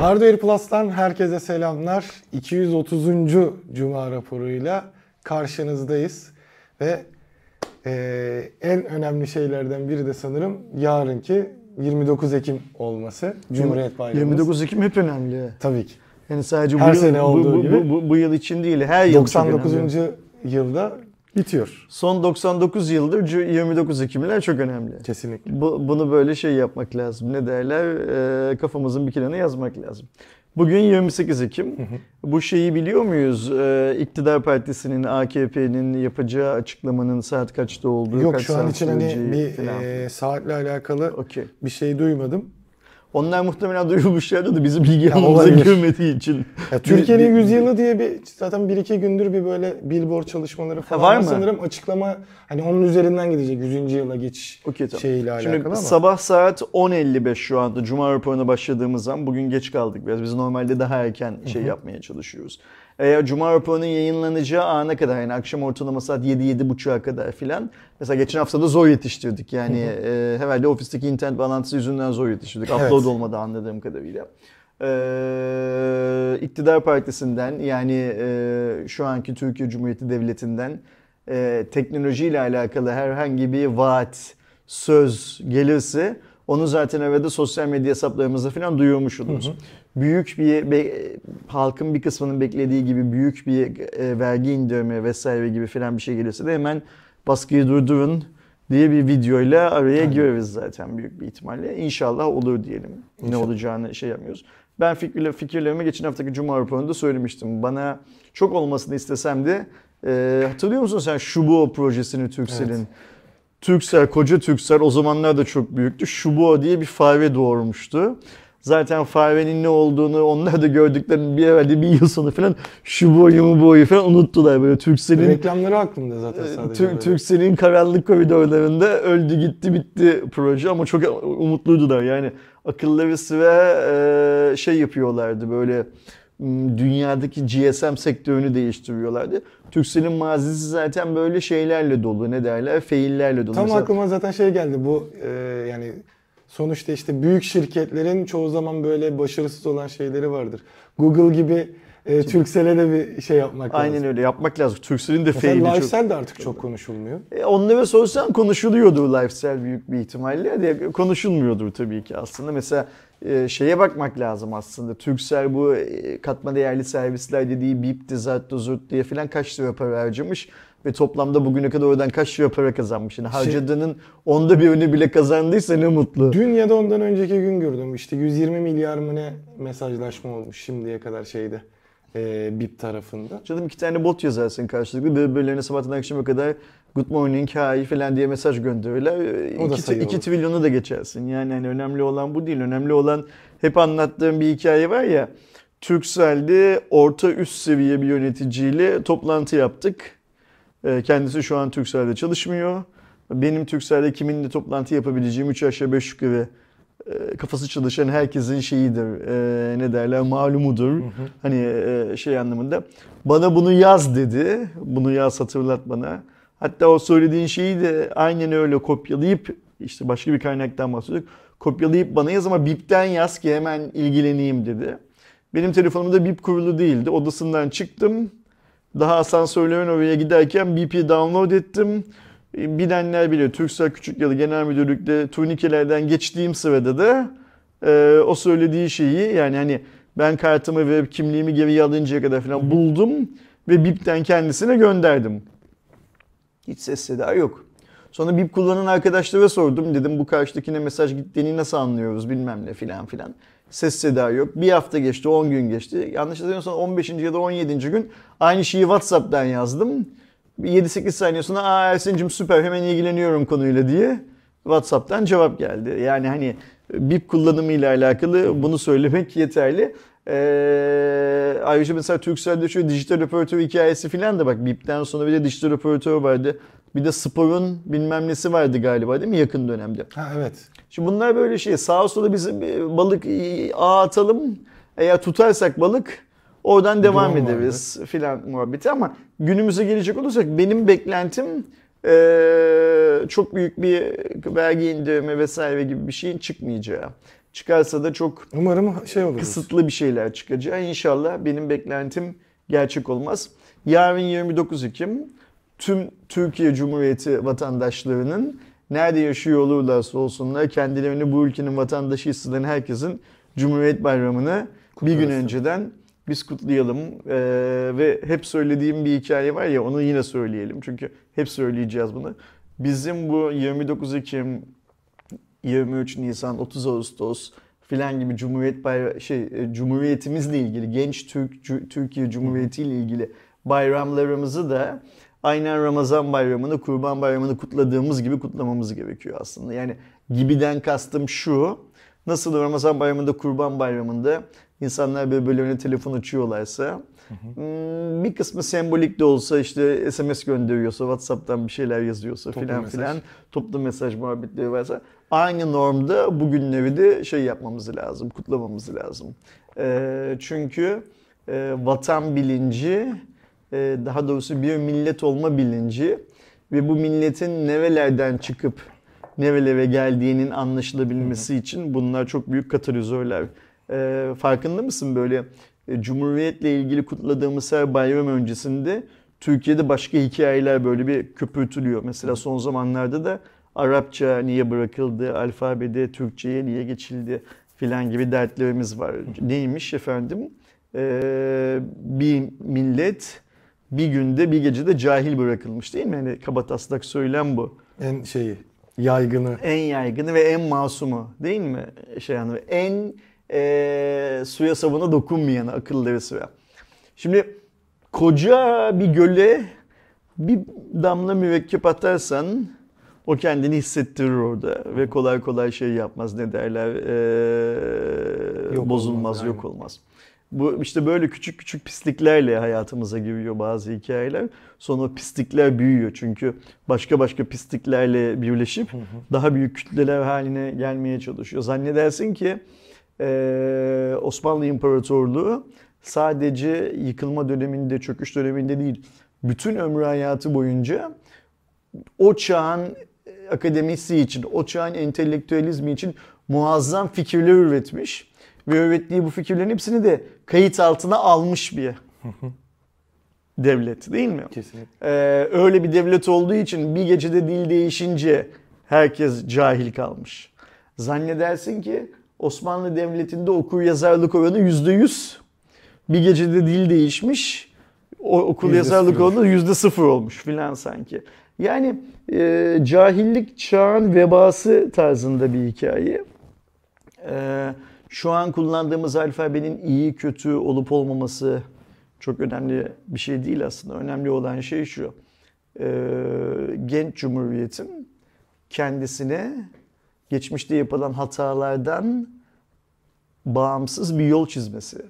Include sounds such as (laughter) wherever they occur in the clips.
Hardware Plus'tan herkese selamlar. 230. Cuma raporuyla karşınızdayız. Ve e, en önemli şeylerden biri de sanırım yarınki 29 Ekim olması. Cumhuriyet Bayramı. 29 Ekim hep önemli. Tabii ki. Yani sadece Her bu, sene yıl, olduğu bu, gibi. Bu, bu, bu yıl için değil, her yıl 99. yılda Bitiyor. Son 99 yıldır 29 Ekim'ler çok önemli. Kesinlikle. Bu, bunu böyle şey yapmak lazım. Ne derler? E, kafamızın bir kenarına yazmak lazım. Bugün 28 Ekim. Bu şeyi biliyor muyuz? Ee, İktidar Partisi'nin, AKP'nin yapacağı açıklamanın saat kaçta olduğu, Yok, kaç saat Yok şu an için hani bir e, saatle alakalı okay. bir şey duymadım. Onlar muhtemelen duyulmuşlardı da bizim bilgi alanımıza girmediği için. Ya, Türkiye'nin yüzyılı diye bir zaten bir iki gündür bir böyle billboard çalışmaları falan var mı? sanırım açıklama hani onun üzerinden gidecek 100. yıla geçiş okay, tamam. şeyiyle alakalı Şimdi ama. sabah saat 10.55 şu anda Cuma raporuna başladığımız zaman bugün geç kaldık biraz. Biz normalde daha erken şey Hı-hı. yapmaya çalışıyoruz e, Cuma raporunun yayınlanacağı ana kadar yani akşam ortalama saat 7-7.30'a kadar filan. Mesela geçen hafta da zor yetiştirdik yani e, herhalde ofisteki internet bağlantısı yüzünden zor yetiştirdik. Evet. Upload olmadı anladığım kadarıyla. E, iktidar partisinden yani e, şu anki Türkiye Cumhuriyeti Devleti'nden e, teknolojiyle alakalı herhangi bir vaat, söz gelirse onu zaten evde sosyal medya hesaplarımızda filan duyurmuş oluruz. Hı hı büyük bir be, halkın bir kısmının beklediği gibi büyük bir e, vergi indirimi vesaire gibi filan bir şey gelirse de hemen baskıyı durdurun diye bir videoyla araya Aynen. gireriz zaten büyük bir ihtimalle. İnşallah olur diyelim. İnşallah. Ne olacağını şey yapmıyoruz. Ben fikirle, fikirlerimi geçen haftaki Cuma raporunda söylemiştim. Bana çok olmasını istesem de e, hatırlıyor musun sen Şubo projesini Türksel'in? Evet. Türksel, koca Türksel o zamanlar da çok büyüktü. Şubo diye bir fare doğurmuştu. Zaten farenin ne olduğunu onlar da gördüklerini bir evvelde bir yıl sonra falan şu boyu mu boyu falan unuttular böyle Türksel'in. Reklamları aklımda zaten ee, sadece. Tür, Türksel'in karanlık koridorlarında öldü gitti bitti proje ama çok umutluydular yani akılları sıra e, şey yapıyorlardı böyle dünyadaki GSM sektörünü değiştiriyorlardı. Türkcell'in mazisi zaten böyle şeylerle dolu ne derler? Feillerle dolu. Tam Mesela... aklıma zaten şey geldi bu e, yani Sonuçta işte büyük şirketlerin çoğu zaman böyle başarısız olan şeyleri vardır. Google gibi e, Türksel'e de bir şey yapmak Aynen lazım. Aynen öyle yapmak lazım. Türksel'in de faili çok. Lifestyle de artık çok konuşulmuyor. E, onlara sorsan konuşuluyordu Lifestyle büyük bir ihtimalle. De konuşulmuyordur tabii ki aslında. Mesela e, şeye bakmak lazım aslında. Türksel bu e, katma değerli servisler dediği bip Zart'tı, Zurt'tu diye falan kaç lira para harcamış ve toplamda bugüne kadar oradan kaç lira para kazanmış. Yani şey- harcadığının şey, onda bir önü bile kazandıysa ne mutlu. Dün ya da ondan önceki gün gördüm işte 120 milyar mı ne mesajlaşma olmuş şimdiye kadar şeyde e, BIP tarafında. Canım iki tane bot yazarsın karşılıklı. Birbirlerine sabahtan akşama kadar good morning, hi falan diye mesaj gönderirler. E, o iki, da sayı trilyonu da geçersin. Yani hani önemli olan bu değil. Önemli olan hep anlattığım bir hikaye var ya. Türkselde orta üst seviye bir yöneticiyle toplantı yaptık ee, kendisi şu an Türksel'de çalışmıyor. Benim Türksel'de kiminle toplantı yapabileceğim 3 aşağı 5 yukarı e, kafası çalışan herkesin şeyidir, e, ne derler, malumudur. Hı hı. Hani e, şey anlamında. Bana bunu yaz dedi. Bunu yaz hatırlat bana. Hatta o söylediğin şeyi de aynen öyle kopyalayıp, işte başka bir kaynaktan bahsediyorduk. Kopyalayıp bana yaz ama BIP'ten yaz ki hemen ilgileneyim dedi. Benim telefonumda BIP kurulu değildi. Odasından çıktım. Daha asansörle Önovi'ye giderken BP download ettim. Bilenler bile, Türksel Küçük Yalı Genel Müdürlük'te turnikelerden geçtiğim sırada da e, o söylediği şeyi yani hani ben kartımı ve kimliğimi geri alıncaya kadar falan buldum ve BIP'ten kendisine gönderdim. Hiç ses seda yok. Sonra BIP kullanan arkadaşlara sordum. Dedim bu karşıdakine mesaj gittiğini nasıl anlıyoruz bilmem ne filan filan. Ses seda yok. Bir hafta geçti, 10 gün geçti. Yanlış hatırlamıyorsam 15. ya da 17. gün aynı şeyi WhatsApp'tan yazdım. 7-8 saniye sonra aa Ersin'cim süper hemen ilgileniyorum konuyla diye WhatsApp'tan cevap geldi. Yani hani bip kullanımıyla alakalı bunu söylemek yeterli. Ee, ayrıca mesela Türkcell'de şu dijital operatör hikayesi filan da bak BIP'ten sonra bir de dijital operatör vardı. Bir de sporun bilmem nesi vardı galiba değil mi yakın dönemde? Ha evet. Şimdi bunlar böyle şey sağa sola biz e, balık e, ağ atalım. Eğer tutarsak balık oradan devam Doğru ederiz muhabbet. filan muhabbeti ama günümüze gelecek olursak benim beklentim ee, çok büyük bir vergi indirme vesaire gibi bir şeyin çıkmayacağı. Çıkarsa da çok umarım şey olur. Kısıtlı bir şeyler çıkacağı. İnşallah benim beklentim gerçek olmaz. Yarın 29 Ekim tüm Türkiye Cumhuriyeti vatandaşlarının nerede yaşıyor olurlarsa olsunlar kendilerini bu ülkenin vatandaşı hisseden herkesin Cumhuriyet Bayramı'nı bir gün önceden biz kutlayalım ee, ve hep söylediğim bir hikaye var ya onu yine söyleyelim çünkü hep söyleyeceğiz bunu. Bizim bu 29 Ekim, 23 Nisan, 30 Ağustos filan gibi Cumhuriyet bayra- şey e, Cumhuriyetimizle ilgili genç Türk Türkiye Cumhuriyeti ile ilgili bayramlarımızı da aynen Ramazan bayramını, kurban bayramını kutladığımız gibi kutlamamız gerekiyor aslında. Yani gibiden kastım şu, nasıl Ramazan bayramında, kurban bayramında insanlar böyle bölümüne telefon açıyorlarsa hı hı. Hmm, bir kısmı sembolik de olsa işte SMS gönderiyorsa, Whatsapp'tan bir şeyler yazıyorsa filan filan toplu mesaj muhabbetleri varsa aynı normda bugünleri de şey yapmamız lazım, kutlamamız lazım. Ee, çünkü e, vatan bilinci e, daha doğrusu bir millet olma bilinci ve bu milletin nevelerden çıkıp nevelere geldiğinin anlaşılabilmesi için bunlar çok büyük katalizörler. E, farkında mısın böyle e, Cumhuriyetle ilgili kutladığımız her bayram öncesinde Türkiye'de başka hikayeler böyle bir köpürtülüyor. Mesela son zamanlarda da Arapça niye bırakıldı, alfabede Türkçe'ye niye geçildi filan gibi dertlerimiz var. Neymiş efendim? Ee, bir millet bir günde bir gecede cahil bırakılmış değil mi? Yani kabataslak söylem bu. En şeyi yaygını. En yaygını ve en masumu değil mi? Şey yani en e, suya sabuna dokunmayanı akıl devesi veya. Şimdi koca bir göle bir damla müvekkep atarsan o kendini hissettirir orada ve kolay kolay şey yapmaz ne derler ee, yok bozulmaz olmaz, yok yani. olmaz bu işte böyle küçük küçük pisliklerle hayatımıza giriyor bazı hikayeler. Sonra pislikler büyüyor çünkü başka başka pisliklerle birleşip daha büyük kütleler haline gelmeye çalışıyor. Zannedersin ki e, Osmanlı İmparatorluğu sadece yıkılma döneminde, çöküş döneminde değil, bütün ömrü hayatı boyunca o çağın e, akademisi için, o çağın entelektüelizmi için muazzam fikirler üretmiş ve öğrettiği bu fikirlerin hepsini de kayıt altına almış bir devlet değil mi? Kesinlikle. Ee, öyle bir devlet olduğu için bir gecede dil değişince herkes cahil kalmış. Zannedersin ki Osmanlı Devleti'nde okur yazarlık oranı yüzde yüz. Bir gecede dil değişmiş. O, okul yazarlık oranı yüzde sıfır olmuş filan sanki. Yani e, cahillik çağın vebası tarzında bir hikaye. Eee şu an kullandığımız alfabenin iyi kötü olup olmaması çok önemli bir şey değil aslında. Önemli olan şey şu. Ee, genç Cumhuriyet'in kendisine geçmişte yapılan hatalardan bağımsız bir yol çizmesi.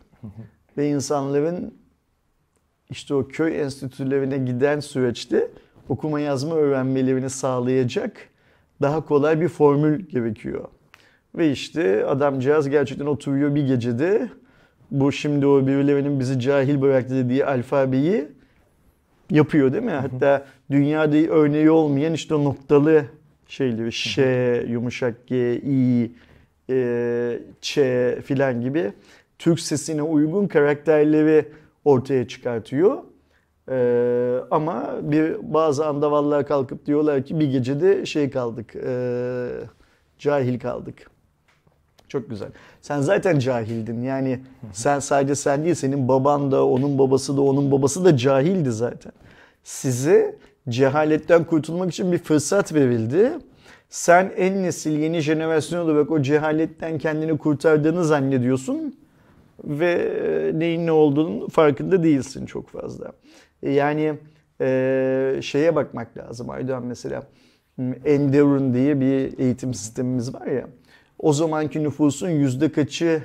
Ve insanların işte o köy enstitülerine giden süreçte okuma yazma öğrenmelerini sağlayacak daha kolay bir formül gerekiyor. Ve işte adamcağız gerçekten oturuyor bir gecede. Bu şimdi o birilerinin bizi cahil bıraktı dediği alfabeyi yapıyor değil mi? Hatta dünyada örneği olmayan işte o noktalı şeyleri ş, yumuşak g, i, e, ç filan gibi Türk sesine uygun karakterleri ortaya çıkartıyor. Ee, ama bir bazı andavallar kalkıp diyorlar ki bir gecede şey kaldık, e, cahil kaldık. Çok güzel. Sen zaten cahildin. Yani sen sadece sen değil, senin baban da, onun babası da, onun babası da cahildi zaten. Size cehaletten kurtulmak için bir fırsat verildi. Sen en nesil, yeni jenerasyon olarak o cehaletten kendini kurtardığını zannediyorsun ve e, neyin ne olduğunun farkında değilsin çok fazla. E, yani e, şeye bakmak lazım Aydoğan mesela Enderun diye bir eğitim sistemimiz var ya o zamanki nüfusun yüzde kaçı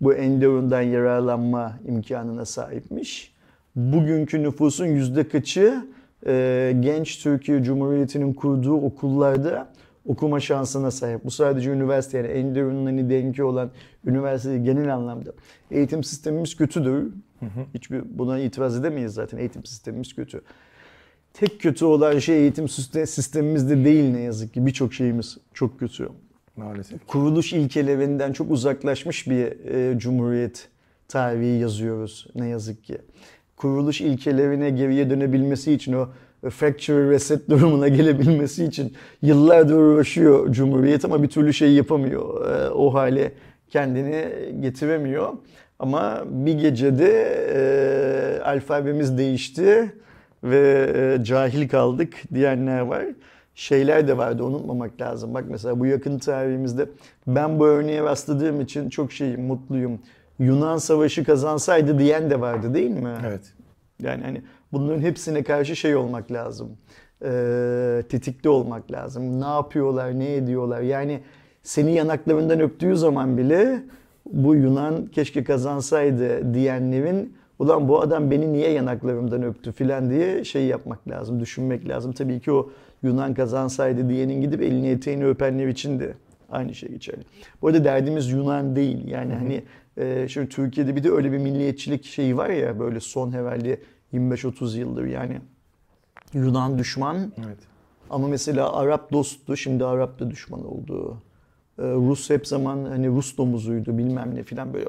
bu endorundan yararlanma imkanına sahipmiş. Bugünkü nüfusun yüzde kaçı e, genç Türkiye Cumhuriyeti'nin kurduğu okullarda okuma şansına sahip. Bu sadece üniversite yani endorunun hani denki olan üniversite genel anlamda. Eğitim sistemimiz kötüdür. Hiçbir buna itiraz edemeyiz zaten. Eğitim sistemimiz kötü. Tek kötü olan şey eğitim sistemimiz de değil ne yazık ki. Birçok şeyimiz çok kötü. Maalesef. Kuruluş ilkelerinden çok uzaklaşmış bir e, cumhuriyet tarihi yazıyoruz ne yazık ki. Kuruluş ilkelerine geriye dönebilmesi için o factory reset durumuna (laughs) gelebilmesi için yıllardır uğraşıyor Cumhuriyet ama bir türlü şey yapamıyor. E, o hale kendini getiremiyor. Ama bir gecede e, alfabemiz değişti ve e, cahil kaldık diyenler var şeyler de vardı unutmamak lazım. Bak mesela bu yakın tarihimizde ben bu örneğe rastladığım için çok şey mutluyum. Yunan savaşı kazansaydı diyen de vardı değil mi? Evet. Yani hani bunların hepsine karşı şey olmak lazım. Ee, tetikte olmak lazım. Ne yapıyorlar, ne ediyorlar? Yani seni yanaklarından öptüğü zaman bile bu Yunan keşke kazansaydı diyenlerin ulan bu adam beni niye yanaklarımdan öptü filan diye şey yapmak lazım, düşünmek lazım. Tabii ki o Yunan kazansaydı diyenin gidip elini eteğini öpenler için de aynı şey geçerli. Bu arada derdimiz Yunan değil. Yani hani e, şimdi Türkiye'de bir de öyle bir milliyetçilik şeyi var ya böyle son hevalli 25-30 yıldır yani Yunan düşman. Evet. Ama mesela Arap dosttu, şimdi Arap da düşman oldu. Ee, Rus hep zaman hani Rus domuzuydu bilmem ne filan böyle.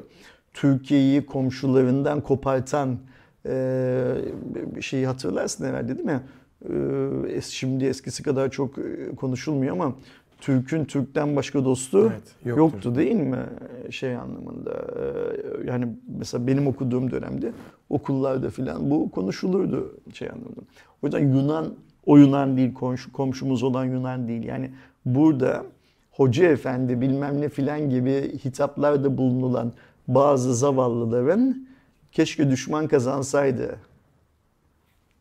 Türkiye'yi komşularından kopartan e, şeyi hatırlarsın herhalde değil mi? e, şimdi eskisi kadar çok e, konuşulmuyor ama Türk'ün Türk'ten başka dostu evet, yoktur. yoktu değil mi? Şey anlamında e, yani mesela benim okuduğum dönemde okullarda filan bu konuşulurdu şey anlamında. O yüzden Yunan o Yunan değil komşu, komşumuz olan Yunan değil. Yani burada hoca efendi bilmem ne filan gibi hitaplarda bulunulan bazı zavallıların keşke düşman kazansaydı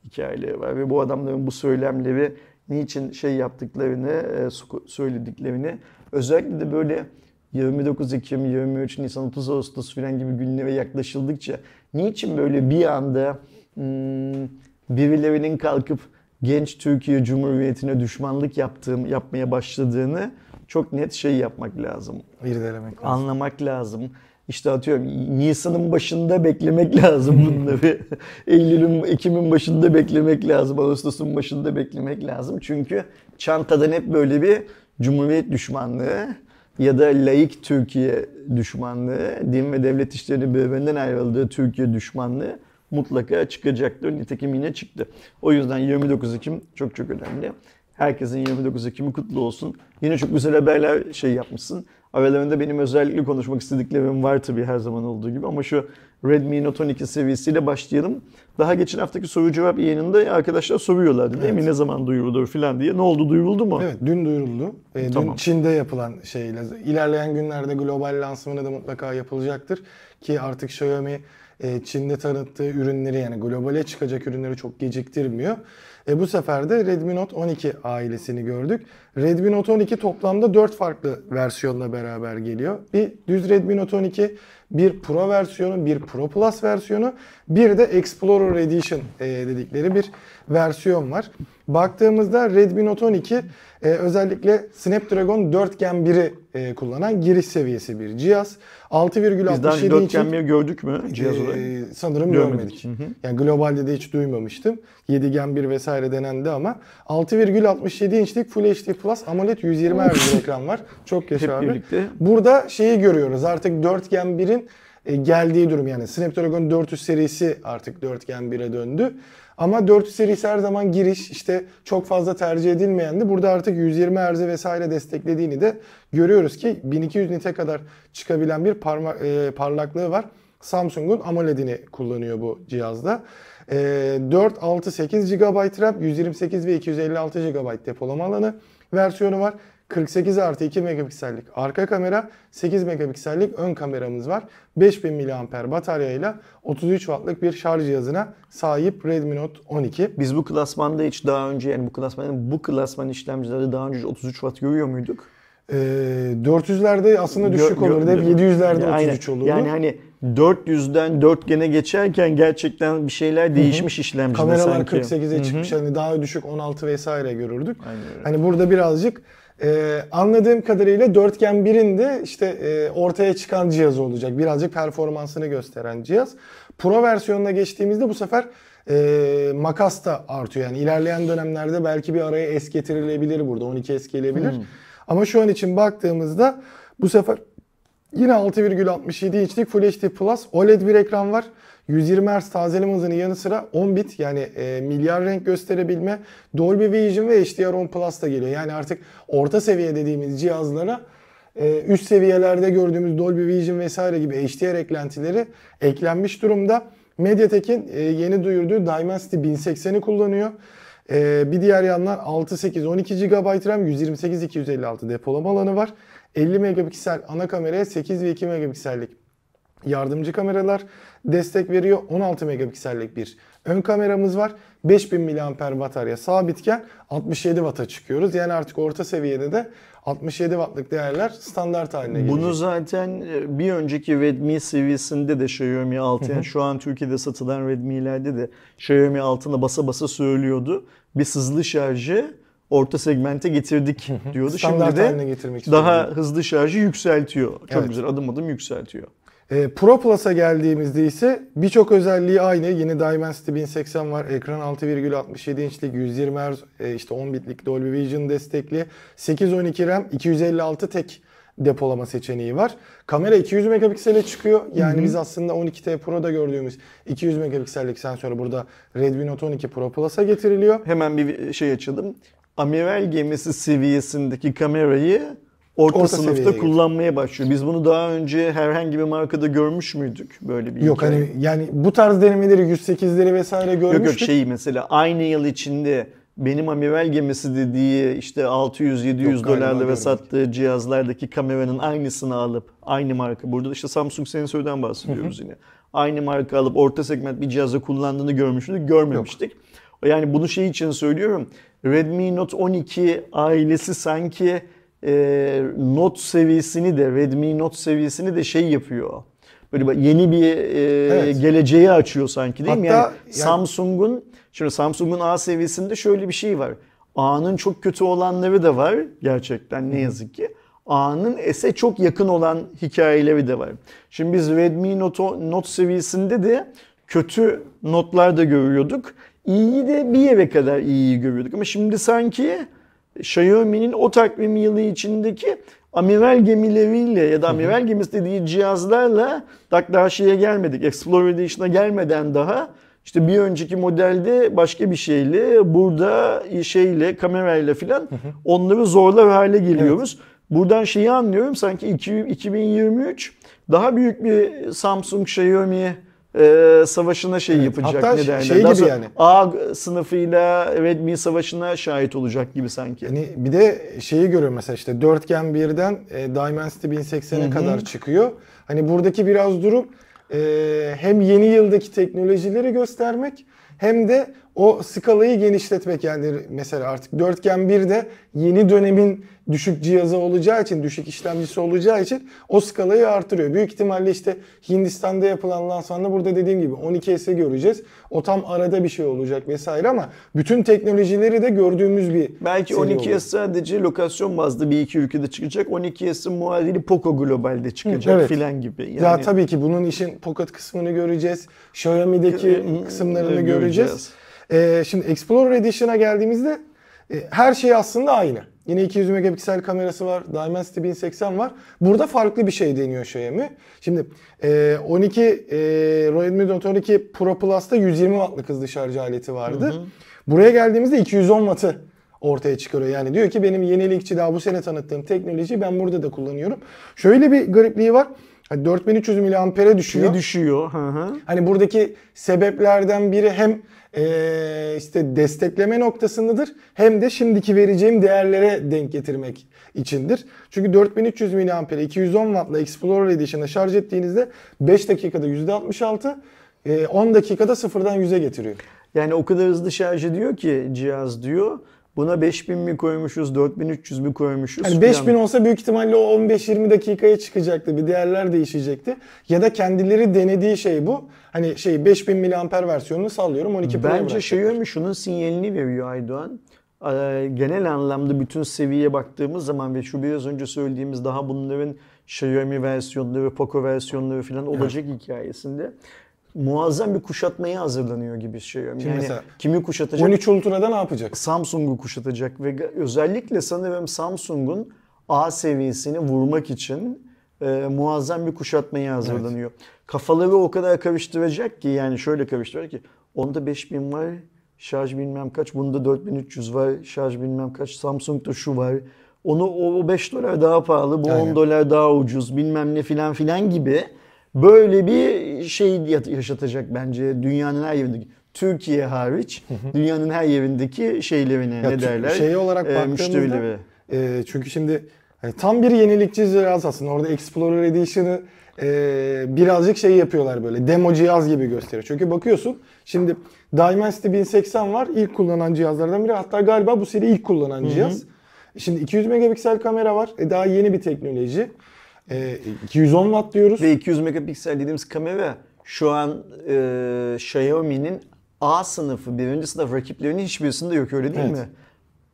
hikayeleri var ve bu adamların bu söylemleri niçin şey yaptıklarını, e, söylediklerini özellikle de böyle 29 Ekim, 23 Nisan, 30 Ağustos filan gibi günlere yaklaşıldıkça niçin böyle bir anda hmm, birilerinin kalkıp genç Türkiye Cumhuriyeti'ne düşmanlık yaptığım, yapmaya başladığını çok net şey yapmak lazım. İrdelemek lazım. Anlamak lazım işte atıyorum Nisan'ın başında beklemek (laughs) lazım bunları. Eylül'ün, Ekim'in başında beklemek lazım. Ağustos'un başında beklemek lazım. Çünkü çantadan hep böyle bir Cumhuriyet düşmanlığı ya da laik Türkiye düşmanlığı, din ve devlet işlerini birbirinden ayrıldığı Türkiye düşmanlığı mutlaka çıkacaktır. Nitekim yine çıktı. O yüzden 29 Ekim çok çok önemli. Herkesin 29 Ekim'i kutlu olsun. Yine çok güzel haberler şey yapmışsın. Aralarında benim özellikle konuşmak istediklerim var tabii her zaman olduğu gibi ama şu Redmi Note 12 seviyesiyle başlayalım. Daha geçen haftaki soru cevap yayınında arkadaşlar soruyorlardı değil evet. mi? Ne zaman duyuruldu falan diye. Ne oldu duyuruldu mu? Evet dün duyuruldu. E, dün tamam. Çin'de yapılan şeyle. ilerleyen günlerde global lansmanı da mutlaka yapılacaktır. Ki artık Xiaomi e, Çin'de tanıttığı ürünleri yani globale çıkacak ürünleri çok geciktirmiyor. E, bu sefer de Redmi Note 12 ailesini gördük. Redmi Note 12 toplamda 4 farklı versiyonla beraber geliyor. Bir düz Redmi Note 12, bir Pro versiyonu, bir Pro Plus versiyonu, bir de Explorer Edition e, dedikleri bir versiyon var. Baktığımızda Redmi Note 12 özellikle Snapdragon 4 Gen 1'i e, kullanan giriş seviyesi bir cihaz. 6,67 Bizden 4 Gen 1'i gördük mü e, cihaz olarak? sanırım görmedik. görmedik. Yani globalde de hiç duymamıştım. 7 Gen 1 vesaire denendi ama 6,67 inçlik Full HD Plus AMOLED 120 Hz (laughs) ekran var. Çok yaşa abi. Birlikte. Burada şeyi görüyoruz artık 4 Gen 1'in geldiği durum yani Snapdragon 400 serisi artık 4 Gen 1'e döndü. Ama 400 serisi her zaman giriş işte çok fazla tercih edilmeyendi. Burada artık 120 Hz vesaire desteklediğini de görüyoruz ki 1200 nite kadar çıkabilen bir parma, e, parlaklığı var. Samsung'un AMOLED'ini kullanıyor bu cihazda. E, 4, 6, 8 GB RAM, 128 ve 256 GB depolama alanı versiyonu var. 48 artı 2 megapiksellik arka kamera, 8 megapiksellik ön kameramız var. 5000 mAh bataryayla 33 wattlık bir şarj cihazına sahip Redmi Note 12. Biz bu klasmanda hiç daha önce yani bu klasmanın bu klasman işlemcileri daha önce 33 watt görüyor muyduk? E, ee, 400'lerde aslında düşük olur olurdu. Hep 700'lerde 33 olurdu. Yani hani 400'den 4 gene geçerken gerçekten bir şeyler değişmiş hı işlemcide Kameralar sanki. Kameralar 48'e çıkmış. Hani daha düşük 16 vesaire görürdük. Aynen Hani burada birazcık ee, anladığım kadarıyla 4 dörtgen birinde işte e, ortaya çıkan cihaz olacak. Birazcık performansını gösteren cihaz. Pro versiyonuna geçtiğimizde bu sefer e, makas da artıyor. Yani ilerleyen dönemlerde belki bir araya es getirilebilir burada. 12 es gelebilir. Hmm. Ama şu an için baktığımızda bu sefer yine 6,67 inçlik Full HD Plus OLED bir ekran var. 120 Hz tazeleme hızının yanı sıra 10 bit yani e, milyar renk gösterebilme Dolby Vision ve HDR10 Plus da geliyor. Yani artık orta seviye dediğimiz cihazlara e, üst seviyelerde gördüğümüz Dolby Vision vesaire gibi HDR eklentileri eklenmiş durumda. MediaTek'in e, yeni duyurduğu Dimensity 1080'i kullanıyor. Ee, bir diğer yandan 6, 8, 12 GB RAM, 128, 256 depolama alanı var. 50 megapiksel ana kameraya 8 ve 2 megapiksellik yardımcı kameralar destek veriyor. 16 megapiksellik bir ön kameramız var. 5000 mAh batarya sabitken 67 Watt'a çıkıyoruz. Yani artık orta seviyede de 67 wattlık değerler standart haline geliyor. Bunu zaten e, bir önceki Redmi seviyesinde de Xiaomi 6 yani şu an Türkiye'de satılan Redmi'lerde de Xiaomi 6'na basa basa söylüyordu. Bir hızlı şarjı orta segmente getirdik diyordu. Standart Şimdi de daha istiyorum. hızlı şarjı yükseltiyor. Çok evet. güzel adım adım yükseltiyor. E, Pro Plus'a geldiğimizde ise birçok özelliği aynı. Yine Dimensity 1080 var. Ekran 6,67 inçlik, 120 Hz, e, işte 10 bitlik Dolby Vision destekli. 812 RAM, 256 tek depolama seçeneği var. Kamera 200 megapiksele çıkıyor. Yani Hı-hı. biz aslında 12T Pro'da gördüğümüz 200 megapiksellik sensör burada Redmi Note 12 Pro Plus'a getiriliyor. Hemen bir şey açalım. Amiral gemisi seviyesindeki kamerayı orta, orta sınıfta kullanmaya geldi. başlıyor. Biz bunu daha önce herhangi bir markada görmüş müydük böyle bir Yok hikaye? hani yani bu tarz denemeleri 108'leri vesaire görmüştük. Yok yok şey mesela aynı yıl içinde benim amiral gemisi dediği işte 600-700 dolarla ve sattığı cihazlardaki kameranın aynısını alıp aynı marka burada işte Samsung sensörden bahsediyoruz yine. Aynı marka alıp orta segment bir cihazı kullandığını görmüştük, görmemiştik. Yok. Yani bunu şey için söylüyorum. Redmi Note 12 ailesi sanki e, not seviyesini de Redmi Not seviyesini de şey yapıyor. Böyle yeni bir e, evet. geleceği açıyor sanki değil Hatta, mi? Yani, yani Samsung'un şimdi Samsung'un A seviyesinde şöyle bir şey var. A'nın çok kötü olanları da var gerçekten ne yazık ki. A'nın S'e çok yakın olan hikayeleri de var. Şimdi biz Redmi Note, Note seviyesinde de kötü notlar da görüyorduk. İyi de bir yere kadar iyi görüyorduk. Ama şimdi sanki Xiaomi'nin o takvim yılı içindeki amiral gemileriyle ya da amiral gemisi dediği cihazlarla tak daha şeye gelmedik. Explorer Edition'a gelmeden daha işte bir önceki modelde başka bir şeyle, burada şeyle, kamerayla filan onları zorlar hale geliyoruz. Evet. Buradan şeyi anlıyorum sanki 2023 daha büyük bir Samsung Xiaomi e, savaşına şey evet, yapacak Hatta nedenle. Şey Daha gibi yani. A sınıfıyla Redmi savaşına şahit olacak gibi sanki. Yani bir de şeyi görüyorum mesela işte dörtgen birden 1'den e, Dimensity 1080'e kadar çıkıyor. Hani buradaki biraz durup e, hem yeni yıldaki teknolojileri göstermek hem de o skalayı genişletmek yani mesela artık dörtgen 1'de yeni dönemin düşük cihazı olacağı için, düşük işlemcisi olacağı için o skalayı artırıyor. Büyük ihtimalle işte Hindistan'da yapılan lansmanda burada dediğim gibi 12S göreceğiz. O tam arada bir şey olacak vesaire ama bütün teknolojileri de gördüğümüz bir Belki 12S sadece lokasyon bazlı bir iki ülkede çıkacak. 12S'in muadili Poco globalde çıkacak evet. filan gibi. Yani... Ya tabii ki bunun işin pocket kısmını göreceğiz. Xiaomi'deki kısımlarını e, göreceğiz. göreceğiz. E, şimdi Explorer Edition'a geldiğimizde e, her şey aslında aynı. Yine 200 megapiksel kamerası var. Dimensity 1080 var. Burada farklı bir şey deniyor Xiaomi. Şimdi e, 12 e, Redmi Note 12 Pro Plus'ta 120 wattlık hızlı şarj aleti vardı. Hı hı. Buraya geldiğimizde 210 wattı ortaya çıkarıyor. Yani diyor ki benim yenilikçi daha bu sene tanıttığım teknolojiyi ben burada da kullanıyorum. Şöyle bir garipliği var. Hani 4300 miliampere düşüyor. Ne Düşüyor. Hı hı. Hani buradaki sebeplerden biri hem e, işte destekleme noktasındadır hem de şimdiki vereceğim değerlere denk getirmek içindir. Çünkü 4300 mAh'e 210 Watt'la Explorer Edition'a şarj ettiğinizde 5 dakikada %66, 10 e, dakikada sıfırdan 100'e getiriyor. Yani o kadar hızlı şarj ediyor ki cihaz diyor. Buna 5000 mi koymuşuz, 4300 mi koymuşuz? Yani 5000 yani. olsa büyük ihtimalle o 15-20 dakikaya çıkacaktı. Bir değerler değişecekti. Ya da kendileri denediği şey bu. Hani şey 5000 miliamper versiyonunu sallıyorum 12 Pro'ya Bence Xiaomi şey şunun sinyalini veriyor Aydoğan. Ee, genel anlamda bütün seviyeye baktığımız zaman ve şu biraz önce söylediğimiz daha bunların Xiaomi versiyonları, Poco versiyonları falan olacak evet. hikayesinde muazzam bir kuşatmaya hazırlanıyor gibi şey. Yani mesela, kimi kuşatacak? 13 Ultra'da ne yapacak? Samsung'u kuşatacak ve özellikle sanırım Samsung'un A seviyesini vurmak için e, muazzam bir kuşatmaya hazırlanıyor. Evet. Kafaları o kadar karıştıracak ki yani şöyle karıştıracak ki onda 5000 var şarj bilmem kaç bunda 4300 var şarj bilmem kaç Samsung'da şu var onu o 5 dolar daha pahalı bu Aynen. dolar daha ucuz bilmem ne filan filan gibi böyle bir şey yaşatacak bence dünyanın her yerindeki. Türkiye hariç dünyanın her yerindeki şeylerine ya ne derler? Şey olarak e, müşterileri. E, çünkü şimdi hani tam bir yenilikçi cihaz aslında. Orada Explorer Edition'ı e, birazcık şey yapıyorlar böyle demo cihaz gibi gösteriyor. Çünkü bakıyorsun şimdi Dimensity 1080 var ilk kullanan cihazlardan biri. Hatta galiba bu seri ilk kullanan Hı-hı. cihaz. Şimdi 200 megapiksel kamera var. E, daha yeni bir teknoloji. E, 210 watt diyoruz. Ve 200 megapiksel dediğimiz kamera şu an e, Xiaomi'nin A sınıfı, birinci sınıf rakiplerinin hiçbirisinde yok öyle değil evet. mi?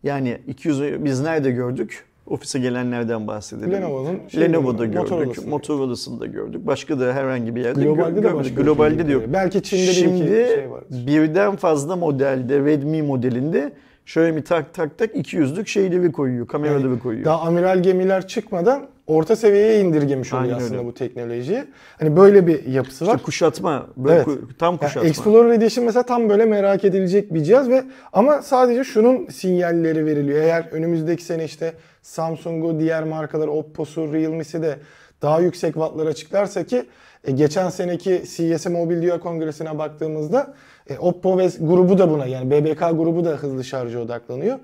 Yani 200 biz nerede gördük? Ofise gelenlerden bahsedelim. Lenovo'nun şey Lenovo'da gördük, Motorola'sında gördük. Başka da herhangi bir yerde Globalde gör, de görmedik. Globalde de yok. Şey Belki Çin'de Şimdi, bir şey var. Birden fazla modelde, Redmi modelinde Şöyle mi tak tak tak 200'lük şey devi koyuyor. Kamera yani, koyuyor. Daha amiral gemiler çıkmadan orta seviyeye indirgemiş oluyor Aynen aslında öyle. bu teknoloji. Hani böyle bir yapısı işte var. kuşatma. Böyle evet. ku- tam kuşatma. Yani Explorer Edition mesela tam böyle merak edilecek bir cihaz ve ama sadece şunun sinyalleri veriliyor. Eğer önümüzdeki sene işte Samsung'u, diğer markaları Oppo'su, Realme'si de daha yüksek wattlar açıklarsa ki e, geçen seneki CES Mobil Dünya Kongresi'ne baktığımızda e, Oppo ve grubu da buna yani BBK grubu da hızlı şarja odaklanıyor.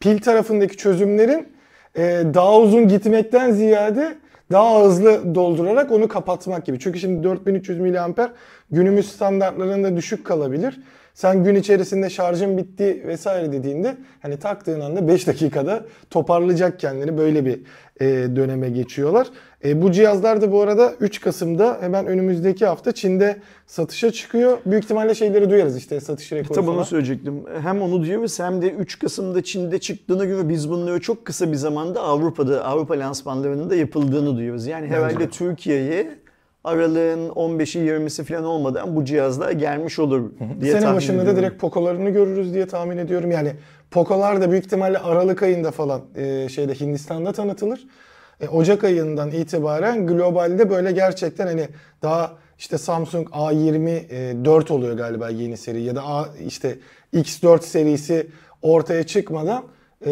Pil tarafındaki çözümlerin e, daha uzun gitmekten ziyade daha hızlı doldurarak onu kapatmak gibi. Çünkü şimdi 4300 mAh günümüz standartlarında düşük kalabilir. Sen gün içerisinde şarjın bitti vesaire dediğinde hani taktığın anda 5 dakikada toparlayacak kendini böyle bir e, döneme geçiyorlar. E, bu cihazlar da bu arada 3 Kasım'da hemen önümüzdeki hafta Çin'de satışa çıkıyor. Büyük ihtimalle şeyleri duyarız işte satış rekoru Tabii onu söyleyecektim. Hem onu duyuyoruz hem de 3 Kasım'da Çin'de çıktığına göre biz bunları çok kısa bir zamanda Avrupa'da, Avrupa lansmanlarının da yapıldığını duyuyoruz. Yani herhalde Türkiye'ye aralığın 15'i 20'si falan olmadan bu cihazla gelmiş olur diye Senin tahmin başında ediyorum. da direkt Poco'larını görürüz diye tahmin ediyorum. Yani Poco'lar da büyük ihtimalle Aralık ayında falan e, şeyde Hindistan'da tanıtılır. E, Ocak ayından itibaren globalde böyle gerçekten hani daha işte Samsung A24 e, oluyor galiba yeni seri ya da A işte X4 serisi ortaya çıkmadan e,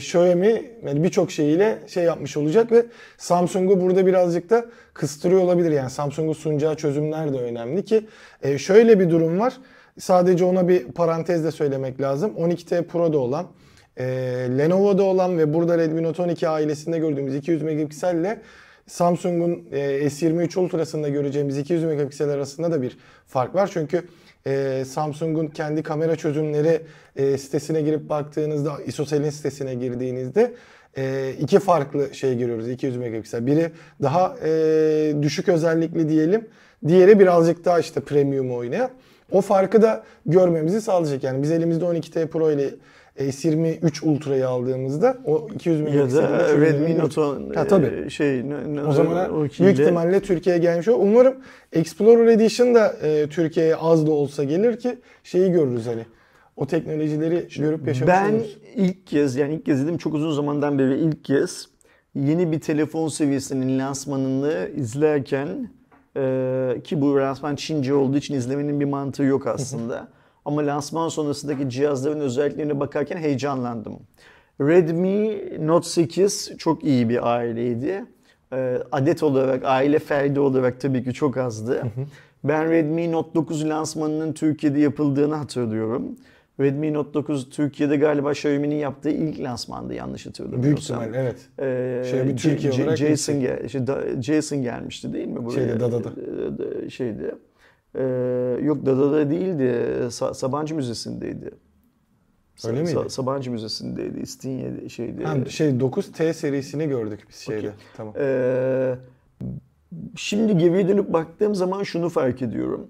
Xiaomi yani birçok şeyiyle şey yapmış olacak ve Samsung'u burada birazcık da kıstırıyor olabilir. Yani Samsung'un sunacağı çözümler de önemli ki e, şöyle bir durum var. Sadece ona bir parantezle söylemek lazım. 12T Pro'da olan e, Lenovo'da olan ve burada Redmi Note 12 ailesinde gördüğümüz 200 megapiksel ile Samsung'un e, S23 Ultra'sında göreceğimiz 200 megapiksel arasında da bir fark var. Çünkü e, Samsung'un kendi kamera çözümleri e, sitesine girip baktığınızda, ISOCEL'in sitesine girdiğinizde e, iki farklı şey görüyoruz. 200 megapiksel. Biri daha e, düşük özellikli diyelim. Diğeri birazcık daha işte premium oynayan. O farkı da görmemizi sağlayacak. Yani biz elimizde 12T Pro ile S23 Ultra'yı aldığımızda o 200 milyon ya da Redmi şey Note'un ha, tabii. E, şey o zaman büyük ihtimalle Türkiye'ye gelmiş o. Umarım Explorer Edition da e, Türkiye'ye az da olsa gelir ki şeyi görürüz hani. O teknolojileri görüp yaşamış Ben oluruz. ilk kez yani ilk kez dedim çok uzun zamandan beri ilk kez yeni bir telefon seviyesinin lansmanını izlerken e, ki bu lansman Çince olduğu için izlemenin bir mantığı yok aslında. Ama lansman sonrasındaki cihazların özelliklerine bakarken heyecanlandım. Redmi Note 8 çok iyi bir aileydi. Ee, adet olarak, aile ferdi olarak tabii ki çok azdı. Ben Redmi Note 9 lansmanının Türkiye'de yapıldığını hatırlıyorum. Redmi Note 9 Türkiye'de galiba Xiaomi'nin yaptığı ilk lansmandı yanlış hatırlamıyorsam. Büyük ihtimal evet. Ee, Xiaomi şey, Türkiye olarak Jason, gel, şey, Jason gelmişti değil mi buraya? Şeyde Dada'da. Şeydi. Ee, ee, yok Dada'da değildi. Sa- Sabancı Müzesi'ndeydi. Öyle miydi? Sa- Sabancı Müzesi'ndeydi. İstinye şeydi. Ha, şey 9T serisini gördük biz şeyde. Okay. Tamam. Ee, şimdi geriye dönüp baktığım zaman şunu fark ediyorum.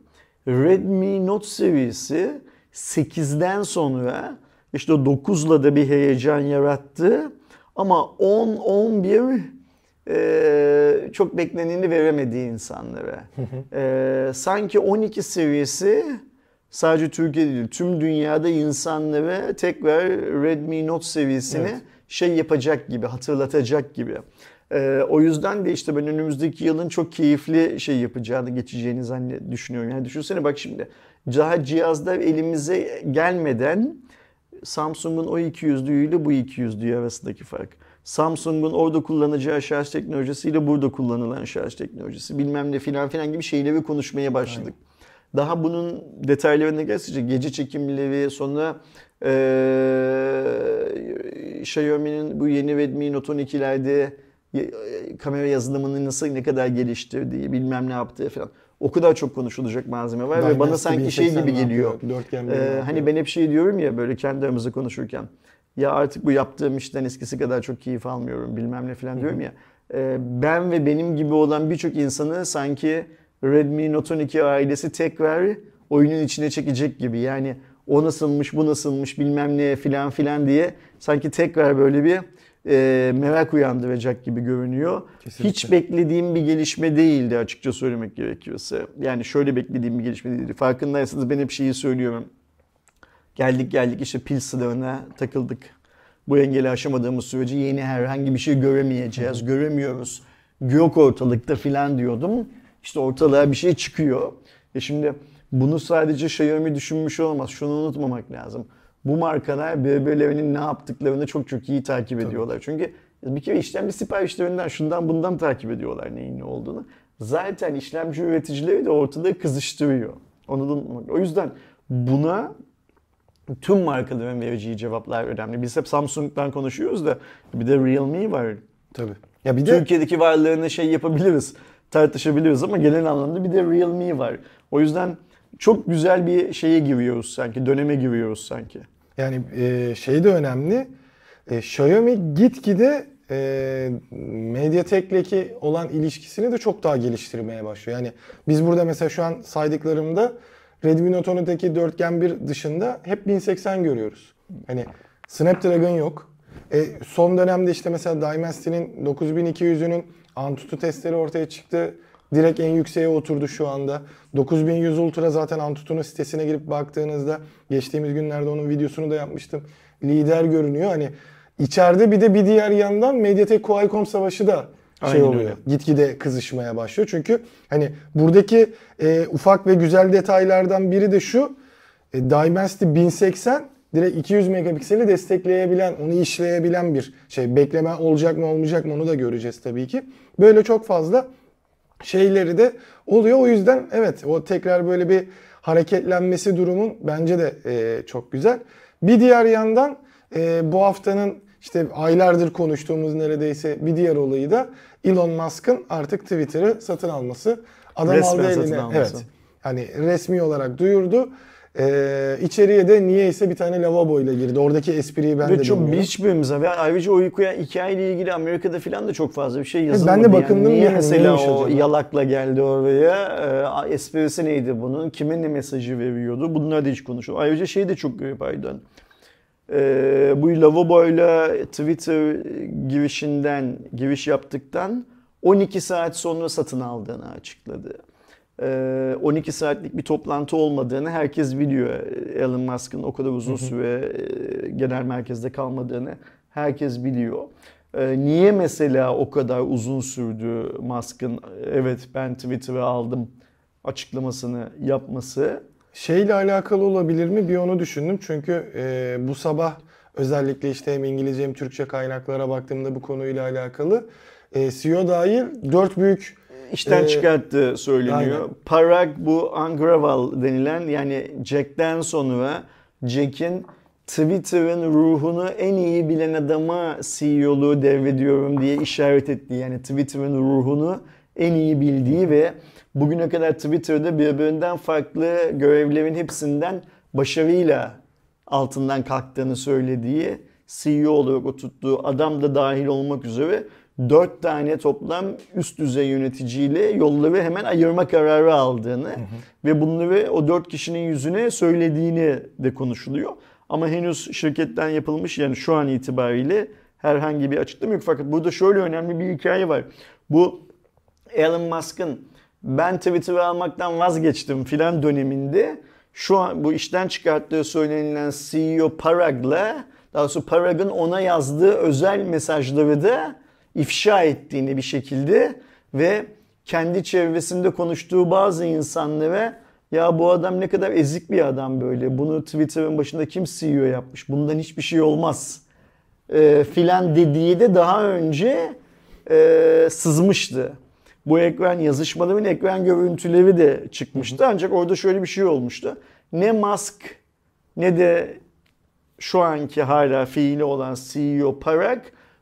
Redmi Note seviyesi 8'den sonra işte 9'la da bir heyecan yarattı. Ama 10, 11 e, çok bekleneni veremediği insanlara. e, sanki 12 seviyesi sadece Türkiye değil tüm dünyada insanlara tekrar Redmi Note seviyesini evet. şey yapacak gibi hatırlatacak gibi. Ee, o yüzden de işte ben önümüzdeki yılın çok keyifli şey yapacağını, geçeceğini zannet düşünüyorum. Yani düşünsene bak şimdi daha cihazlar elimize gelmeden Samsung'un o 200 200'lüğüyle bu 200'lüğü arasındaki fark. Samsung'un orada kullanacağı şarj teknolojisiyle burada kullanılan şarj teknolojisi bilmem ne filan filan gibi şeyleri konuşmaya başladık. Aynen. Daha bunun detaylarına gelse gece çekimleri sonra ee, Xiaomi'nin bu yeni Redmi Note 12'lerde e, kamera yazılımını nasıl ne kadar geliştirdiği bilmem ne yaptığı falan. O kadar çok konuşulacak malzeme var Dynasty ve bana sanki şey gibi geliyor. Yapıyor, hani ben hep şey diyorum ya böyle kendi aramızda konuşurken ya artık bu yaptığım işten eskisi kadar çok keyif almıyorum bilmem ne falan diyorum ya. Ee, ben ve benim gibi olan birçok insanı sanki Redmi Note 12 ailesi tekrar oyunun içine çekecek gibi. Yani o nasılmış bu nasılmış bilmem ne filan filan diye sanki tekrar böyle bir e, merak uyandıracak gibi görünüyor. Kesinlikle. Hiç beklediğim bir gelişme değildi açıkça söylemek gerekirse. Yani şöyle beklediğim bir gelişme değildi. Farkındaysanız ben hep şeyi söylüyorum. Geldik geldik işte pil sınırına takıldık. Bu engeli aşamadığımız sürece yeni herhangi bir şey göremeyeceğiz, göremiyoruz. Yok ortalıkta filan diyordum. İşte ortalığa bir şey çıkıyor. E şimdi bunu sadece Xiaomi düşünmüş olmaz. Şunu unutmamak lazım. Bu markalar birbirlerinin ne yaptıklarını çok çok iyi takip ediyorlar. Çünkü bir kere işlemci siparişlerinden şundan bundan takip ediyorlar neyin ne olduğunu. Zaten işlemci üreticileri de ortalığı kızıştırıyor. Onu da unutmak. O yüzden buna tüm markaların vereceği cevaplar önemli. Biz hep Samsung'dan konuşuyoruz da bir de Realme var. Tabii. Ya bir de Türkiye'deki varlığını şey yapabiliriz, tartışabiliriz ama genel anlamda bir de Realme var. O yüzden çok güzel bir şeye giriyoruz sanki, döneme giriyoruz sanki. Yani e, şey de önemli. E, Xiaomi gitgide e, Mediatek'leki olan ilişkisini de çok daha geliştirmeye başlıyor. Yani biz burada mesela şu an saydıklarımda Redmi Note 10'daki dörtgen bir dışında hep 1080 görüyoruz. Hani Snapdragon yok. E, son dönemde işte mesela Dimensity'nin 9200'ünün Antutu testleri ortaya çıktı. Direkt en yükseğe oturdu şu anda. 9100 Ultra zaten Antutu'nun sitesine girip baktığınızda geçtiğimiz günlerde onun videosunu da yapmıştım. Lider görünüyor. Hani içeride bir de bir diğer yandan MediaTek Qualcomm savaşı da şey oluyor. Öyle. Gitgide kızışmaya başlıyor. Çünkü hani buradaki e, ufak ve güzel detaylardan biri de şu. E, Dimensity 1080 direkt 200 megapikseli destekleyebilen, onu işleyebilen bir şey. Bekleme olacak mı olmayacak mı onu da göreceğiz tabii ki. Böyle çok fazla şeyleri de oluyor. O yüzden evet o tekrar böyle bir hareketlenmesi durumun bence de e, çok güzel. Bir diğer yandan e, bu haftanın işte aylardır konuştuğumuz neredeyse bir diğer olayı da Elon Musk'ın artık Twitter'ı satın alması. Adam Resmen aldı eline. Evet. Yani resmi olarak duyurdu. Ee, içeriye de ise bir tane lavabo ile girdi. Oradaki espriyi ben ve de çok bilmiyorum. hiçbirimize ve ayrıca uykuya hikayeyle ilgili Amerika'da filan da çok fazla bir şey yazılmadı. Ben de bakındım yani. Niye mesela o acaba? yalakla geldi oraya? Ee, esprisi neydi bunun? Kimin ne mesajı veriyordu? Bunlar da hiç konuşuldu. Ayrıca şey de çok garip Aydan e, bu lavaboyla Twitter girişinden giriş yaptıktan 12 saat sonra satın aldığını açıkladı. 12 ee, saatlik bir toplantı olmadığını herkes biliyor. Elon Musk'ın o kadar uzun süre e, genel merkezde kalmadığını herkes biliyor. Ee, niye mesela o kadar uzun sürdü Musk'ın evet ben Twitter'ı aldım açıklamasını yapması? Şeyle alakalı olabilir mi bir onu düşündüm. Çünkü e, bu sabah özellikle işte hem İngilizce hem Türkçe kaynaklara baktığımda bu konuyla alakalı e, CEO dair dört büyük e, işten ee, çıkarttığı söyleniyor. Aynen. Parag bu Angraval denilen yani Jack'ten sonra Jack'in Twitter'ın ruhunu en iyi bilen adama CEO'luğu devrediyorum diye işaret etti. Yani Twitter'ın ruhunu en iyi bildiği ve bugüne kadar Twitter'da birbirinden farklı görevlerin hepsinden başarıyla altından kalktığını söylediği CEO olarak oturttuğu adam da dahil olmak üzere dört tane toplam üst düzey yöneticiyle yolları hemen ayırma kararı aldığını hı hı. ve bunları o dört kişinin yüzüne söylediğini de konuşuluyor. Ama henüz şirketten yapılmış yani şu an itibariyle herhangi bir açıklama yok. Fakat burada şöyle önemli bir hikaye var. Bu Elon Musk'ın ben Twitter'ı almaktan vazgeçtim filan döneminde şu an bu işten çıkarttığı söylenilen CEO Parag'la daha doğrusu Parag'ın ona yazdığı özel mesajları da ifşa ettiğini bir şekilde ve kendi çevresinde konuştuğu bazı insanlara ya bu adam ne kadar ezik bir adam böyle bunu Twitter'ın başında kim CEO yapmış bundan hiçbir şey olmaz e, filan dediği de daha önce e, sızmıştı. Bu ekran yazışmaların ekran görüntüleri de çıkmıştı. Ancak orada şöyle bir şey olmuştu. Ne Musk ne de şu anki hala fiili olan CEO Parag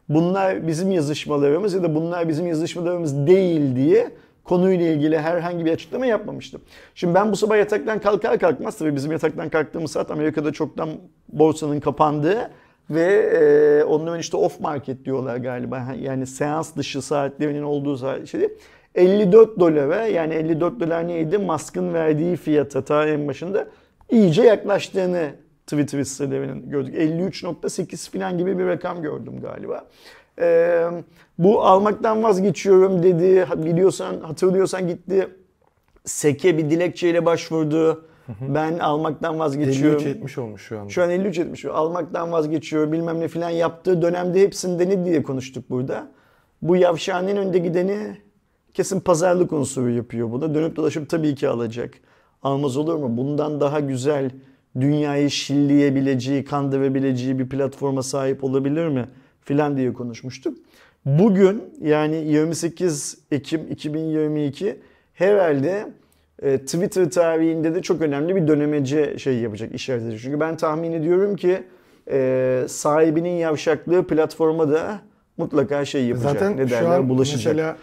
bunlar bizim yazışmalarımız ya da bunlar bizim yazışmalarımız değil diye konuyla ilgili herhangi bir açıklama yapmamıştım. Şimdi ben bu sabah yataktan kalkar kalkmaz tabii bizim yataktan kalktığımız saat Amerika'da çoktan borsanın kapandığı ve e, onların işte off market diyorlar galiba. Yani seans dışı saatlerinin olduğu saat şey değil. 54 dolara yani 54 dolar neydi? Musk'ın verdiği fiyata ta en başında iyice yaklaştığını Twitter hisselerinin gördük. 53.8 falan gibi bir rakam gördüm galiba. Ee, bu almaktan vazgeçiyorum dedi. Biliyorsan, hatırlıyorsan gitti. Seke bir dilekçeyle başvurdu. Ben almaktan vazgeçiyorum. 53.70 olmuş şu anda. Şu an 53.70. Almaktan vazgeçiyorum. bilmem ne filan yaptığı dönemde hepsinde ne diye konuştuk burada. Bu yavşağın en önde gideni Kesin pazarlık unsuru yapıyor bu da. Dönüp dolaşıp tabii ki alacak. Almaz olur mu? Bundan daha güzel dünyayı şilleyebileceği, kandırabileceği bir platforma sahip olabilir mi? Filan diye konuşmuştuk. Bugün yani 28 Ekim 2022 herhalde e, Twitter tarihinde de çok önemli bir dönemece şey yapacak, işaret edecek. Çünkü ben tahmin ediyorum ki e, sahibinin yavşaklığı platforma da mutlaka şey yapacak. Zaten ne derler, şu an bulaşacak. mesela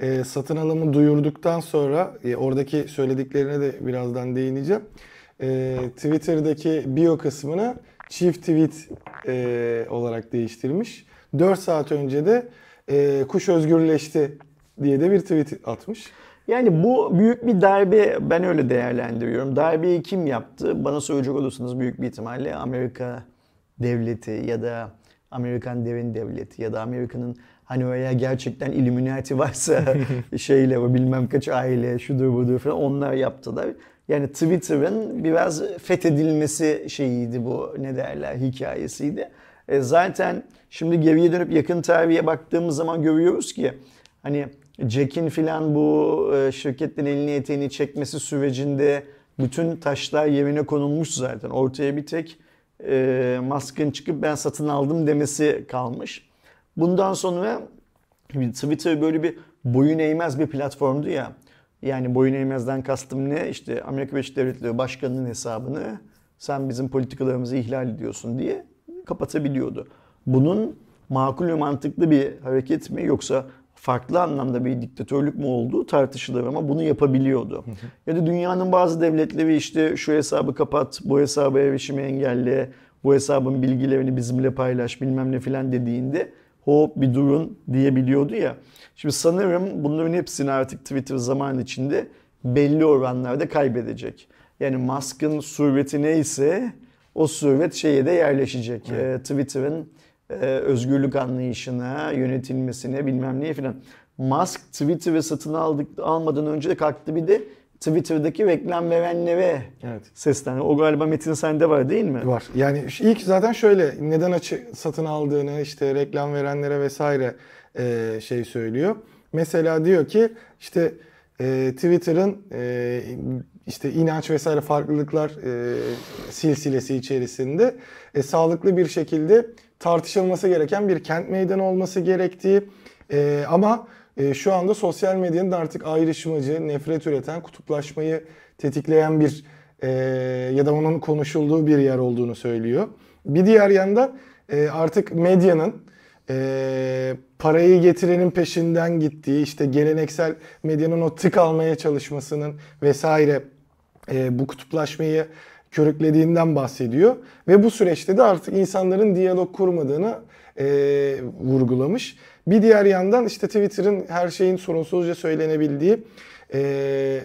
e, satın alımı duyurduktan sonra e, oradaki söylediklerine de birazdan değineceğim. E, Twitter'daki bio kısmını çift tweet e, olarak değiştirmiş. 4 saat önce de e, kuş özgürleşti diye de bir tweet atmış. Yani bu büyük bir darbe ben öyle değerlendiriyorum. Darbeyi kim yaptı? Bana söyleyecek olursanız büyük bir ihtimalle Amerika devleti ya da Amerikan devin devleti ya da Amerika'nın Hani veya gerçekten Illuminati varsa (laughs) şeyle o bilmem kaç aile şudur budur falan onlar yaptılar. Yani Twitter'ın biraz fethedilmesi şeyiydi bu ne derler hikayesiydi. E zaten şimdi geriye dönüp yakın tarihe baktığımız zaman görüyoruz ki hani Jack'in filan bu e, şirketin elini eteğini çekmesi sürecinde bütün taşlar yerine konulmuş zaten. Ortaya bir tek e, Musk'ın çıkıp ben satın aldım demesi kalmış. Bundan sonra Twitter böyle bir boyun eğmez bir platformdu ya. Yani boyun eğmezden kastım ne? İşte Amerika Birleşik Devletleri Başkanı'nın hesabını sen bizim politikalarımızı ihlal ediyorsun diye kapatabiliyordu. Bunun makul ve mantıklı bir hareket mi yoksa farklı anlamda bir diktatörlük mü olduğu tartışılır ama bunu yapabiliyordu. Hı Ya da dünyanın bazı devletleri işte şu hesabı kapat, bu hesabı erişimi engelle, bu hesabın bilgilerini bizimle paylaş bilmem ne filan dediğinde hop bir durun diyebiliyordu ya. Şimdi sanırım bunların hepsini artık Twitter zaman içinde belli oranlarda kaybedecek. Yani Musk'ın surveti neyse o survet şeye de yerleşecek. Evet. Ee, Twitter'ın e, özgürlük anlayışına, yönetilmesine bilmem neye filan. Musk Twitter'ı satın aldık, almadan önce de kalktı bir de Twitter'daki reklam verenlere evet. seslendi. O galiba Metin sende var değil mi? Var. Yani ilk zaten şöyle neden açı satın aldığını işte reklam verenlere vesaire e, şey söylüyor. Mesela diyor ki işte e, Twitter'ın e, işte inanç vesaire farklılıklar e, silsilesi içerisinde e, sağlıklı bir şekilde tartışılması gereken bir kent meydanı olması gerektiği e, ama e, şu anda sosyal medyanın artık ayrışmacı, nefret üreten, kutuplaşmayı tetikleyen bir e, ya da onun konuşulduğu bir yer olduğunu söylüyor. Bir diğer yanda e, artık medyanın parayı getirenin peşinden gittiği, işte geleneksel medyanın o tık almaya çalışmasının vesaire bu kutuplaşmayı körüklediğinden bahsediyor. Ve bu süreçte de artık insanların diyalog kurmadığını e, vurgulamış. Bir diğer yandan işte Twitter'ın her şeyin sorunsuzca söylenebildiği, e,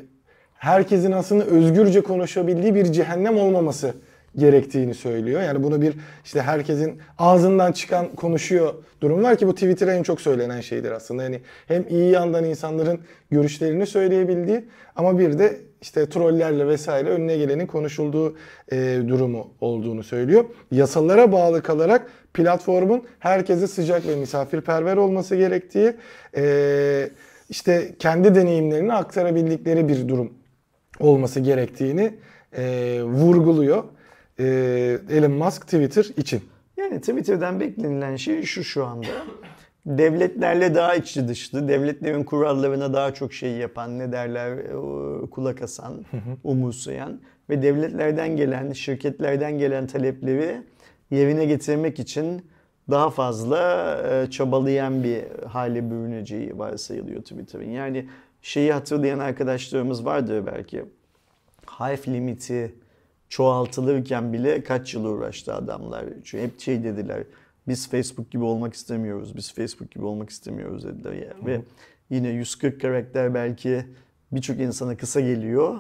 herkesin aslında özgürce konuşabildiği bir cehennem olmaması gerektiğini söylüyor. Yani bunu bir işte herkesin ağzından çıkan konuşuyor durum var ki bu Twitter'a en çok söylenen şeydir aslında. Yani hem iyi yandan insanların görüşlerini söyleyebildiği ama bir de işte trollerle vesaire önüne gelenin konuşulduğu e, durumu olduğunu söylüyor. Yasalara bağlı kalarak platformun herkese sıcak ve misafirperver olması gerektiği, e, işte kendi deneyimlerini aktarabildikleri bir durum olması gerektiğini e, vurguluyor e, Elon Musk Twitter için. Yani Twitter'dan beklenilen şey şu şu anda devletlerle daha içi dışlı, devletlerin kurallarına daha çok şey yapan, ne derler e, kulak asan, umursayan ve devletlerden gelen, şirketlerden gelen talepleri yerine getirmek için daha fazla e, çabalayan bir hale bürüneceği varsayılıyor Twitter'ın. Yani şeyi hatırlayan arkadaşlarımız vardır belki. Harf limiti çoğaltılırken bile kaç yıl uğraştı adamlar. Çünkü hep şey dediler biz Facebook gibi olmak istemiyoruz, biz Facebook gibi olmak istemiyoruz dediler. Ve yine 140 karakter belki birçok insana kısa geliyor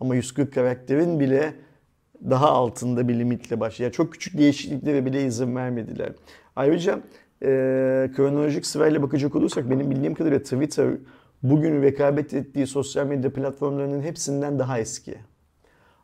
ama 140 karakterin bile daha altında bir limitle başlıyor. çok küçük değişikliklere bile izin vermediler. Ayrıca e, kronolojik sırayla bakacak olursak benim bildiğim kadarıyla Twitter bugün rekabet ettiği sosyal medya platformlarının hepsinden daha eski.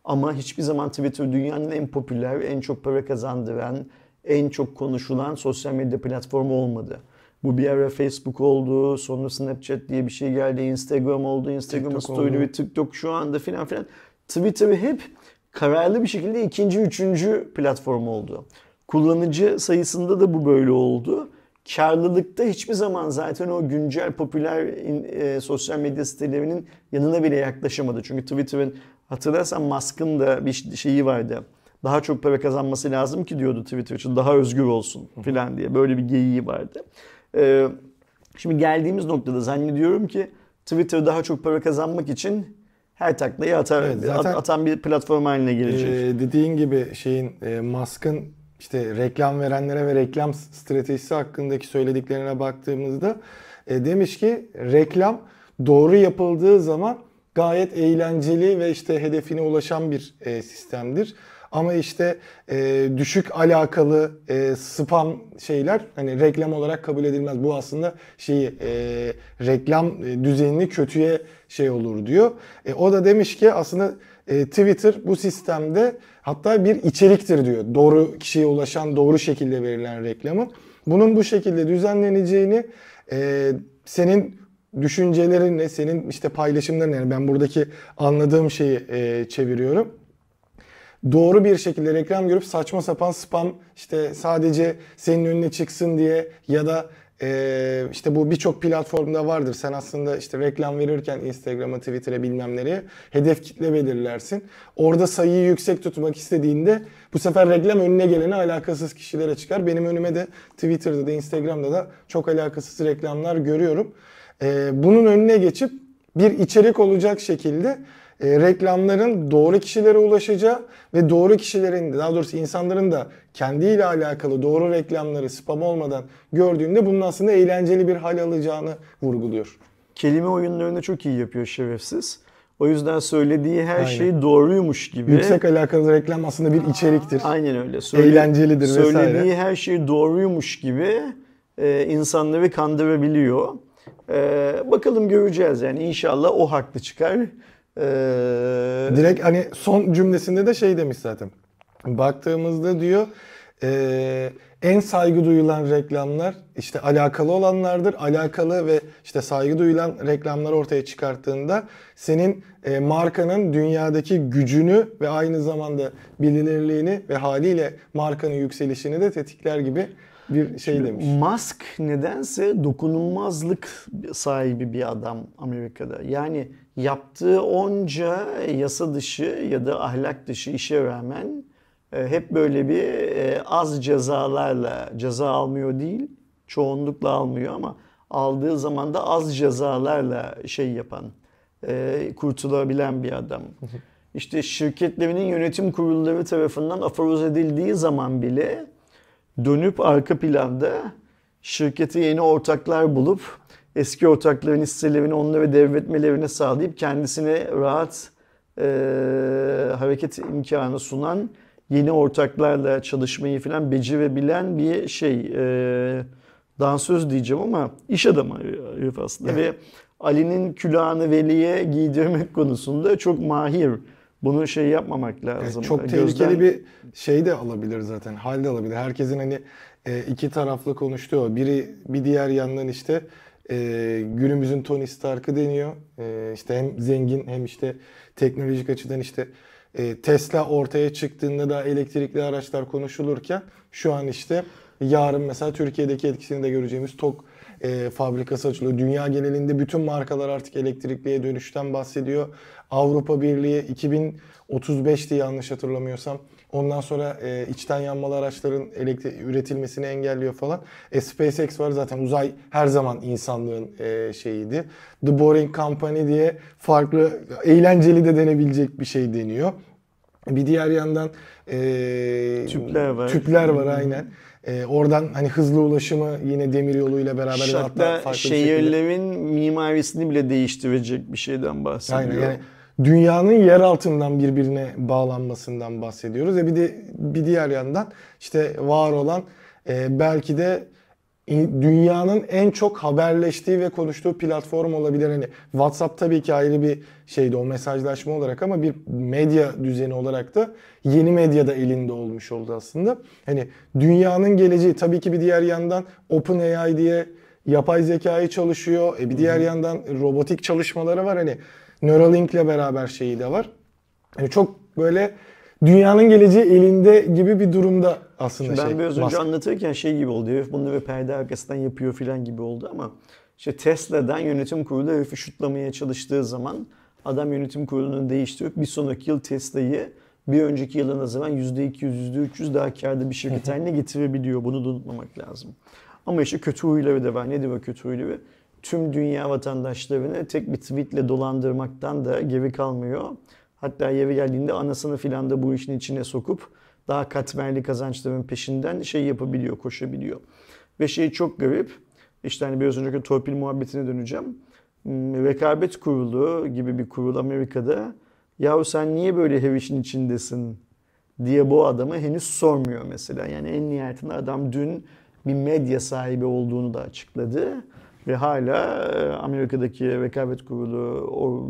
Ama hiçbir zaman Twitter dünyanın en popüler, en çok para kazandıran, en çok konuşulan sosyal medya platformu olmadı. Bu bir ara Facebook oldu, sonra Snapchat diye bir şey geldi, Instagram oldu, Instagram Story ve TikTok şu anda filan filan. Twitter'ı hep kararlı bir şekilde ikinci, üçüncü platform oldu. Kullanıcı sayısında da bu böyle oldu. Karlılıkta hiçbir zaman zaten o güncel popüler e, sosyal medya sitelerinin yanına bile yaklaşamadı. Çünkü Twitter'ın hatırlarsan Musk'ın da bir şeyi vardı daha çok para kazanması lazım ki diyordu Twitter için daha özgür olsun filan diye. Böyle bir geyiği vardı. Ee, şimdi geldiğimiz noktada zannediyorum ki Twitter daha çok para kazanmak için her taklayı atar, evet, zaten, atan bir platform haline gelecek. E, dediğin gibi şeyin e, Musk'ın işte reklam verenlere ve reklam stratejisi hakkındaki söylediklerine baktığımızda e, demiş ki reklam doğru yapıldığı zaman gayet eğlenceli ve işte hedefine ulaşan bir e, sistemdir. Ama işte e, düşük alakalı e, spam şeyler hani reklam olarak kabul edilmez. Bu aslında şeyi e, reklam e, düzenini kötüye şey olur diyor. E, o da demiş ki aslında e, Twitter bu sistemde hatta bir içeriktir diyor. Doğru kişiye ulaşan doğru şekilde verilen reklamı. Bunun bu şekilde düzenleneceğini e, senin düşüncelerinle, senin işte paylaşımlarınla yani ben buradaki anladığım şeyi e, çeviriyorum doğru bir şekilde reklam görüp saçma sapan spam işte sadece senin önüne çıksın diye ya da e, işte bu birçok platformda vardır. Sen aslında işte reklam verirken Instagram'a, Twitter'a bilmem nereye hedef kitle belirlersin. Orada sayıyı yüksek tutmak istediğinde bu sefer reklam önüne gelene alakasız kişilere çıkar. Benim önüme de Twitter'da da Instagram'da da çok alakasız reklamlar görüyorum. E, bunun önüne geçip bir içerik olacak şekilde e, reklamların doğru kişilere ulaşacağı ve doğru kişilerin daha doğrusu insanların da kendiyle alakalı doğru reklamları spam olmadan gördüğünde bunun aslında eğlenceli bir hal alacağını vurguluyor. Kelime oyunlarını çok iyi yapıyor şerefsiz. O yüzden söylediği her Aynen. şey doğruymuş gibi. Yüksek alakalı reklam aslında bir içeriktir. Aynen öyle. Söyle, Eğlencelidir söylediği vesaire. Söylediği her şey doğruymuş gibi e, insanları kandırabiliyor. E, bakalım göreceğiz yani inşallah o haklı çıkar. Ee... Direkt hani son cümlesinde de şey demiş zaten. Baktığımızda diyor e, en saygı duyulan reklamlar işte alakalı olanlardır. Alakalı ve işte saygı duyulan reklamlar ortaya çıkarttığında senin e, markanın dünyadaki gücünü ve aynı zamanda bilinirliğini ve haliyle markanın yükselişini de tetikler gibi bir şey Şimdi demiş. Musk nedense dokunulmazlık sahibi bir adam Amerika'da. Yani yaptığı onca yasa dışı ya da ahlak dışı işe rağmen e, hep böyle bir e, az cezalarla ceza almıyor değil, çoğunlukla almıyor ama aldığı zaman da az cezalarla şey yapan, e, kurtulabilen bir adam. İşte şirketlerinin yönetim kurulları tarafından aforoz edildiği zaman bile dönüp arka planda şirkete yeni ortaklar bulup eski ortakların hisselerini onlara devretmelerine sağlayıp kendisine rahat e, hareket imkanı sunan yeni ortaklarla çalışmayı falan becerebilen bir şey e, dansöz diyeceğim ama iş adamı Arif aslında evet. ve Ali'nin külahını Veli'ye giydirmek konusunda çok mahir. Bunu şey yapmamak lazım. Evet, çok Gözden... tehlikeli bir şey de alabilir zaten. Hal de alabilir. Herkesin hani e, iki taraflı konuştuğu. Biri bir diğer yandan işte e, günümüzün Tony Stark'ı deniyor. E, işte hem zengin hem işte teknolojik açıdan işte Tesla ortaya çıktığında da elektrikli araçlar konuşulurken şu an işte yarın mesela Türkiye'deki etkisini de göreceğimiz TOK e, fabrikası açılıyor. Dünya genelinde bütün markalar artık elektrikliye dönüşten bahsediyor. Avrupa Birliği 2035'ti yanlış hatırlamıyorsam. Ondan sonra e, içten yanmalı araçların elektri- üretilmesini engelliyor falan. E, SpaceX var zaten uzay her zaman insanlığın e, şeyiydi. The Boring Company diye farklı eğlenceli de denebilecek bir şey deniyor. Bir diğer yandan e, tüpler var. Tüpler var aynen. E, oradan hani hızlı ulaşımı yine demir yoluyla beraber Şartta hatta farklı şehirlerin bir şey şekilde. mimarisini bile değiştirecek bir şeyden bahsediyor. Aynen yani dünyanın yer altından birbirine bağlanmasından bahsediyoruz. E bir de bir diğer yandan işte var olan e, belki de dünyanın en çok haberleştiği ve konuştuğu platform olabilir. Hani WhatsApp tabii ki ayrı bir şeydi o mesajlaşma olarak ama bir medya düzeni olarak da yeni medya da elinde olmuş oldu aslında. Hani dünyanın geleceği tabii ki bir diğer yandan OpenAI diye yapay zekayı çalışıyor. E bir diğer yandan robotik çalışmaları var. Hani Neuralink'le beraber şeyi de var. Yani çok böyle dünyanın geleceği elinde gibi bir durumda aslında Şimdi ben şey. Ben biraz önce Musk. anlatırken şey gibi oldu. Herif bunu bir perde arkasından yapıyor filan gibi oldu ama işte Tesla'dan yönetim kurulu herifi şutlamaya çalıştığı zaman adam yönetim kurulunu değiştirip bir sonraki yıl Tesla'yı bir önceki yılın yıla nazaran %200, %300 daha karlı bir şirket (laughs) haline getirebiliyor. Bunu da unutmamak lazım. Ama işte kötü huyları da var. Nedir o kötü huyları? tüm dünya vatandaşlarını tek bir tweetle dolandırmaktan da geri kalmıyor. Hatta yeri geldiğinde anasını filan da bu işin içine sokup daha katmerli kazançların peşinden şey yapabiliyor, koşabiliyor. Ve şey çok garip. İşte hani biraz önceki torpil muhabbetine döneceğim. Hmm, rekabet kurulu gibi bir kurul Amerika'da yahu sen niye böyle her işin içindesin diye bu adamı henüz sormuyor mesela. Yani en nihayetinde adam dün bir medya sahibi olduğunu da açıkladı. Ve hala e, Amerika'daki rekabet kurulu o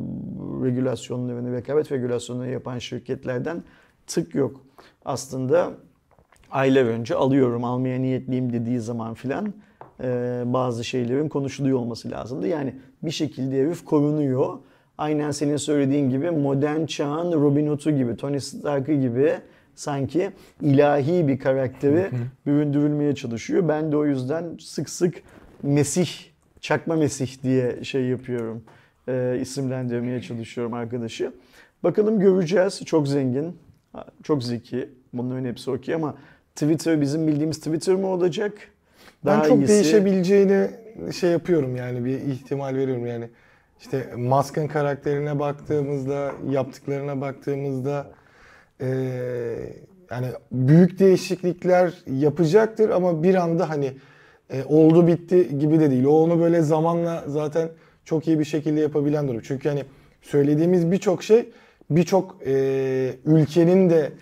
regülasyonlarını, rekabet regülasyonunu yapan şirketlerden tık yok. Aslında aylar önce alıyorum, almaya niyetliyim dediği zaman filan e, bazı şeylerin konuşuluyor olması lazımdı. Yani bir şekilde herif korunuyor. Aynen senin söylediğin gibi modern çağın Robin Hood'u gibi, Tony Stark'ı gibi sanki ilahi bir karakteri büründürülmeye çalışıyor. Ben de o yüzden sık sık Mesih Çakma Mesih diye şey yapıyorum. E, isimlendirmeye çalışıyorum arkadaşı. Bakalım göreceğiz. Çok zengin, çok zeki. Bunların hepsi okey ama Twitter bizim bildiğimiz Twitter mı olacak? Daha ben çok iyisi... değişebileceğini şey yapıyorum yani bir ihtimal veriyorum yani. İşte Musk'ın karakterine baktığımızda, yaptıklarına baktığımızda ee, yani büyük değişiklikler yapacaktır ama bir anda hani e, oldu bitti gibi de değil. O onu böyle zamanla zaten çok iyi bir şekilde yapabilen durum. Çünkü hani söylediğimiz birçok şey birçok e, ülkenin de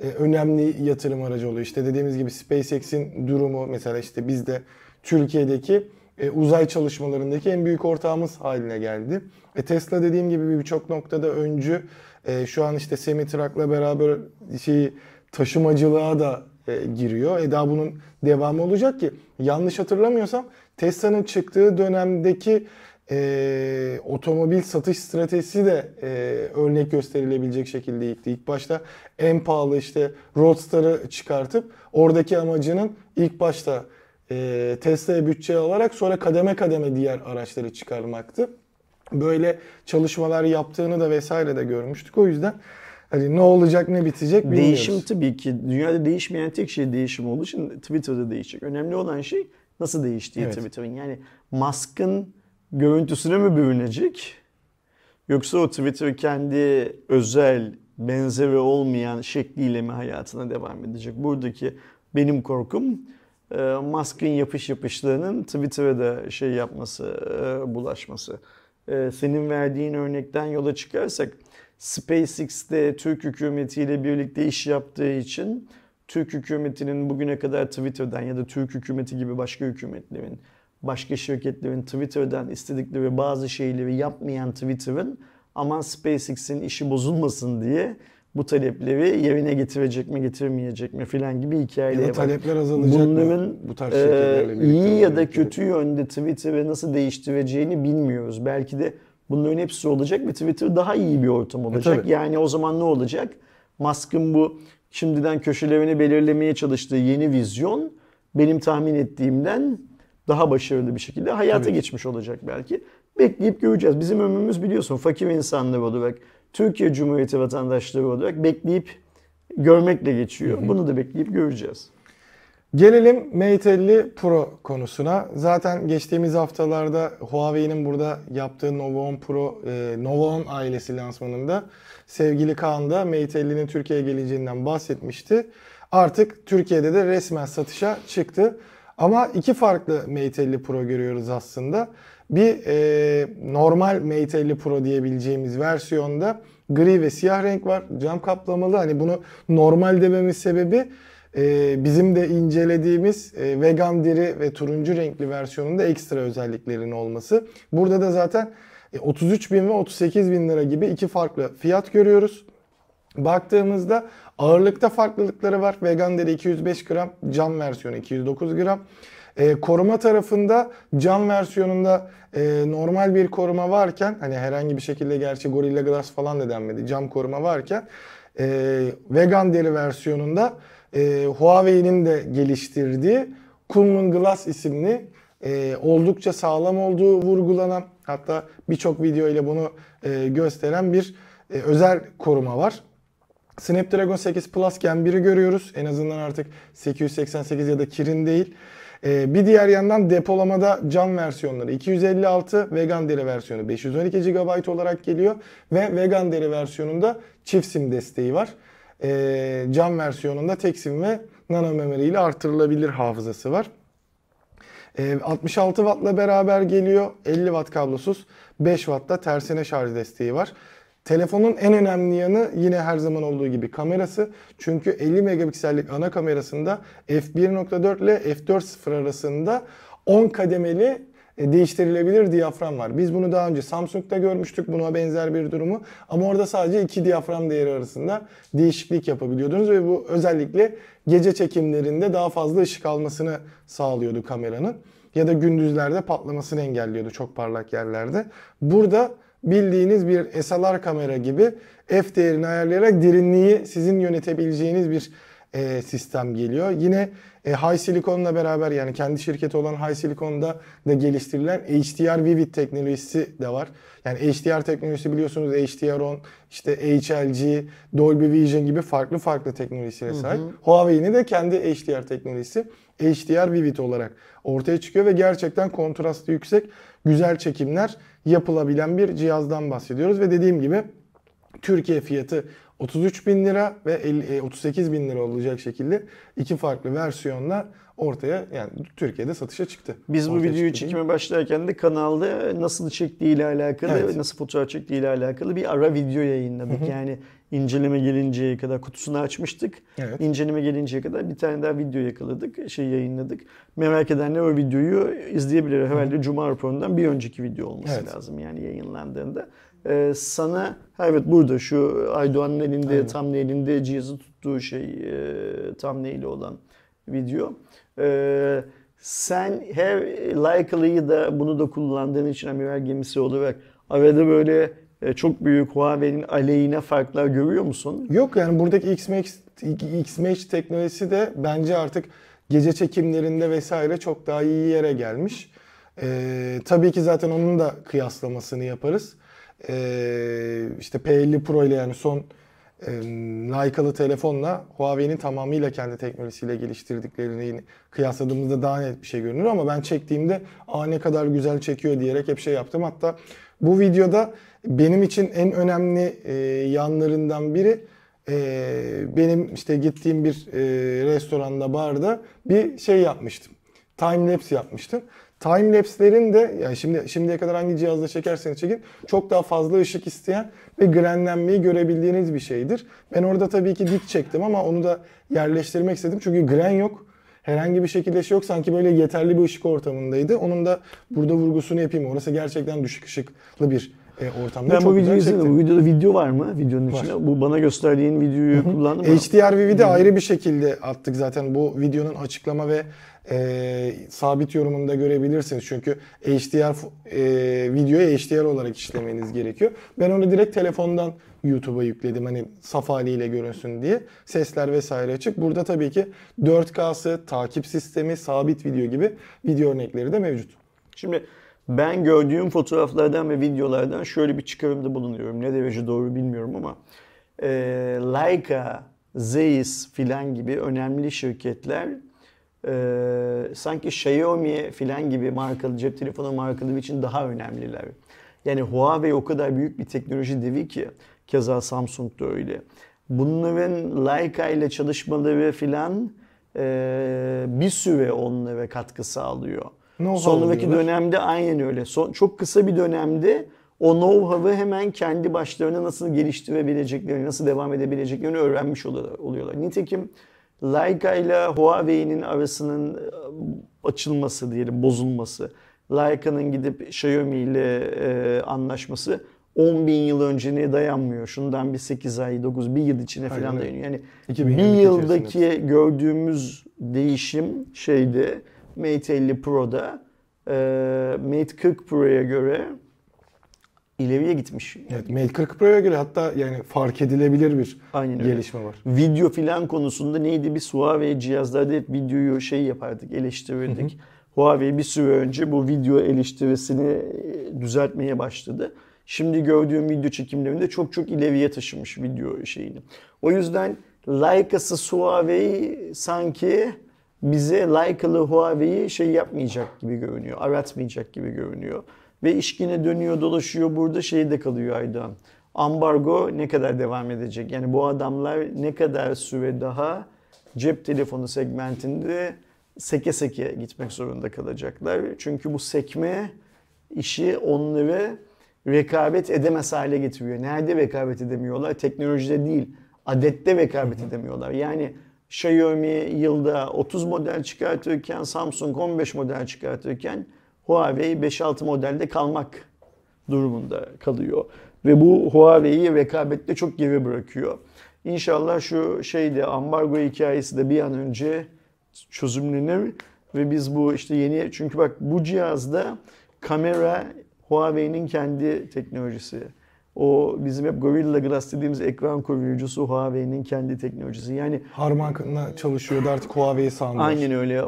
e, önemli yatırım aracı oluyor. İşte dediğimiz gibi SpaceX'in durumu mesela işte bizde Türkiye'deki e, uzay çalışmalarındaki en büyük ortağımız haline geldi. E, Tesla dediğim gibi birçok noktada öncü. E, şu an işte Semi Truck'la beraber şeyi taşımacılığa da e, giriyor. Eda bunun devamı olacak ki yanlış hatırlamıyorsam Tesla'nın çıktığı dönemdeki e, otomobil satış stratejisi de e, örnek gösterilebilecek şekilde gitti. İlk başta en pahalı işte Roadster'ı çıkartıp oradaki amacının ilk başta e, Tesla'ya bütçe alarak sonra kademe kademe diğer araçları çıkarmaktı. Böyle çalışmalar yaptığını da vesaire de görmüştük. O yüzden Hani ne olacak ne bitecek bilmiyoruz. Değişim tabii ki. Dünyada değişmeyen tek şey değişim olduğu için Twitter'da değişecek. Önemli olan şey nasıl değiştiği evet. Twitter'ın. Yani Musk'ın görüntüsüne mi bürünecek? Yoksa o Twitter kendi özel, benzeri olmayan şekliyle mi hayatına devam edecek? Buradaki benim korkum e, Musk'ın yapış yapışlarının Twitter'a da şey yapması, e, bulaşması. E, senin verdiğin örnekten yola çıkarsak SpaceX'te Türk hükümetiyle birlikte iş yaptığı için Türk hükümetinin bugüne kadar Twitter'dan ya da Türk hükümeti gibi başka hükümetlerin, başka şirketlerin Twitter'dan istedikleri bazı şeyleri yapmayan Twitter'ın aman SpaceX'in işi bozulmasın diye bu talepleri yerine getirecek mi getirmeyecek mi filan gibi hikayeler var. talepler azalacak Bunların, mı? Bu tarz e, iyi ya da kötü yönde Twitter'ı nasıl değiştireceğini bilmiyoruz. Belki de Bunların hepsi olacak ve Twitter daha iyi bir ortam e, olacak. E, yani o zaman ne olacak? Musk'ın bu şimdiden köşelerini belirlemeye çalıştığı yeni vizyon benim tahmin ettiğimden daha başarılı bir şekilde hayata tabii. geçmiş olacak belki. Bekleyip göreceğiz. Bizim ömrümüz biliyorsun fakir insanlar olarak, Türkiye Cumhuriyeti vatandaşları olarak bekleyip görmekle geçiyor. Hı hı. Bunu da bekleyip göreceğiz. Gelelim Mate 50 Pro konusuna. Zaten geçtiğimiz haftalarda Huawei'nin burada yaptığı Nova 10 Pro, e, Nova 10 ailesi lansmanında sevgili Kaan da Mate 50'nin Türkiye'ye geleceğinden bahsetmişti. Artık Türkiye'de de resmen satışa çıktı. Ama iki farklı Mate 50 Pro görüyoruz aslında. Bir e, normal Mate 50 Pro diyebileceğimiz versiyonda gri ve siyah renk var. Cam kaplamalı. Hani bunu normal dememiz sebebi ee, bizim de incelediğimiz e, vegan diri ve turuncu renkli versiyonunda ekstra özelliklerin olması. Burada da zaten e, 33 bin ve 38 bin lira gibi iki farklı fiyat görüyoruz. Baktığımızda ağırlıkta farklılıkları var. Vegan deri 205 gram, cam versiyonu 209 gram. E, koruma tarafında cam versiyonunda e, normal bir koruma varken hani herhangi bir şekilde gerçi Gorilla Glass falan da denmedi. Cam koruma varken e, vegan deri versiyonunda e, Huawei'nin de geliştirdiği Kunlun Glass isimli e, oldukça sağlam olduğu vurgulanan hatta birçok video ile bunu e, gösteren bir e, özel koruma var. Snapdragon 8 Plus Gen 1'i görüyoruz. En azından artık 888 ya da Kirin değil. Ee, bir diğer yandan depolamada cam versiyonları 256 vegan deri versiyonu 512 GB olarak geliyor ve vegan deri versiyonunda çift sim desteği var e, cam versiyonunda teksim ve nano memori ile artırılabilir hafızası var. E, ee, 66 wattla beraber geliyor. 50 watt kablosuz. 5 wattta tersine şarj desteği var. Telefonun en önemli yanı yine her zaman olduğu gibi kamerası. Çünkü 50 megapiksellik ana kamerasında f1.4 ile f4.0 arasında 10 kademeli e, değiştirilebilir diyafram var. Biz bunu daha önce Samsung'da görmüştük buna benzer bir durumu. Ama orada sadece iki diyafram değeri arasında değişiklik yapabiliyordunuz ve bu özellikle gece çekimlerinde daha fazla ışık almasını sağlıyordu kameranın. Ya da gündüzlerde patlamasını engelliyordu çok parlak yerlerde. Burada bildiğiniz bir SLR kamera gibi f değerini ayarlayarak derinliği sizin yönetebileceğiniz bir e, sistem geliyor. Yine e, High Silicon'la beraber yani kendi şirketi olan High Silicon'da da geliştirilen HDR Vivid teknolojisi de var. Yani HDR teknolojisi biliyorsunuz HDR10, işte HLG, Dolby Vision gibi farklı farklı teknolojisine sahip. Hı hı. Huawei'nin de kendi HDR teknolojisi HDR Vivid olarak ortaya çıkıyor ve gerçekten kontrastı yüksek güzel çekimler yapılabilen bir cihazdan bahsediyoruz ve dediğim gibi Türkiye fiyatı 33 bin lira ve 38 e, bin lira olacak şekilde iki farklı versiyonla ortaya yani Türkiye'de satışa çıktı. Biz ortaya bu videoyu çekime başlarken de kanalda nasıl çektiği ile alakalı evet. ve nasıl fotoğraf çektiği ile alakalı bir ara video yayınladık. Hı hı. Yani inceleme gelinceye kadar kutusunu açmıştık. Evet. İnceleme gelinceye kadar bir tane daha video yakaladık, şey yayınladık. Merak edenler o videoyu izleyebilir. Herhalde Cuma raporundan bir önceki video olması evet. lazım yani yayınlandığında. Ee, sana evet burada şu Aydoğan'ın elinde Aynen. tam elinde cihazı tuttuğu şey e, tam neyle olan video. Ee, sen her likely'yi da bunu da kullandığın için amiral gemisi olarak arada böyle e, çok büyük Huawei'nin aleyhine farklar görüyor musun? Yok yani buradaki X-Match, X-Match teknolojisi de bence artık gece çekimlerinde vesaire çok daha iyi yere gelmiş. Ee, tabii ki zaten onun da kıyaslamasını yaparız e, işte P50 Pro ile yani son e, Nike'lı telefonla Huawei'nin tamamıyla kendi teknolojisiyle geliştirdiklerini kıyasladığımızda daha net bir şey görünür ama ben çektiğimde aa ne kadar güzel çekiyor diyerek hep şey yaptım. Hatta bu videoda benim için en önemli e, yanlarından biri e, benim işte gittiğim bir e, restoranda barda bir şey yapmıştım. Time lapse yapmıştım. Time lapse'lerin de yani şimdi şimdiye kadar hangi cihazda çekerseniz çekin çok daha fazla ışık isteyen ve grenlenmeyi görebildiğiniz bir şeydir. Ben orada tabii ki dik çektim ama onu da yerleştirmek istedim. Çünkü gren yok. Herhangi bir şekilde şey yok. Sanki böyle yeterli bir ışık ortamındaydı. Onun da burada vurgusunu yapayım. Orası gerçekten düşük ışıklı bir e, ortamda ben çok bu videoyu izledim. Bu videoda video var mı? Videonun var. Bu bana gösterdiğin videoyu Hı-hı. kullandım. HDRVV'de Hı-hı. ayrı bir şekilde attık zaten. Bu videonun açıklama ve e, sabit yorumunda görebilirsiniz. Çünkü HDR e, videoya HDR olarak işlemeniz gerekiyor. Ben onu direkt telefondan YouTube'a yükledim. Hani saf haliyle görünsün diye. Sesler vesaire açık. Burada tabii ki 4K'sı, takip sistemi, sabit video gibi video örnekleri de mevcut. Şimdi ben gördüğüm fotoğraflardan ve videolardan şöyle bir çıkarımda bulunuyorum. Ne derece doğru bilmiyorum ama e, Leica, Zeiss filan gibi önemli şirketler e, sanki Xiaomi filan gibi markalı cep telefonu markaları için daha önemliler. Yani Huawei o kadar büyük bir teknoloji devi ki keza Samsung da öyle. Bunların Leica ile çalışmaları filan e, bir süre onlara katkı sağlıyor know Sonraki diyorlar. dönemde aynen öyle. Son, çok kısa bir dönemde o know-how'ı hemen kendi başlarına nasıl geliştirebileceklerini, nasıl devam edebileceklerini öğrenmiş oluyorlar. Nitekim Leica ile Huawei'nin arasının e, açılması diyelim, bozulması, Leica'nın gidip Xiaomi ile e, anlaşması 10 bin yıl önceye dayanmıyor. Şundan bir 8 ay, 9, bir yıl içine falan dayanıyor. Yani bir yıldaki içerisinde. gördüğümüz değişim şeyde Mate 50 Pro'da e, Mate 40 Pro'ya göre ileriye gitmiş. Yani. Evet, Mate 40 Pro'ya göre hatta yani fark edilebilir bir Aynen öyle. gelişme var. Video filan konusunda neydi bir Huawei cihazlarda hep videoyu şey yapardık, eleştirirdik. Huawei bir süre önce bu video eleştirisini e, düzeltmeye başladı. Şimdi gördüğüm video çekimlerinde çok çok ileriye taşımış video şeyini. O yüzden Leica'sı Huawei sanki bize Leica'lı Huawei'yi şey yapmayacak gibi görünüyor, aratmayacak gibi görünüyor. Ve işkine dönüyor, dolaşıyor burada şeyde kalıyor Aydoğan. Ambargo ne kadar devam edecek? Yani bu adamlar ne kadar süre daha cep telefonu segmentinde seke seke gitmek zorunda kalacaklar. Çünkü bu sekme işi onları rekabet edemez hale getiriyor. Nerede rekabet edemiyorlar? Teknolojide değil, adette rekabet edemiyorlar. Yani Xiaomi yılda 30 model çıkartırken Samsung 15 model çıkartırken Huawei 5-6 modelde kalmak durumunda kalıyor. Ve bu Huawei'yi rekabette çok geri bırakıyor. İnşallah şu şeyde ambargo hikayesi de bir an önce çözümlenir ve biz bu işte yeni çünkü bak bu cihazda kamera Huawei'nin kendi teknolojisi o bizim hep Gorilla Glass dediğimiz ekran koruyucusu Huawei'nin kendi teknolojisi. Yani Harman'la çalışıyordu artık Huawei'yi sanmış. Aynen öyle.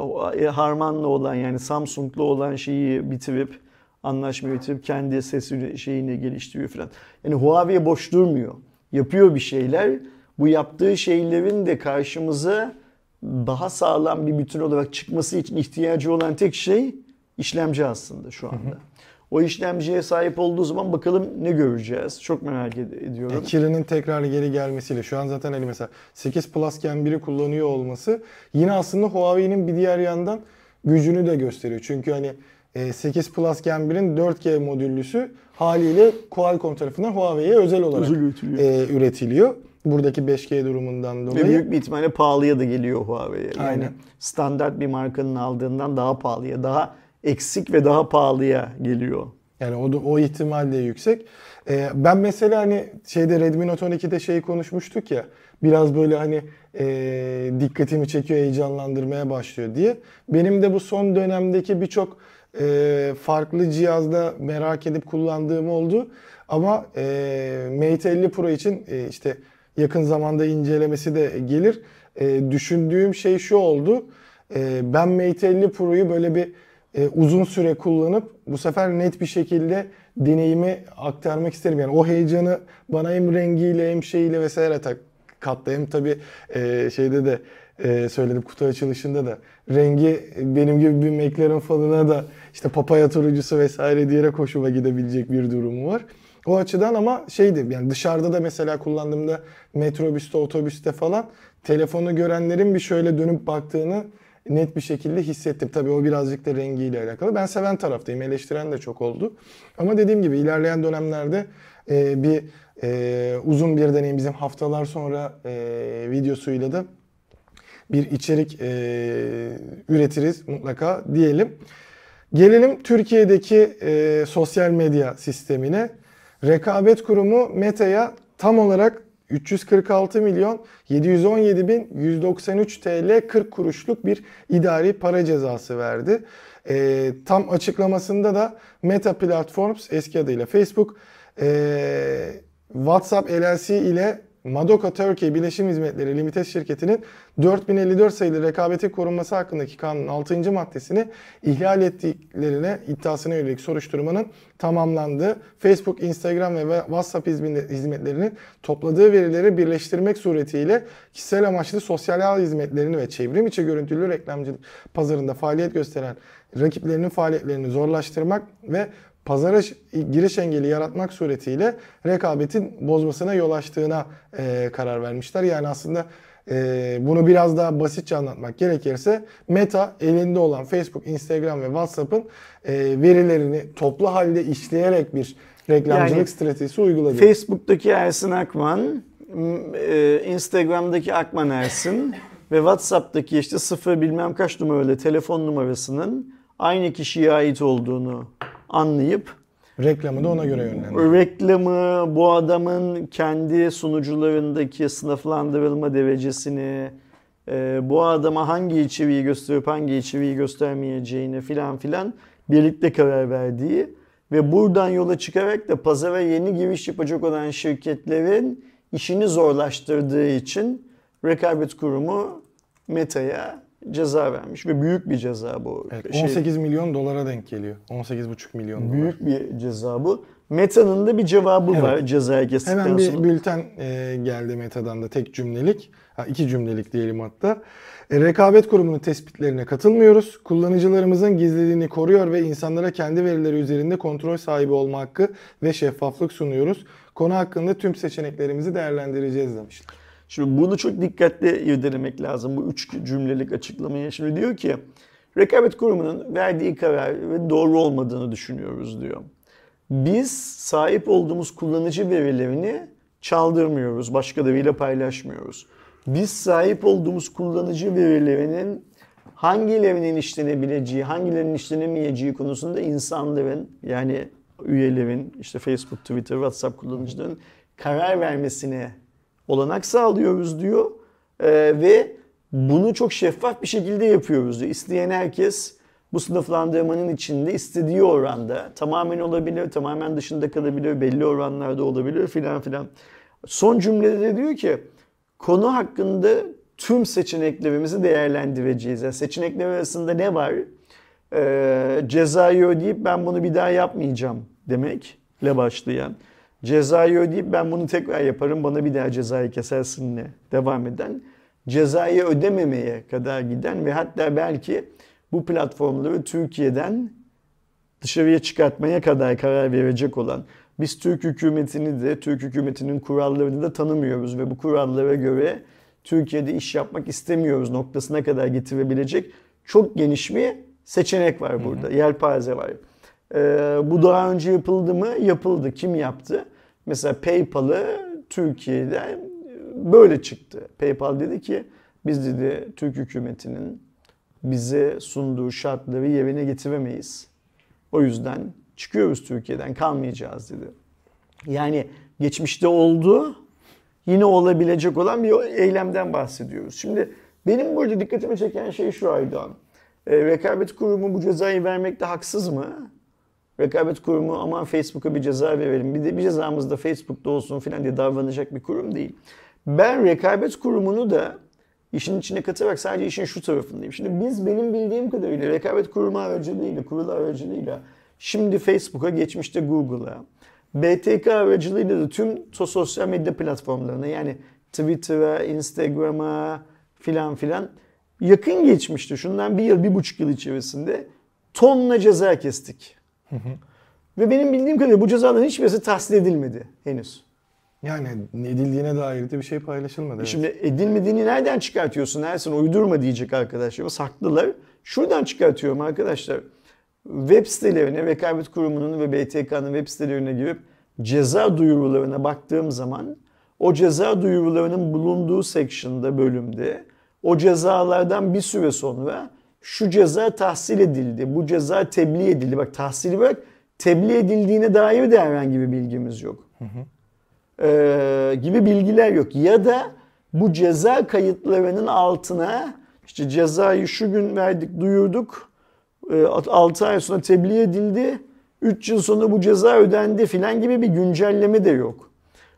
E, harman'la olan yani Samsung'la olan şeyi bitirip anlaşmayı bitirip kendi ses şeyini geliştiriyor falan. Yani Huawei boş durmuyor. Yapıyor bir şeyler. Bu yaptığı şeylerin de karşımıza daha sağlam bir bütün olarak çıkması için ihtiyacı olan tek şey işlemci aslında şu anda. O işlemciye sahip olduğu zaman bakalım ne göreceğiz. Çok merak ediyorum. E, kirinin tekrar geri gelmesiyle şu an zaten hani mesela 8 Plus Gen 1'i kullanıyor olması yine aslında Huawei'nin bir diğer yandan gücünü de gösteriyor. Çünkü hani 8 Plus Gen 1'in 4G modüllüsü haliyle Qualcomm tarafından Huawei'ye özel olarak üretiliyor. e, üretiliyor. Buradaki 5G durumundan dolayı. Ve büyük bir ihtimalle pahalıya da geliyor Huawei'ye. Yani Aynen. standart bir markanın aldığından daha pahalıya, daha eksik ve daha pahalıya geliyor. Yani o, o ihtimal de yüksek. Ee, ben mesela hani şeyde Redmi Note 12'de şeyi konuşmuştuk ya. Biraz böyle hani e, dikkatimi çekiyor, heyecanlandırmaya başlıyor diye. Benim de bu son dönemdeki birçok e, farklı cihazda merak edip kullandığım oldu. Ama e, Mate 50 Pro için e, işte yakın zamanda incelemesi de gelir. E, düşündüğüm şey şu oldu. E, ben Mate 50 Pro'yu böyle bir e, uzun süre kullanıp bu sefer net bir şekilde deneyimi aktarmak isterim. Yani o heyecanı bana hem rengiyle hem şeyiyle vesaire tak, kattı. Hem tabii e, şeyde de e, söyledim kutu açılışında da rengi benim gibi bir McLaren falına da işte papaya turuncusu vesaire diyerek hoşuma gidebilecek bir durumu var. O açıdan ama şeydi yani dışarıda da mesela kullandığımda metrobüste, otobüste falan telefonu görenlerin bir şöyle dönüp baktığını net bir şekilde hissettim. Tabii o birazcık da rengiyle alakalı. Ben seven taraftayım. Eleştiren de çok oldu. Ama dediğim gibi ilerleyen dönemlerde e, bir e, uzun bir deneyim bizim haftalar sonra e, videosuyla da bir içerik e, üretiriz mutlaka diyelim. Gelelim Türkiye'deki e, sosyal medya sistemine. Rekabet Kurumu Meta'ya tam olarak 346 milyon 717 bin 193 TL 40 kuruşluk bir idari para cezası verdi. E, tam açıklamasında da Meta Platforms eski adıyla Facebook e, WhatsApp LLC ile Madoka Turkey Bileşim Hizmetleri Limited şirketinin 4054 sayılı rekabeti korunması hakkındaki kanunun 6. maddesini ihlal ettiklerine iddiasına yönelik soruşturmanın tamamlandığı Facebook, Instagram ve WhatsApp hizmetlerinin topladığı verileri birleştirmek suretiyle kişisel amaçlı sosyal ağ hizmetlerini ve çevrim içi görüntülü reklamcılık pazarında faaliyet gösteren rakiplerinin faaliyetlerini zorlaştırmak ve pazara giriş engeli yaratmak suretiyle rekabetin bozmasına yol açtığına e, karar vermişler. Yani aslında e, bunu biraz daha basitçe anlatmak gerekirse Meta elinde olan Facebook, Instagram ve WhatsApp'ın e, verilerini toplu halde işleyerek bir reklamcılık yani, stratejisi uyguladı. Facebook'taki Ersin Akman, e, Instagram'daki Akman Ersin ve WhatsApp'taki işte sıfır bilmem kaç numaralı telefon numarasının aynı kişiye ait olduğunu anlayıp reklamı da ona göre yönlendiriyor. Reklamı bu adamın kendi sunucularındaki sınıflandırılma derecesini e, bu adama hangi içeriği gösterip hangi içeriği göstermeyeceğini filan filan birlikte karar verdiği ve buradan yola çıkarak da pazara yeni giriş yapacak olan şirketlerin işini zorlaştırdığı için rekabet kurumu Meta'ya ceza vermiş ve büyük bir ceza bu. Evet, 18 şey, milyon dolara denk geliyor. 18,5 milyon Büyük bir ceza bu. Meta'nın da bir cevabı evet. var cezaya kestikten sonra. Hemen bir bülten e, geldi Meta'dan da tek cümlelik. iki cümlelik diyelim hatta. E, rekabet kurumunun tespitlerine katılmıyoruz. Kullanıcılarımızın gizlediğini koruyor ve insanlara kendi verileri üzerinde kontrol sahibi olma hakkı ve şeffaflık sunuyoruz. Konu hakkında tüm seçeneklerimizi değerlendireceğiz demişler. Şimdi bunu çok dikkatli irdelemek lazım bu üç cümlelik açıklamaya. Şimdi diyor ki rekabet kurumunun verdiği karar doğru olmadığını düşünüyoruz diyor. Biz sahip olduğumuz kullanıcı verilerini çaldırmıyoruz, başkalarıyla paylaşmıyoruz. Biz sahip olduğumuz kullanıcı verilerinin hangilerinin işlenebileceği, hangilerinin işlenemeyeceği konusunda insanların yani üyelerin, işte Facebook, Twitter, WhatsApp kullanıcılarının karar vermesine olanak sağlıyoruz diyor e, ve bunu çok şeffaf bir şekilde yapıyoruz diyor. İsteyen herkes bu sınıflandırmanın içinde istediği oranda tamamen olabilir, tamamen dışında kalabilir, belli oranlarda olabilir filan filan. Son cümlede de diyor ki konu hakkında tüm seçeneklerimizi değerlendireceğiz. Yani seçenekler arasında ne var? E, cezayı ödeyip ben bunu bir daha yapmayacağım demekle ile başlayan cezayı ödeyip ben bunu tekrar yaparım bana bir daha cezayı kesersin ne devam eden cezayı ödememeye kadar giden ve hatta belki bu platformları Türkiye'den dışarıya çıkartmaya kadar karar verecek olan biz Türk hükümetini de Türk hükümetinin kurallarını da tanımıyoruz ve bu kurallara göre Türkiye'de iş yapmak istemiyoruz noktasına kadar getirebilecek çok geniş bir seçenek var burada. Hı hı. Yelpaze var. Ee, bu daha önce yapıldı mı? Yapıldı. Kim yaptı? Mesela PayPal'ı Türkiye'de böyle çıktı. PayPal dedi ki biz dedi Türk hükümetinin bize sunduğu şartları yerine getiremeyiz. O yüzden çıkıyoruz Türkiye'den kalmayacağız dedi. Yani geçmişte oldu yine olabilecek olan bir eylemden bahsediyoruz. Şimdi benim burada dikkatimi çeken şey şu Aydoğan. E, rekabet kurumu bu cezayı vermekte haksız mı? Rekabet kurumu aman Facebook'a bir ceza verelim. Bir de bir cezamız da Facebook'ta olsun filan diye davranacak bir kurum değil. Ben rekabet kurumunu da işin içine katarak sadece işin şu tarafındayım. Şimdi biz benim bildiğim kadarıyla rekabet kurumu aracılığıyla, kurulu aracılığıyla şimdi Facebook'a, geçmişte Google'a, BTK aracılığıyla da tüm sosyal medya platformlarına yani Twitter'a, Instagram'a filan filan yakın geçmişte şundan bir yıl, bir buçuk yıl içerisinde tonla ceza kestik. Hı hı. Ve benim bildiğim kadarıyla bu cezaların hiçbirisi tahsil edilmedi henüz. Yani edildiğine dair de bir şey paylaşılmadı. E evet. Şimdi edilmediğini nereden çıkartıyorsun Ersin? Uydurma diyecek arkadaşlar? Saklılar. Şuradan çıkartıyorum arkadaşlar. Web sitelerine, Rekabet Kurumu'nun ve BTK'nın web sitelerine girip ceza duyurularına baktığım zaman o ceza duyurularının bulunduğu section'da, bölümde o cezalardan bir süre sonra şu ceza tahsil edildi, bu ceza tebliğ edildi. Bak tahsili bak, tebliğ edildiğine dair de herhangi bir bilgimiz yok. Ee, gibi bilgiler yok. Ya da bu ceza kayıtlarının altına işte cezayı şu gün verdik, duyurduk. 6 e, ay sonra tebliğ edildi. 3 yıl sonra bu ceza ödendi filan gibi bir güncelleme de yok.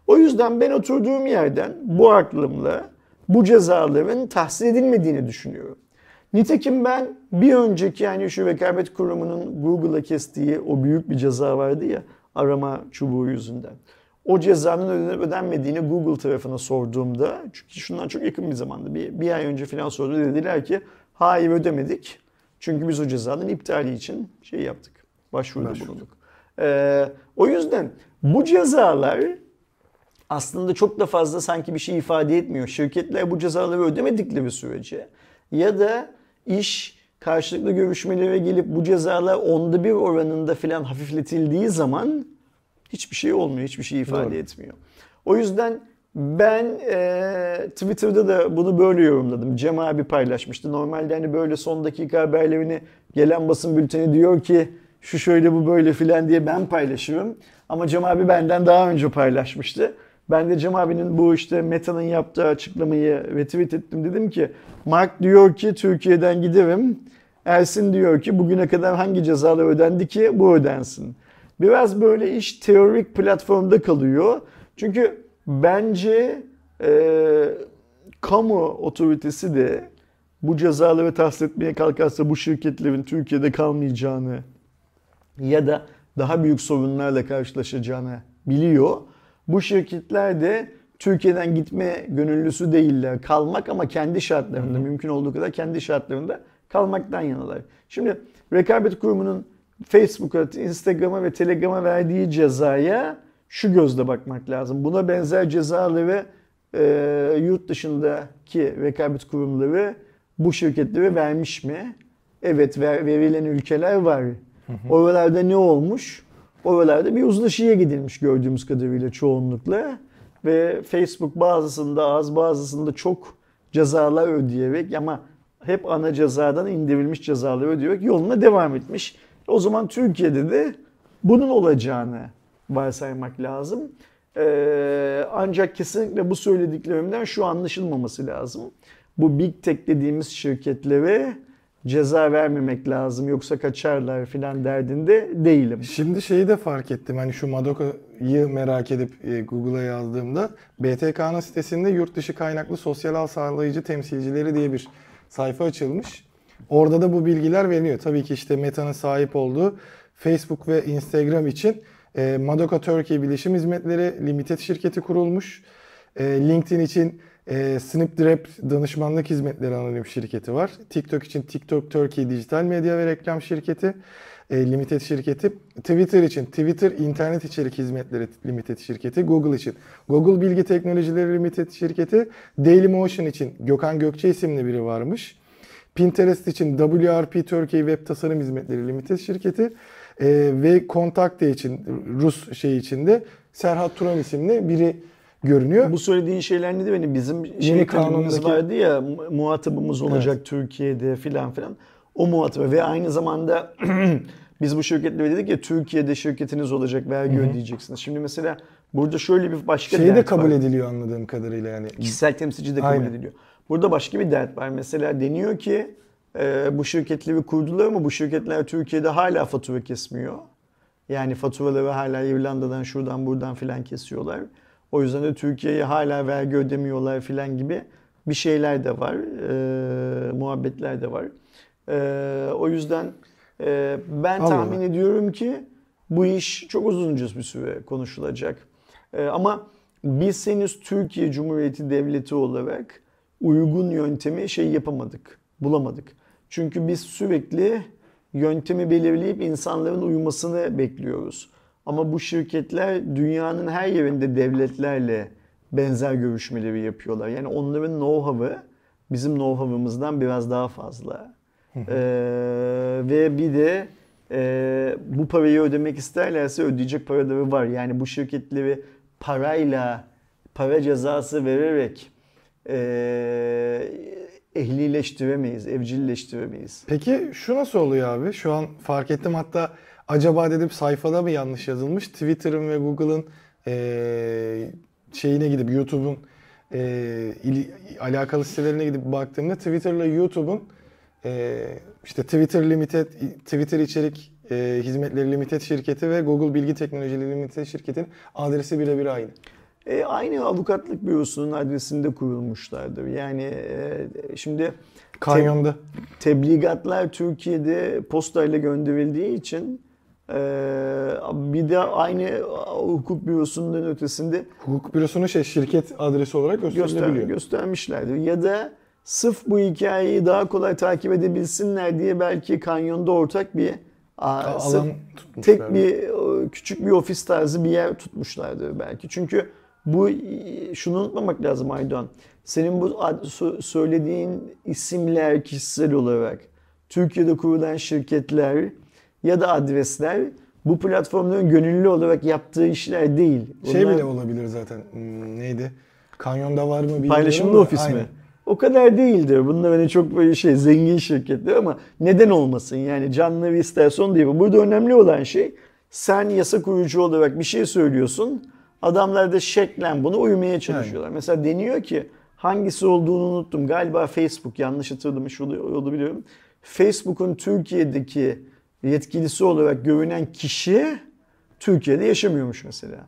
O yüzden ben oturduğum yerden bu aklımla bu cezaların tahsil edilmediğini düşünüyorum. Nitekim ben bir önceki yani şu rekabet kurumunun Google'a kestiği o büyük bir ceza vardı ya arama çubuğu yüzünden. O cezanın ödenmediğini Google tarafına sorduğumda çünkü şundan çok yakın bir zamanda bir, bir ay önce falan sordu dediler ki hayır ödemedik. Çünkü biz o cezanın iptali için şey yaptık. Başvuruda Başvurduk. bulunduk. Ee, o yüzden bu cezalar aslında çok da fazla sanki bir şey ifade etmiyor. Şirketler bu cezaları ödemedikleri sürece ya da iş karşılıklı görüşmelere gelip bu cezalar onda bir oranında filan hafifletildiği zaman hiçbir şey olmuyor, hiçbir şey ifade Doğru. etmiyor. O yüzden ben e, Twitter'da da bunu böyle yorumladım. Cem abi paylaşmıştı. Normalde hani böyle son dakika haberlerini gelen basın bülteni diyor ki şu şöyle bu böyle filan diye ben paylaşırım. Ama Cem abi benden daha önce paylaşmıştı. Ben de Cem abinin bu işte Meta'nın yaptığı açıklamayı retweet ettim. Dedim ki Mark diyor ki Türkiye'den giderim. Ersin diyor ki bugüne kadar hangi cezalı ödendi ki bu ödensin. Biraz böyle iş teorik platformda kalıyor. Çünkü bence e, kamu otoritesi de bu cezaları tahsil etmeye kalkarsa bu şirketlerin Türkiye'de kalmayacağını ya da daha büyük sorunlarla karşılaşacağını biliyor. Bu şirketler de Türkiye'den gitme gönüllüsü değiller. Kalmak ama kendi şartlarında, Hı-hı. mümkün olduğu kadar kendi şartlarında kalmaktan yanalar. Şimdi rekabet kurumunun Facebook'a, Instagram'a ve Telegram'a verdiği cezaya şu gözle bakmak lazım. Buna benzer cezaları ve yurt dışındaki rekabet kurumları bu şirketlere vermiş mi? Evet ver, verilen ülkeler var. Hı hı. Oralarda ne olmuş? oralarda bir uzlaşıya gidilmiş gördüğümüz kadarıyla çoğunlukla. Ve Facebook bazısında az bazısında çok cezalar ödeyerek ama hep ana cezadan indirilmiş cezalar ödeyerek yoluna devam etmiş. O zaman Türkiye'de de bunun olacağını varsaymak lazım. Ee, ancak kesinlikle bu söylediklerimden şu anlaşılmaması lazım. Bu big tech dediğimiz şirketlere ceza vermemek lazım yoksa kaçarlar filan derdinde değilim. Şimdi şeyi de fark ettim hani şu Madoka'yı merak edip e, Google'a yazdığımda BTK'nın sitesinde yurt dışı kaynaklı sosyal Al sağlayıcı temsilcileri diye bir sayfa açılmış. Orada da bu bilgiler veriliyor. Tabii ki işte Meta'nın sahip olduğu Facebook ve Instagram için e, Madoka Turkey Bilişim Hizmetleri Limited şirketi kurulmuş. E, LinkedIn için e, ee, Snipdrap danışmanlık hizmetleri anonim şirketi var. TikTok için TikTok Turkey dijital medya ve reklam şirketi. E, limited şirketi. Twitter için Twitter internet içerik hizmetleri limited şirketi. Google için Google Bilgi Teknolojileri Limited şirketi. Dailymotion için Gökhan Gökçe isimli biri varmış. Pinterest için WRP Turkey Web Tasarım Hizmetleri Limited şirketi e, ve Kontakte için Rus şey içinde Serhat Turan isimli biri görünüyor. Bu söylediğin şeyler neydi benim? Hani bizim Yeni şey kanunumuz vardı ya muhatabımız olacak evet. Türkiye'de filan filan. O muhatabı ve aynı zamanda (clears throat) biz bu şirketle dedik ya Türkiye'de şirketiniz olacak vergi Hı-hı. ödeyeceksiniz. Şimdi mesela burada şöyle bir başka şey de kabul var. ediliyor anladığım kadarıyla yani. Kişisel temsilci de kabul Aynen. ediliyor. Burada başka bir dert var. Mesela deniyor ki e, bu şirketleri kurdular mı bu şirketler Türkiye'de hala fatura kesmiyor. Yani faturaları hala İrlanda'dan şuradan buradan filan kesiyorlar. O yüzden de Türkiye'ye hala vergi ödemiyorlar filan gibi bir şeyler de var. E, muhabbetler de var. E, o yüzden e, ben Allah. tahmin ediyorum ki bu iş çok uzunca bir süre konuşulacak. E, ama biz henüz Türkiye Cumhuriyeti Devleti olarak uygun yöntemi şey yapamadık, bulamadık. Çünkü biz sürekli yöntemi belirleyip insanların uyumasını bekliyoruz. Ama bu şirketler dünyanın her yerinde devletlerle benzer görüşmeleri yapıyorlar. Yani onların know-how'ı bizim know-how'ımızdan biraz daha fazla. ee, ve bir de e, bu parayı ödemek isterlerse ödeyecek paraları var. Yani bu şirketleri parayla, para cezası vererek e, ehlileştiremeyiz, evcilleştiremeyiz. Peki şu nasıl oluyor abi? Şu an fark ettim hatta acaba dedim sayfada mı yanlış yazılmış? Twitter'ın ve Google'ın e, şeyine gidip YouTube'un e, il, alakalı sitelerine gidip baktığımda Twitter'la YouTube'un e, işte Twitter Limited, Twitter içerik e, hizmetleri Limited şirketi ve Google Bilgi Teknolojileri Limited şirketin adresi birebir aynı. E, aynı avukatlık bürosunun adresinde kurulmuşlardır. Yani e, şimdi kanyonda te, tebligatlar Türkiye'de postayla gönderildiği için ee, bir de aynı hukuk bürosunun ötesinde hukuk bürosunu şey şirket adresi olarak gösterilebiliyor. göstermişlerdi. Ya da sırf bu hikayeyi daha kolay takip edebilsinler diye belki kanyonda ortak bir alan tek bir küçük bir ofis tarzı bir yer tutmuşlardı belki. Çünkü bu şunu unutmamak lazım Aydoğan. Senin bu söylediğin isimler kişisel olarak Türkiye'de kurulan şirketler ya da adresler bu platformların gönüllü olarak yaptığı işler değil. Bunlar... Şey bile olabilir zaten. Hmm, neydi? Kanyonda var mı bilmiyorum. Paylaşımlı ofis mi? O kadar değildir. Bunlar hani çok böyle şey zengin şirketler ama neden olmasın? Yani canlı bir istasyon diye. Burada önemli olan şey sen yasa kurucu olarak bir şey söylüyorsun. Adamlar da şeklen bunu uymaya çalışıyorlar. Yani. Mesela deniyor ki hangisi olduğunu unuttum. Galiba Facebook yanlış hatırlamış olabiliyorum. Facebook'un Türkiye'deki yetkilisi olarak görünen kişi Türkiye'de yaşamıyormuş mesela.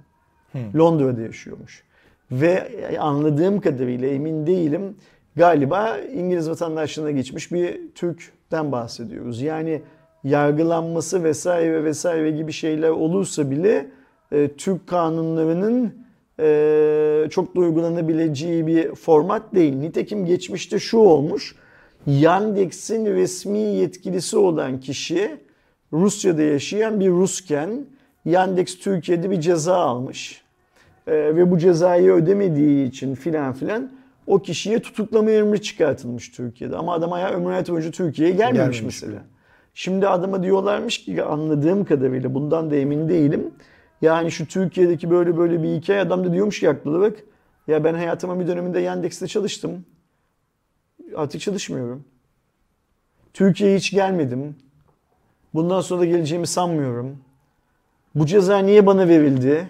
Hmm. Londra'da yaşıyormuş. Ve anladığım kadarıyla emin değilim galiba İngiliz vatandaşlığına geçmiş bir Türk'ten bahsediyoruz. Yani yargılanması vesaire vesaire gibi şeyler olursa bile e, Türk kanunlarının e, çok da uygulanabileceği bir format değil. Nitekim geçmişte şu olmuş. Yandex'in resmi yetkilisi olan kişi Rusya'da yaşayan bir Rusken Yandex Türkiye'de bir ceza almış. E, ve bu cezayı ödemediği için filan filan o kişiye tutuklama emri çıkartılmış Türkiye'de. Ama adam ayağı ömrü hayatı boyunca Türkiye'ye gelmemiş, gelmemiş mesela. Şimdi adama diyorlarmış ki anladığım kadarıyla bundan da emin değilim. Yani şu Türkiye'deki böyle böyle bir hikaye adam da diyormuş ki aklına bak. Ya ben hayatımın bir döneminde Yandex'te çalıştım. Artık çalışmıyorum. Türkiye'ye hiç gelmedim. Bundan sonra da geleceğimi sanmıyorum. Bu ceza niye bana verildi?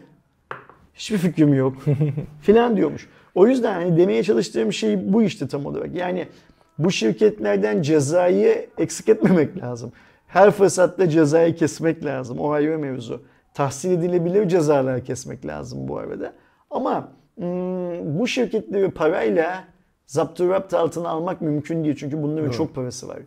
Hiçbir fikrim yok. (laughs) filan diyormuş. O yüzden hani demeye çalıştığım şey bu işte tam olarak. Yani bu şirketlerden cezayı eksik etmemek lazım. Her fırsatta cezayı kesmek lazım. O ayrı mevzu. Tahsil edilebilir cezalar kesmek lazım bu arada. Ama hmm, bu şirketleri parayla zapturapt altına almak mümkün değil. Çünkü bunların evet. çok parası var.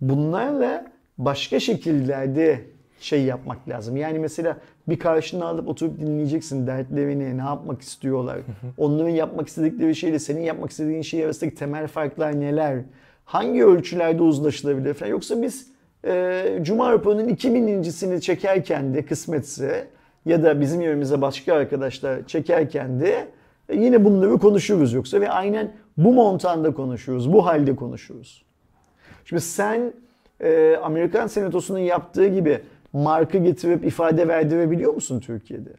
Bunlarla başka şekillerde şey yapmak lazım. Yani mesela bir karşını alıp oturup dinleyeceksin dertlerini, ne yapmak istiyorlar. Onların yapmak istedikleri şeyle senin yapmak istediğin şey arasındaki temel farklar neler? Hangi ölçülerde uzlaşılabilir falan. Yoksa biz e, Cuma raporunun 2000.sini çekerken de kısmetse ya da bizim yerimize başka arkadaşlar çekerken de e, yine bunları konuşuruz yoksa ve aynen bu montanda konuşuyoruz, bu halde konuşuyoruz. Şimdi sen e, Amerikan Senatosu'nun yaptığı gibi markı getirip ifade verdirebiliyor musun Türkiye'de?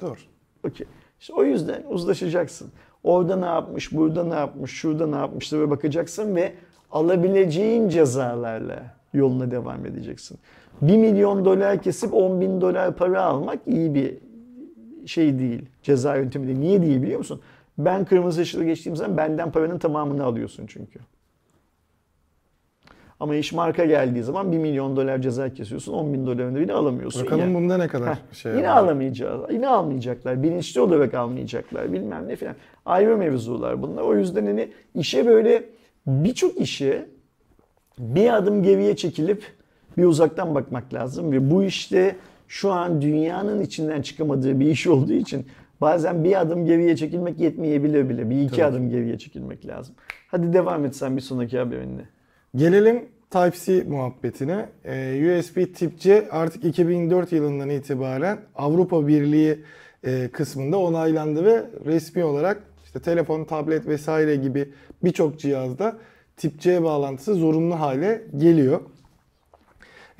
Zor. Okey. İşte o yüzden uzlaşacaksın. Orada ne yapmış, burada ne yapmış, şurada ne yapmış diye bakacaksın ve alabileceğin cezalarla yoluna devam edeceksin. 1 milyon dolar kesip 10 bin dolar para almak iyi bir şey değil. Ceza yöntemi değil. Niye değil biliyor musun? Ben kırmızı ışığı geçtiğim zaman benden paranın tamamını alıyorsun çünkü. Ama iş marka geldiği zaman 1 milyon dolar ceza kesiyorsun. 10 bin dolarını bile alamıyorsun. Bakalım yani. bunda ne kadar Heh, şey Yine var. alamayacağız. Yine almayacaklar. Bilinçli olarak almayacaklar. Bilmem ne filan. Ayrı mevzular bunlar. O yüzden hani işe böyle birçok işe bir adım geriye çekilip bir uzaktan bakmak lazım. Ve bu işte şu an dünyanın içinden çıkamadığı bir iş olduğu için bazen bir adım geriye çekilmek yetmeyebilir bile. Bir iki Tabii. adım geriye çekilmek lazım. Hadi devam et sen bir sonraki haberinde. Gelelim Type-C muhabbetine. USB Type c ee, artık 2004 yılından itibaren Avrupa Birliği e, kısmında onaylandı ve resmi olarak işte telefon, tablet vesaire gibi birçok cihazda Type c bağlantısı zorunlu hale geliyor.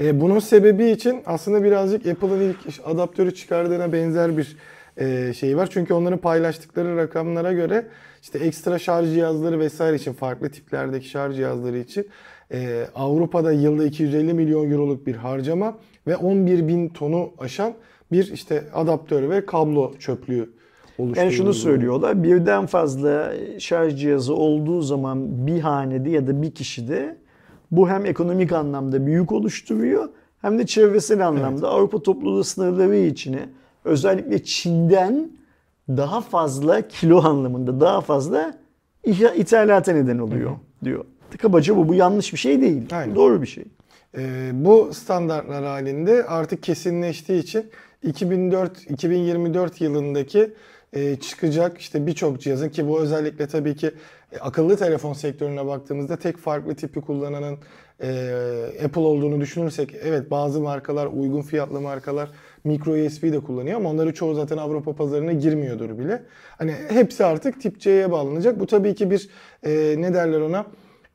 E, bunun sebebi için aslında birazcık Apple'ın ilk adaptörü çıkardığına benzer bir e, şey var. Çünkü onların paylaştıkları rakamlara göre işte ekstra şarj cihazları vesaire için farklı tiplerdeki şarj cihazları için e, Avrupa'da yılda 250 milyon euroluk bir harcama ve 11 bin tonu aşan bir işte adaptör ve kablo çöplüğü yani şunu söylüyorlar. Birden fazla şarj cihazı olduğu zaman bir hanede ya da bir kişide bu hem ekonomik anlamda büyük oluşturuyor hem de çevresel anlamda evet. Avrupa topluluğu sınırları içine özellikle Çin'den daha fazla kilo anlamında daha fazla ithalata neden oluyor Hı-hı. diyor. Kabaca bu. Bu yanlış bir şey değil. Aynen. Doğru bir şey. Ee, bu standartlar halinde artık kesinleştiği için 2004 2024 yılındaki e, çıkacak işte birçok cihazın ki bu özellikle tabii ki e, akıllı telefon sektörüne baktığımızda tek farklı tipi kullananın e, Apple olduğunu düşünürsek evet bazı markalar uygun fiyatlı markalar Micro USB de kullanıyor ama onları çoğu zaten Avrupa pazarına girmiyordur bile. Hani hepsi artık tip C'ye bağlanacak. Bu tabii ki bir e, ne derler ona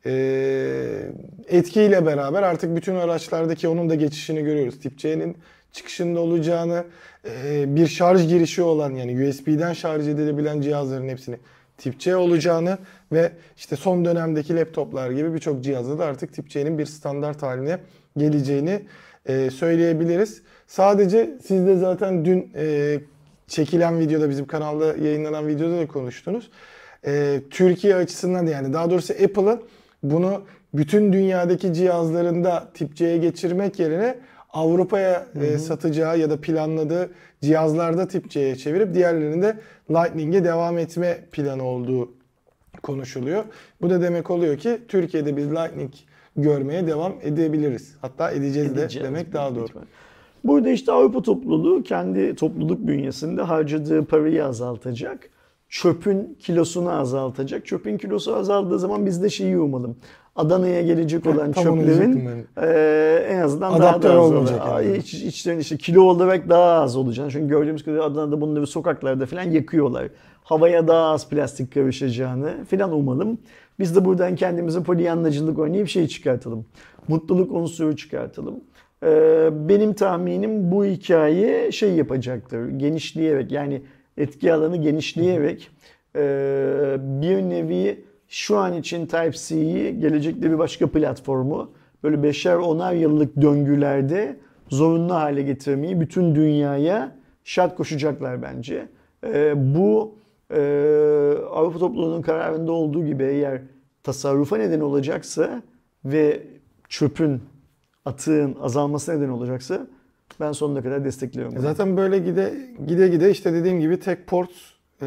e, etkiyle beraber artık bütün araçlardaki onun da geçişini görüyoruz. Tip C'nin çıkışında olacağını, e, bir şarj girişi olan yani USB'den şarj edilebilen cihazların hepsini tip C olacağını ve işte son dönemdeki laptoplar gibi birçok cihazda da artık tip C'nin bir standart haline geleceğini e, söyleyebiliriz. Sadece siz de zaten dün e, çekilen videoda bizim kanalda yayınlanan videoda da konuştunuz. E, Türkiye açısından yani daha doğrusu Apple'ın bunu bütün dünyadaki cihazlarında tip C'ye geçirmek yerine Avrupa'ya e, satacağı ya da planladığı cihazlarda tip C'ye çevirip de Lightning'e devam etme planı olduğu konuşuluyor. Bu da demek oluyor ki Türkiye'de biz Lightning görmeye devam edebiliriz. Hatta edeceğiz, edeceğiz de demek daha doğru. Ihtimalle. Burada işte Avrupa topluluğu kendi topluluk bünyesinde harcadığı parayı azaltacak. Çöpün kilosunu azaltacak. Çöpün kilosu azaldığı zaman biz de şeyi umalım. Adana'ya gelecek olan evet, çöplerin e, en azından Adaptör daha da az olacak. Yani. İç, içlerin işte kilo olarak daha az olacak. Çünkü gördüğümüz kadarıyla Adana'da bunları sokaklarda falan yakıyorlar. Havaya daha az plastik karışacağını falan umalım. Biz de buradan kendimize polyanlacılık oynayıp şey çıkartalım. Mutluluk unsuru çıkartalım ee, benim tahminim bu hikaye şey yapacaktır. Genişleyerek yani etki alanı genişleyerek e, bir nevi şu an için Type-C'yi gelecekte bir başka platformu böyle beşer onar yıllık döngülerde zorunlu hale getirmeyi bütün dünyaya şart koşacaklar bence. Ee, bu e, Avrupa topluluğunun kararında olduğu gibi eğer tasarrufa neden olacaksa ve çöpün atığın azalması neden olacaksa ben sonuna kadar destekliyorum. E zaten böyle gide gide gide işte dediğim gibi tek port e,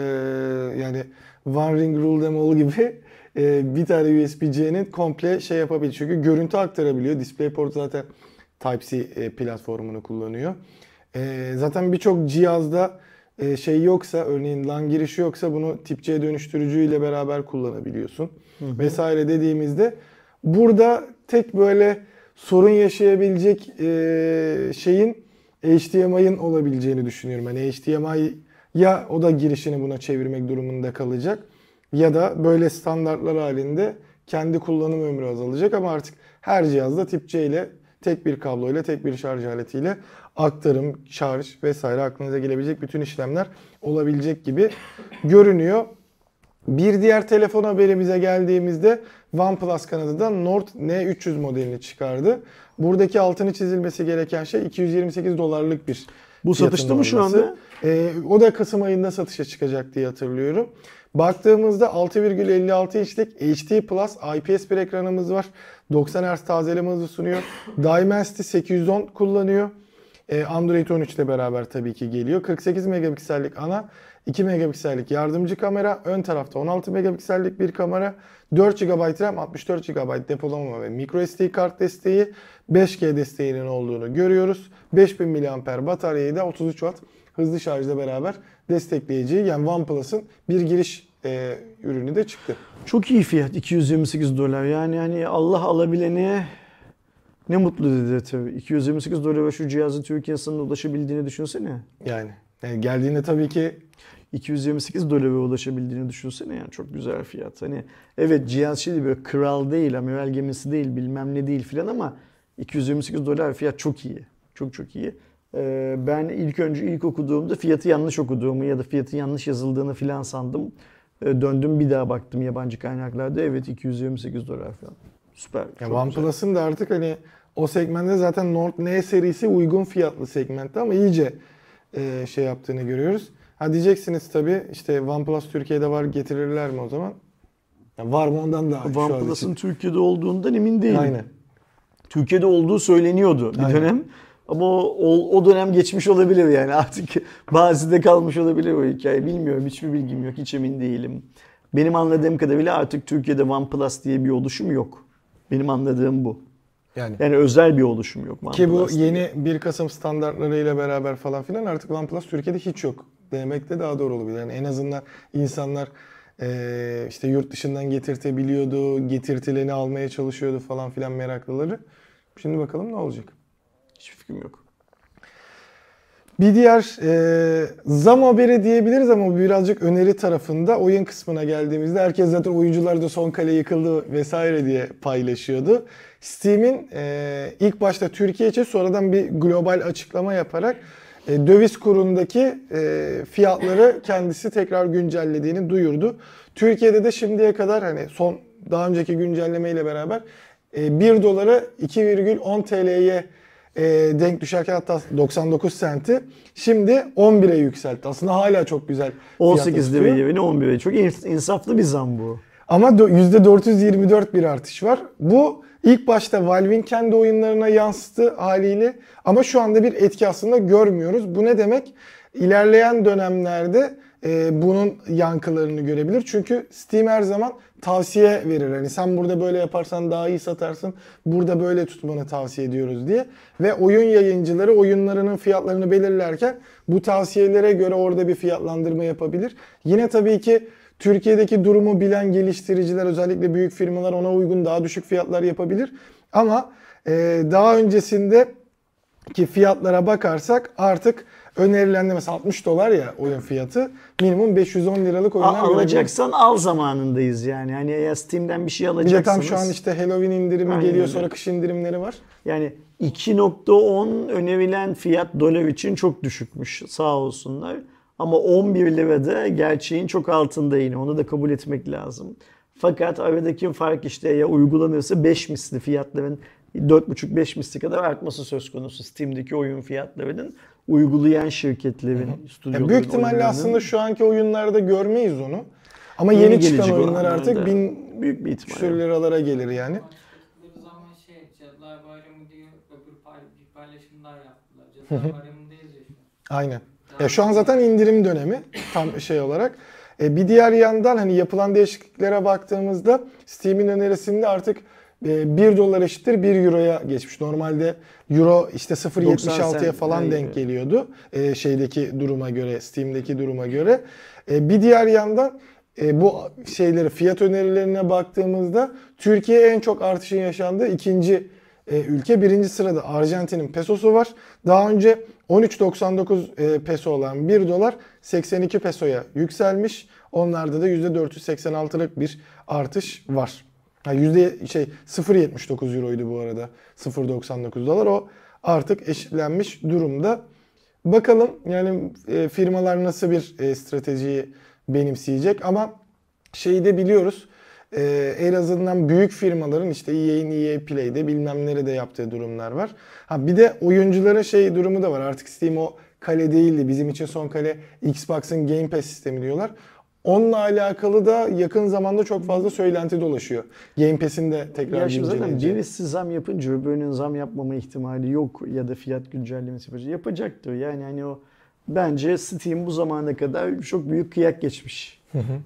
yani one ring rule demolu gibi e, bir tane USB-C'nin komple şey yapabilir Çünkü görüntü aktarabiliyor. DisplayPort zaten Type-C e, platformunu kullanıyor. E, zaten birçok cihazda e, şey yoksa örneğin LAN girişi yoksa bunu tip C dönüştürücü ile beraber kullanabiliyorsun. Hı hı. Vesaire dediğimizde burada tek böyle sorun yaşayabilecek e, şeyin HDMI'ın olabileceğini düşünüyorum. Hani HDMI ya o da girişini buna çevirmek durumunda kalacak ya da böyle standartlar halinde kendi kullanım ömrü azalacak ama artık her cihazda tip C ile tek bir kablo ile tek bir şarj aletiyle aktarım, şarj vesaire aklınıza gelebilecek bütün işlemler olabilecek gibi görünüyor. Bir diğer telefon haberimize geldiğimizde OnePlus Kanada'da Nord N300 modelini çıkardı. Buradaki altını çizilmesi gereken şey 228 dolarlık bir Bu satışta mı şu anda? Ee, o da Kasım ayında satışa çıkacak diye hatırlıyorum. Baktığımızda 6,56 inçlik HD Plus IPS bir ekranımız var. 90 Hz tazeleme hızı sunuyor. Dimensity 810 kullanıyor. Ee, Android 13 ile beraber tabii ki geliyor. 48 megapiksellik ana 2 megapiksellik yardımcı kamera, ön tarafta 16 megapiksellik bir kamera, 4 GB RAM, 64 GB depolama ve micro sd kart desteği, 5G desteğinin olduğunu görüyoruz. 5000 mAh bataryayı da 33 Watt hızlı şarjla beraber destekleyeceği yani OnePlus'ın bir giriş e, ürünü de çıktı. Çok iyi fiyat 228 dolar. Yani yani Allah alabilene ne mutlu dedi tabii. 228 ve şu cihazın Türkiye sınırına ulaşabildiğini düşünsene. Yani, yani geldiğinde tabii ki 228 dolara ulaşabildiğini düşünsene yani çok güzel fiyat. Hani evet cihaz de böyle kral değil, amiral gemisi değil, bilmem ne değil filan ama 228 dolar fiyat çok iyi. Çok çok iyi. Ee, ben ilk önce ilk okuduğumda fiyatı yanlış okuduğumu ya da fiyatı yanlış yazıldığını filan sandım. Ee, döndüm bir daha baktım yabancı kaynaklarda evet 228 dolar falan. Süper. Ya OnePlus'ın da artık hani o segmentte zaten Nord N serisi uygun fiyatlı segmentte ama iyice e, şey yaptığını görüyoruz. Ha diyeceksiniz tabii işte OnePlus Türkiye'de var getirirler mi o zaman? Ya var mı ondan daha OnePlus'ın Türkiye'de olduğundan emin değilim. Aynen. Türkiye'de olduğu söyleniyordu bir Aynen. dönem. Ama o, o dönem geçmiş olabilir yani (laughs) artık bazı kalmış olabilir o hikaye. Bilmiyorum hiçbir bilgim yok hiç emin değilim. Benim anladığım kadarıyla artık Türkiye'de OnePlus diye bir oluşum yok. Benim anladığım bu. Yani, yani özel bir oluşum yok OnePlus'ta. Ki bu yeni 1 Kasım standartlarıyla beraber falan filan artık OnePlus Türkiye'de hiç yok demek de daha doğru olabilir. Yani en azından insanlar e, işte yurt dışından getirtebiliyordu, getirtileni almaya çalışıyordu falan filan meraklıları. Şimdi bakalım ne olacak. Hiçbir fikrim yok. Bir diğer e, zam haberi diyebiliriz ama birazcık öneri tarafında oyun kısmına geldiğimizde herkes zaten oyuncular da son kale yıkıldı vesaire diye paylaşıyordu. Steam'in e, ilk başta Türkiye için sonradan bir global açıklama yaparak e, döviz kurundaki e, fiyatları kendisi tekrar güncellediğini duyurdu. Türkiye'de de şimdiye kadar hani son daha önceki güncelleme ile beraber e, 1 dolara 2,10 TL'ye e, denk düşerken hatta 99 senti şimdi 11'e yükseltti. Aslında hala çok güzel. 18 lira yerine 11'e. Çok insaflı bir zam bu. Ama %424 bir artış var. Bu ilk başta Valve'in kendi oyunlarına yansıttı haliyle ama şu anda bir etki aslında görmüyoruz. Bu ne demek? İlerleyen dönemlerde e, bunun yankılarını görebilir. Çünkü Steam her zaman tavsiye verir. Hani sen burada böyle yaparsan daha iyi satarsın. Burada böyle tutmanı tavsiye ediyoruz diye. Ve oyun yayıncıları oyunlarının fiyatlarını belirlerken bu tavsiyelere göre orada bir fiyatlandırma yapabilir. Yine tabii ki Türkiye'deki durumu bilen geliştiriciler özellikle büyük firmalar ona uygun daha düşük fiyatlar yapabilir. Ama e, daha öncesinde ki fiyatlara bakarsak artık Önerilen de mesela 60 dolar ya oyun fiyatı. Minimum 510 liralık oyunlar Al, Alacaksan al zamanındayız yani. Hani ya Steam'den bir şey alacaksınız. Bir de tam şu an işte Halloween indirimi Aynen geliyor öyle. sonra kış indirimleri var. Yani 2.10 önerilen fiyat dolar için çok düşükmüş sağ olsunlar. Ama 11 lira da gerçeğin çok altında yine onu da kabul etmek lazım. Fakat aradaki fark işte ya uygulanırsa 5 misli fiyatların 4,5-5 misli kadar artması söz konusu Steam'deki oyun fiyatlarının uygulayan şirketlerin, stüdyoların yani Büyük ihtimalle oyunlarının... aslında şu anki oyunlarda görmeyiz onu. Ama yeni, yeni çıkan oyunlar artık bin büyük bir ihtimal. küsür liralara gelir yani. Bu zaman şey, Cadılar diye öbür paylaşımlar yaptılar. Cadılar Bayramı'ndayız ya şu Aynen. Ya şu an zaten indirim dönemi tam şey olarak. E, bir diğer yandan hani yapılan değişikliklere baktığımızda Steam'in önerisinde artık 1 ee, dolar eşittir 1 euroya geçmiş. Normalde euro işte 0.76'ya falan denk geliyordu. E, şeydeki duruma göre, Steam'deki duruma göre. E, bir diğer yandan e, bu şeyleri fiyat önerilerine baktığımızda Türkiye en çok artışın yaşandığı ikinci ülke. Birinci sırada Arjantin'in pesosu var. Daha önce 13.99 peso olan 1 dolar 82 pesoya yükselmiş. Onlarda da %486'lık bir artış var. Ha yüzde şey 0.79 euroydu bu arada. 0.99 dolar o artık eşitlenmiş durumda. Bakalım yani e, firmalar nasıl bir e, stratejiyi benimseyecek ama şeyi de biliyoruz. E, en azından büyük firmaların işte EA'in EA Play'de bilmem nerede yaptığı durumlar var. Ha bir de oyunculara şey durumu da var. Artık Steam o kale değildi. Bizim için son kale Xbox'ın Game Pass sistemi diyorlar. Onunla alakalı da yakın zamanda çok fazla söylenti dolaşıyor. Game Pass'in de tekrar Ya şimdi zaten inceleyince. birisi zam yapınca öbürünün zam yapmama ihtimali yok ya da fiyat güncellemesi yapacak. Yapacaktır. Yani hani o bence Steam bu zamana kadar çok büyük kıyak geçmiş.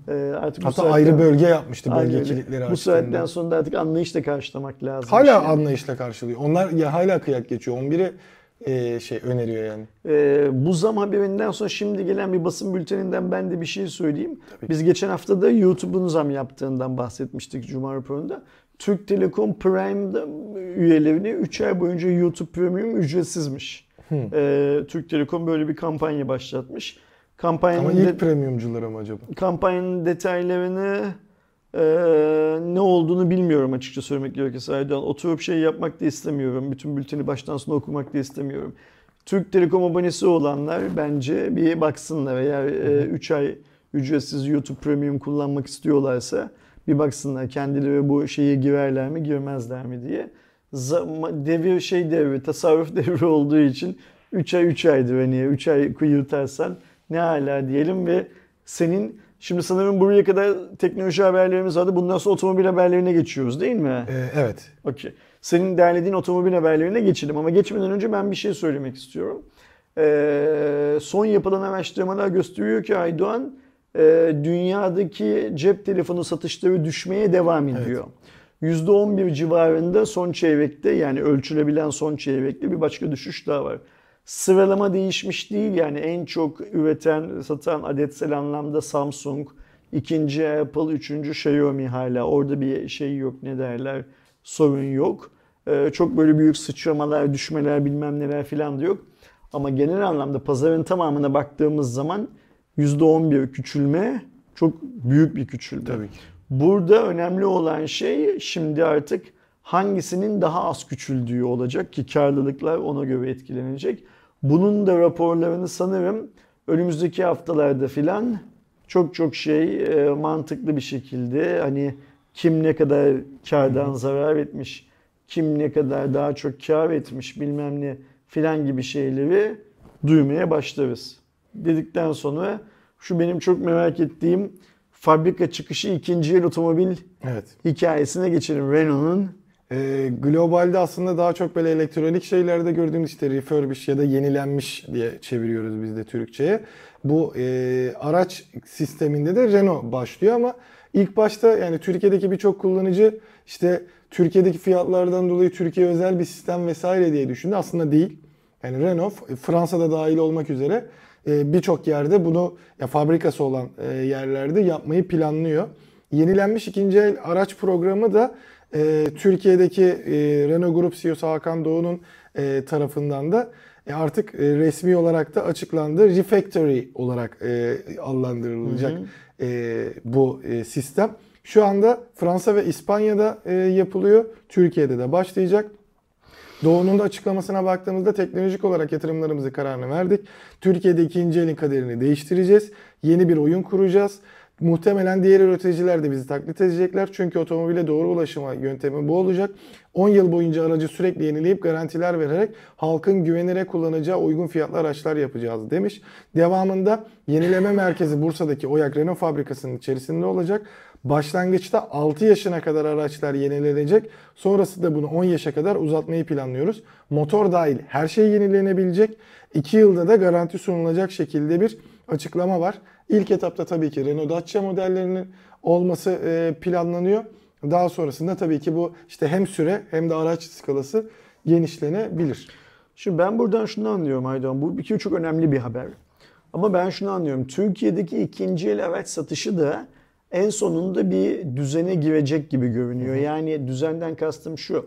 Ee, artık Hatta saatten, ayrı bölge yapmıştı bölge ayrı, kilitleri Bu saatten sonra artık anlayışla karşılamak lazım. Hala şey. anlayışla karşılıyor. Onlar ya hala kıyak geçiyor. 11'i ee, şey öneriyor yani. E, bu zam haberinden sonra şimdi gelen bir basın bülteninden ben de bir şey söyleyeyim. Tabii. Biz geçen hafta da YouTube'un zam yaptığından bahsetmiştik Cuma raporunda. Türk Telekom Prime'da üyelerini 3 ay boyunca YouTube Premium ücretsizmiş. Hmm. Türk Telekom böyle bir kampanya başlatmış. Kampanyanın Ama ilk de... premiumcular mı acaba? Kampanyanın detaylarını ee, ne olduğunu bilmiyorum açıkça söylemek gerekirse Erdoğan. Oturup şey yapmak da istemiyorum. Bütün bülteni baştan sona okumak da istemiyorum. Türk Telekom abonesi olanlar bence bir baksınlar. Eğer 3 e, ay ücretsiz YouTube Premium kullanmak istiyorlarsa bir baksınlar kendileri bu şeye girerler mi girmezler mi diye. Zama, devir şey devri, tasarruf (laughs) devri olduğu için 3 ay 3 aydır hani 3 ay kıyırtarsan ne hala diyelim ve senin Şimdi sanırım buraya kadar teknoloji haberlerimiz vardı. Bundan sonra otomobil haberlerine geçiyoruz değil mi? Ee, evet. Okey. Senin derlediğin otomobil haberlerine geçelim ama geçmeden önce ben bir şey söylemek istiyorum. Ee, son yapılan araştırmalar gösteriyor ki Aydoğan e, dünyadaki cep telefonu satışları düşmeye devam ediyor. Evet. %11 civarında son çeyrekte yani ölçülebilen son çeyrekte bir başka düşüş daha var sıralama değişmiş değil. Yani en çok üreten, satan adetsel anlamda Samsung, ikinci Apple, üçüncü Xiaomi hala. Orada bir şey yok ne derler sorun yok. Ee, çok böyle büyük sıçramalar, düşmeler bilmem neler filan da yok. Ama genel anlamda pazarın tamamına baktığımız zaman %11 küçülme çok büyük bir küçülme. Tabii ki. Burada önemli olan şey şimdi artık hangisinin daha az küçüldüğü olacak ki karlılıklar ona göre etkilenecek. Bunun da raporlarını sanırım önümüzdeki haftalarda filan çok çok şey e, mantıklı bir şekilde hani kim ne kadar kardan zarar etmiş, kim ne kadar daha çok kar etmiş bilmem ne filan gibi şeyleri duymaya başlarız. Dedikten sonra şu benim çok merak ettiğim fabrika çıkışı ikinci yıl otomobil evet. hikayesine geçelim. Renault'un e, globalde aslında daha çok böyle elektronik şeylerde gördüğümüz işte refurbish ya da yenilenmiş diye çeviriyoruz biz de Türkçe'ye. Bu e, araç sisteminde de Renault başlıyor ama ilk başta yani Türkiye'deki birçok kullanıcı işte Türkiye'deki fiyatlardan dolayı Türkiye özel bir sistem vesaire diye düşündü. Aslında değil. Yani Renault e, Fransa'da dahil olmak üzere e, birçok yerde bunu ya fabrikası olan e, yerlerde yapmayı planlıyor. Yenilenmiş ikinci el araç programı da e, Türkiye'deki e, Renault Grup CEO'su Hakan Doğu'nun e, tarafından da e, artık e, resmi olarak da açıklandı. Refactory olarak e, adlandırılacak E, bu e, sistem. Şu anda Fransa ve İspanya'da e, yapılıyor. Türkiye'de de başlayacak. Doğu'nun da açıklamasına baktığımızda teknolojik olarak yatırımlarımızı kararını verdik. Türkiye'de ikinci elin kaderini değiştireceğiz. Yeni bir oyun kuracağız. Muhtemelen diğer üreticiler de bizi taklit edecekler. Çünkü otomobile doğru ulaşıma yöntemi bu olacak. 10 yıl boyunca aracı sürekli yenileyip garantiler vererek halkın güvenerek kullanacağı uygun fiyatlı araçlar yapacağız demiş. Devamında yenileme merkezi Bursa'daki Oyak Renault fabrikasının içerisinde olacak. Başlangıçta 6 yaşına kadar araçlar yenilenecek. Sonrası da bunu 10 yaşa kadar uzatmayı planlıyoruz. Motor dahil her şey yenilenebilecek. 2 yılda da garanti sunulacak şekilde bir açıklama var. İlk etapta tabii ki Renault Dacia modellerinin olması e, planlanıyor. Daha sonrasında tabii ki bu işte hem süre hem de araç skalası genişlenebilir. Şimdi ben buradan şunu anlıyorum Aydoğan. Bu bir kere çok önemli bir haber. Ama ben şunu anlıyorum. Türkiye'deki ikinci el araç satışı da en sonunda bir düzene girecek gibi görünüyor. Hı hı. Yani düzenden kastım şu.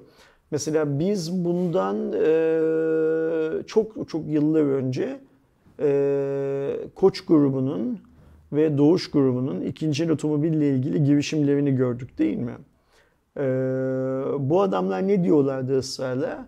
Mesela biz bundan e, çok çok yıllar önce e, Koç grubunun ve Doğuş grubunun ikinci el otomobille ilgili girişimlerini gördük değil mi? E, bu adamlar ne diyorlardı ısrarla?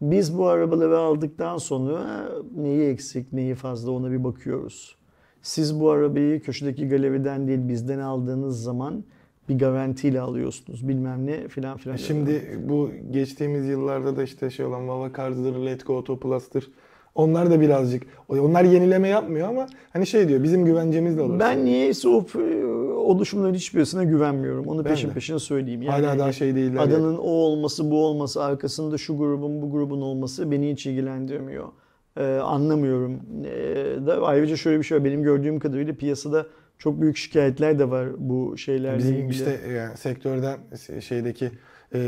Biz bu arabaları aldıktan sonra neyi eksik, neyi fazla ona bir bakıyoruz. Siz bu arabayı köşedeki galeriden değil bizden aldığınız zaman bir garantiyle alıyorsunuz bilmem ne filan filan. Şimdi bu geçtiğimiz yıllarda da işte şey olan Valla Cars'dır, Letgo Autoplus'tır onlar da birazcık onlar yenileme yapmıyor ama hani şey diyor bizim güvencemiz de olur. Ben niye o e, oluşumların hiçbirisine güvenmiyorum. Onu peşin de. peşine söyleyeyim. Yani Hala daha şey değiller. Adanın yani. o olması bu olması arkasında şu grubun bu grubun olması beni hiç ilgilendirmiyor. Ee, anlamıyorum. Ee, da ayrıca şöyle bir şey var. Benim gördüğüm kadarıyla piyasada çok büyük şikayetler de var bu şeylerle Bizim ilgili. işte e, yani sektörden şeydeki e,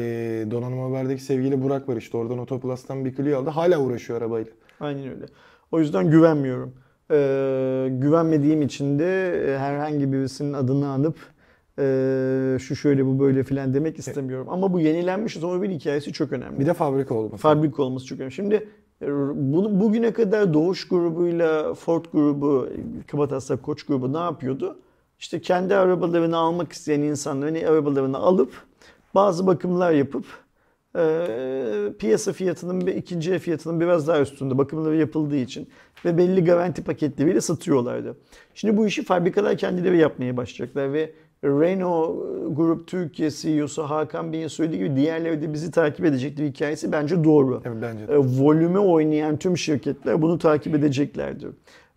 donanım haberdeki sevgili Burak var işte oradan otoplastan bir Clio aldı. Hala uğraşıyor arabayla. Aynen öyle. O yüzden güvenmiyorum. Ee, güvenmediğim için de e, herhangi birisinin adını anıp ee, şu şöyle bu böyle filan demek istemiyorum. Ama bu yenilenmiş otomobil hikayesi çok önemli. Bir de fabrika olması. Fabrika olması çok önemli. Şimdi e, bunu bugüne kadar Doğuş grubuyla Ford grubu, Kabataslak Koç grubu ne yapıyordu? İşte kendi arabalarını almak isteyen insanların arabalarını alıp bazı bakımlar yapıp e, piyasa fiyatının ve ikinci el fiyatının biraz daha üstünde bakımları yapıldığı için ve belli garanti paketleriyle satıyorlardı. Şimdi bu işi fabrikalar kendileri yapmaya başlayacaklar ve Renault e, Grup Türkiye CEO'su Hakan Bey'in söylediği gibi diğerleri de bizi takip edecektir hikayesi bence doğru. Evet, bence E, volüme oynayan tüm şirketler bunu takip edeceklerdir.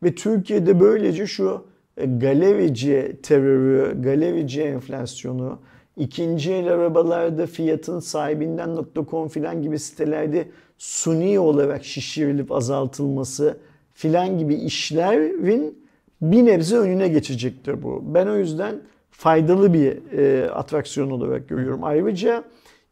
Ve Türkiye'de böylece şu e, galerici terörü, galerici enflasyonu, İkinci el arabalarda fiyatın sahibinden.com filan gibi sitelerde suni olarak şişirilip azaltılması filan gibi işlerin bir nebze önüne geçecektir bu. Ben o yüzden faydalı bir e, atraksiyon olarak görüyorum. Ayrıca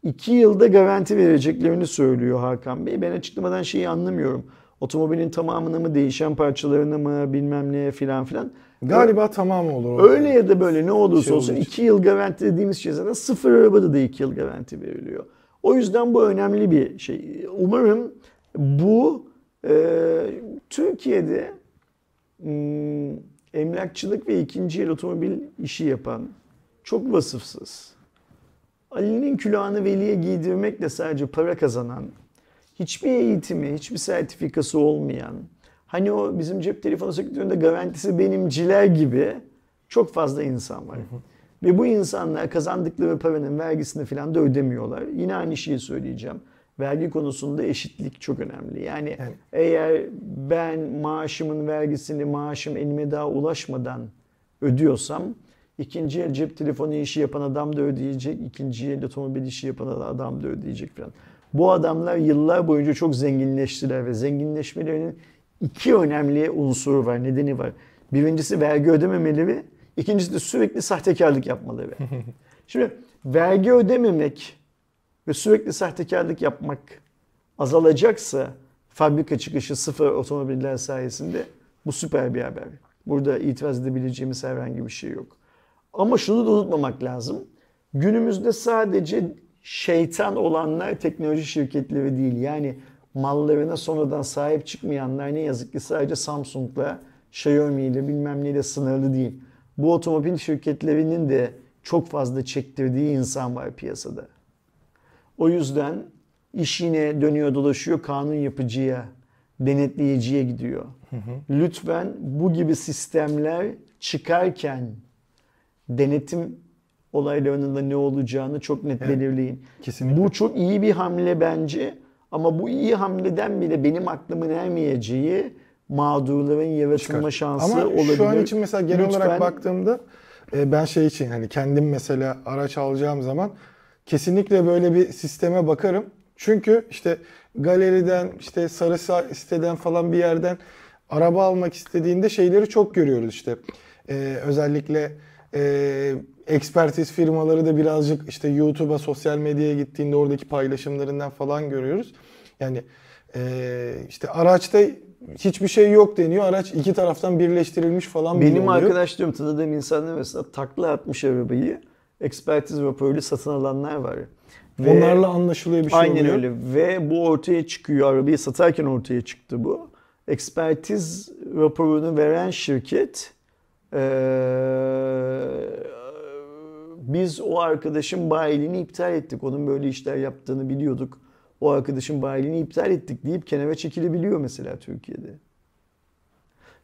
iki yılda garanti vereceklerini söylüyor Hakan Bey. Ben açıklamadan şeyi anlamıyorum. Otomobilin tamamına mı, değişen parçalarına mı, bilmem neye filan filan. Galiba Ö- tamamı olur. Orada. Öyle ya da böyle ne olursa şey olsun 2 yıl garanti dediğimiz şey zaten sıfır arabada da 2 yıl garanti veriliyor. O yüzden bu önemli bir şey. Umarım bu e, Türkiye'de m, hmm, emlakçılık ve ikinci el otomobil işi yapan çok vasıfsız. Ali'nin külahını Veli'ye giydirmekle sadece para kazanan, hiçbir eğitimi, hiçbir sertifikası olmayan, Hani o bizim cep telefonu sektöründe garantisi benimciler gibi çok fazla insan var. Hı hı. Ve bu insanlar kazandıkları paranın vergisini falan da ödemiyorlar. Yine aynı şeyi söyleyeceğim. Vergi konusunda eşitlik çok önemli. Yani evet. eğer ben maaşımın vergisini maaşım elime daha ulaşmadan ödüyorsam ikinci el cep telefonu işi yapan adam da ödeyecek, ikinci el otomobil işi yapan adam da ödeyecek falan. Bu adamlar yıllar boyunca çok zenginleştiler ve zenginleşmelerinin iki önemli unsuru var, nedeni var. Birincisi vergi ödememeleri, ikincisi de sürekli sahtekarlık yapmaları. (laughs) Şimdi vergi ödememek ve sürekli sahtekarlık yapmak azalacaksa fabrika çıkışı sıfır otomobiller sayesinde bu süper bir haber. Burada itiraz edebileceğimiz herhangi bir şey yok. Ama şunu da unutmamak lazım. Günümüzde sadece şeytan olanlar teknoloji şirketleri değil. Yani mallarına sonradan sahip çıkmayanlar ne yazık ki sadece Samsung'la, Xiaomi ile bilmem neyle sınırlı değil. Bu otomobil şirketlerinin de çok fazla çektirdiği insan var piyasada. O yüzden iş yine dönüyor dolaşıyor kanun yapıcıya, denetleyiciye gidiyor. Lütfen bu gibi sistemler çıkarken denetim olaylarının da ne olacağını çok net evet. belirleyin. Kesinlikle. Bu çok iyi bir hamle bence. Ama bu iyi hamleden bile benim aklımın ermeyeceği mağdurların yaratılma Çıkar. şansı Ama olabilir. Ama şu an için mesela genel Lütfen... olarak baktığımda e, ben şey için hani kendim mesela araç alacağım zaman kesinlikle böyle bir sisteme bakarım. Çünkü işte galeriden işte sarı siteden falan bir yerden araba almak istediğinde şeyleri çok görüyoruz işte. Ee, özellikle e, ekspertiz firmaları da birazcık işte YouTube'a, sosyal medyaya gittiğinde oradaki paylaşımlarından falan görüyoruz. Yani e, işte araçta hiçbir şey yok deniyor. Araç iki taraftan birleştirilmiş falan Benim oluyor. arkadaşlarım tanıdığım insanlar mesela takla atmış arabayı. Ekspertiz raporuyla satın alanlar var. Ve Onlarla anlaşılıyor bir şey aynen oluyor. Aynen öyle. Ve bu ortaya çıkıyor. Arabayı satarken ortaya çıktı bu. Ekspertiz raporunu veren şirket ee, biz o arkadaşın bayiliğini iptal ettik. Onun böyle işler yaptığını biliyorduk. O arkadaşın bayiliğini iptal ettik deyip kenara çekilebiliyor mesela Türkiye'de.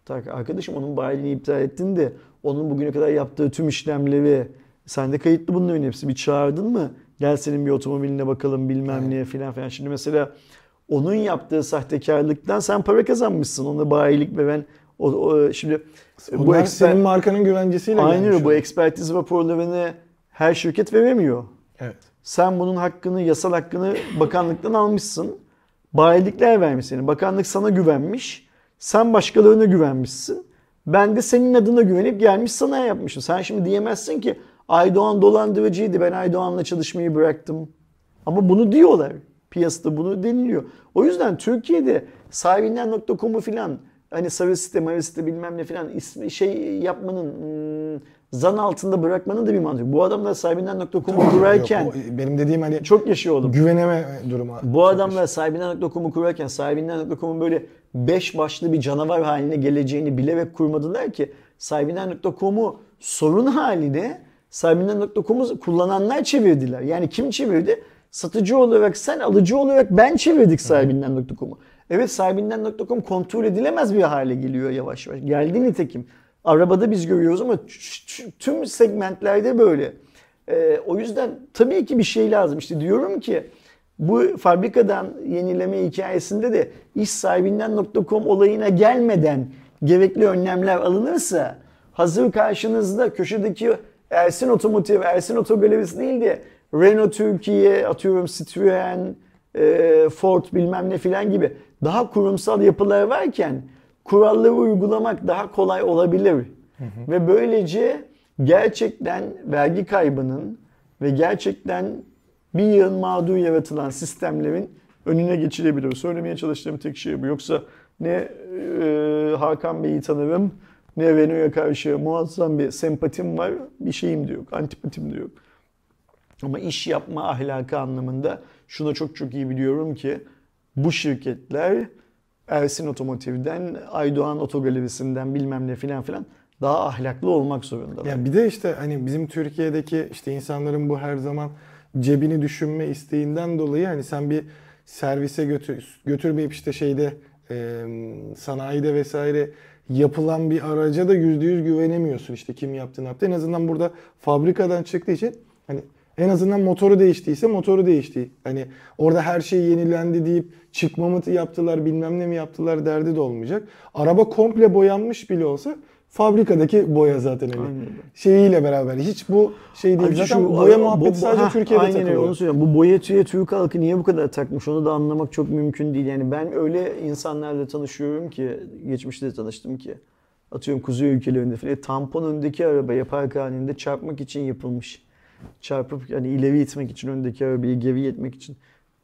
Tak arkadaşım onun bayiliğini iptal ettin de onun bugüne kadar yaptığı tüm işlemleri sen de kayıtlı bunların hepsi bir çağırdın mı? Gel senin bir otomobiline bakalım bilmem ne filan filan. Şimdi mesela onun yaptığı sahtekarlıktan sen para kazanmışsın. Ona bayilik veren o, o şimdi Onlar bu eksper... senin markanın güvencesiyle Aynı bu ekspertiz raporlarını her şirket veremiyor. Evet. Sen bunun hakkını, yasal hakkını bakanlıktan almışsın. Bayilikler vermiş seni. Bakanlık sana güvenmiş. Sen başkalarına güvenmişsin. Ben de senin adına güvenip gelmiş sana yapmışım. Sen şimdi diyemezsin ki Aydoğan dolandırıcıydı ben Aydoğan'la çalışmayı bıraktım. Ama bunu diyorlar. Piyasada bunu deniliyor. O yüzden Türkiye'de sahibinden.com'u filan hani sarı site, mavi site bilmem ne filan ismi şey yapmanın hmm, zan altında bırakmanın da bir mantığı. Bu adamlar sahibinden.com'u kurarken Yok, o, benim dediğim hani çok yaşıyor oğlum. Güveneme durumu. Bu adamlar sahibinden.com'u kurarken sahibinden.com'un böyle beş başlı bir canavar haline geleceğini bilerek kurmadılar ki sahibinden.com'u sorun haline sahibinden.com'u kullananlar çevirdiler. Yani kim çevirdi? Satıcı olarak sen, alıcı olarak ben çevirdik sahibinden.com'u. Evet sahibinden.com kontrol edilemez bir hale geliyor yavaş yavaş. Geldi nitekim. Arabada biz görüyoruz ama tüm segmentlerde böyle. E, o yüzden tabii ki bir şey lazım. İşte diyorum ki bu fabrikadan yenileme hikayesinde de iş sahibinden.com olayına gelmeden gerekli önlemler alınırsa hazır karşınızda köşedeki Ersin Otomotiv, Ersin Otogalerisi değil de Renault Türkiye, atıyorum Citroen, e, Ford bilmem ne filan gibi daha kurumsal yapılar varken kuralları uygulamak daha kolay olabilir. Hı hı. Ve böylece gerçekten vergi kaybının ve gerçekten bir yığın mağdur yaratılan sistemlerin önüne geçilebilir. Söylemeye çalıştığım tek şey bu. Yoksa ne e, Hakan Bey'i tanırım ne Renault'a karşı muazzam bir sempatim var, bir şeyim diyor, antipatim diyor. Ama iş yapma ahlakı anlamında şuna çok çok iyi biliyorum ki bu şirketler Ersin Otomotiv'den, Aydoğan Otogalerisi'nden bilmem ne filan filan daha ahlaklı olmak zorundalar. Ya bir de işte hani bizim Türkiye'deki işte insanların bu her zaman cebini düşünme isteğinden dolayı hani sen bir servise götür götürmeyip işte şeyde e, sanayide vesaire yapılan bir araca da %100 güvenemiyorsun işte kim yaptı ne yaptı. En azından burada fabrikadan çıktığı için hani en azından motoru değiştiyse motoru değişti. Hani orada her şey yenilendi deyip çıkma mı yaptılar bilmem ne mi yaptılar derdi de olmayacak. Araba komple boyanmış bile olsa fabrikadaki boya zaten hani şeyiyle beraber hiç bu şey değil. Abi zaten şu, boya bu, muhabbeti bu, sadece ha, Türkiye'de aynen takılıyor. Onu söylüyorum. Bu boya tüye Türk halkı niye bu kadar takmış onu da anlamak çok mümkün değil. Yani ben öyle insanlarla tanışıyorum ki geçmişte de tanıştım ki atıyorum kuzey ülkelerinde falan e, tampon öndeki araba park halinde çarpmak için yapılmış çarpıp yani ileri itmek için öndeki arabayı geri etmek için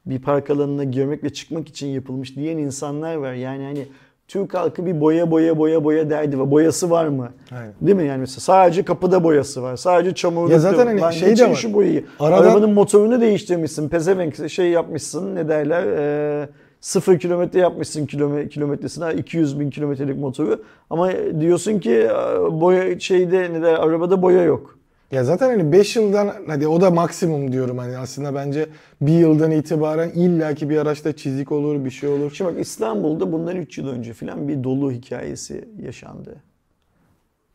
bir park alanına girmek ve çıkmak için yapılmış diyen insanlar var. Yani hani Türk halkı bir boya boya boya boya derdi ve Boyası var mı? Aynen. Değil mi? Yani mesela sadece kapıda boyası var. Sadece çamurlukta. Ya zaten hani şey de var. Şu boyayı. Aradan... Arabanın motorunu değiştirmişsin. Pezevenk şey yapmışsın. Ne derler? Ee, sıfır kilometre yapmışsın kilometre kilometresine 200 bin kilometrelik motoru ama diyorsun ki boya şeyde ne der arabada boya yok. Ya zaten hani 5 yıldan hadi o da maksimum diyorum hani aslında bence bir yıldan itibaren illaki bir araçta çizik olur bir şey olur. Şimdi bak İstanbul'da bundan 3 yıl önce filan bir dolu hikayesi yaşandı.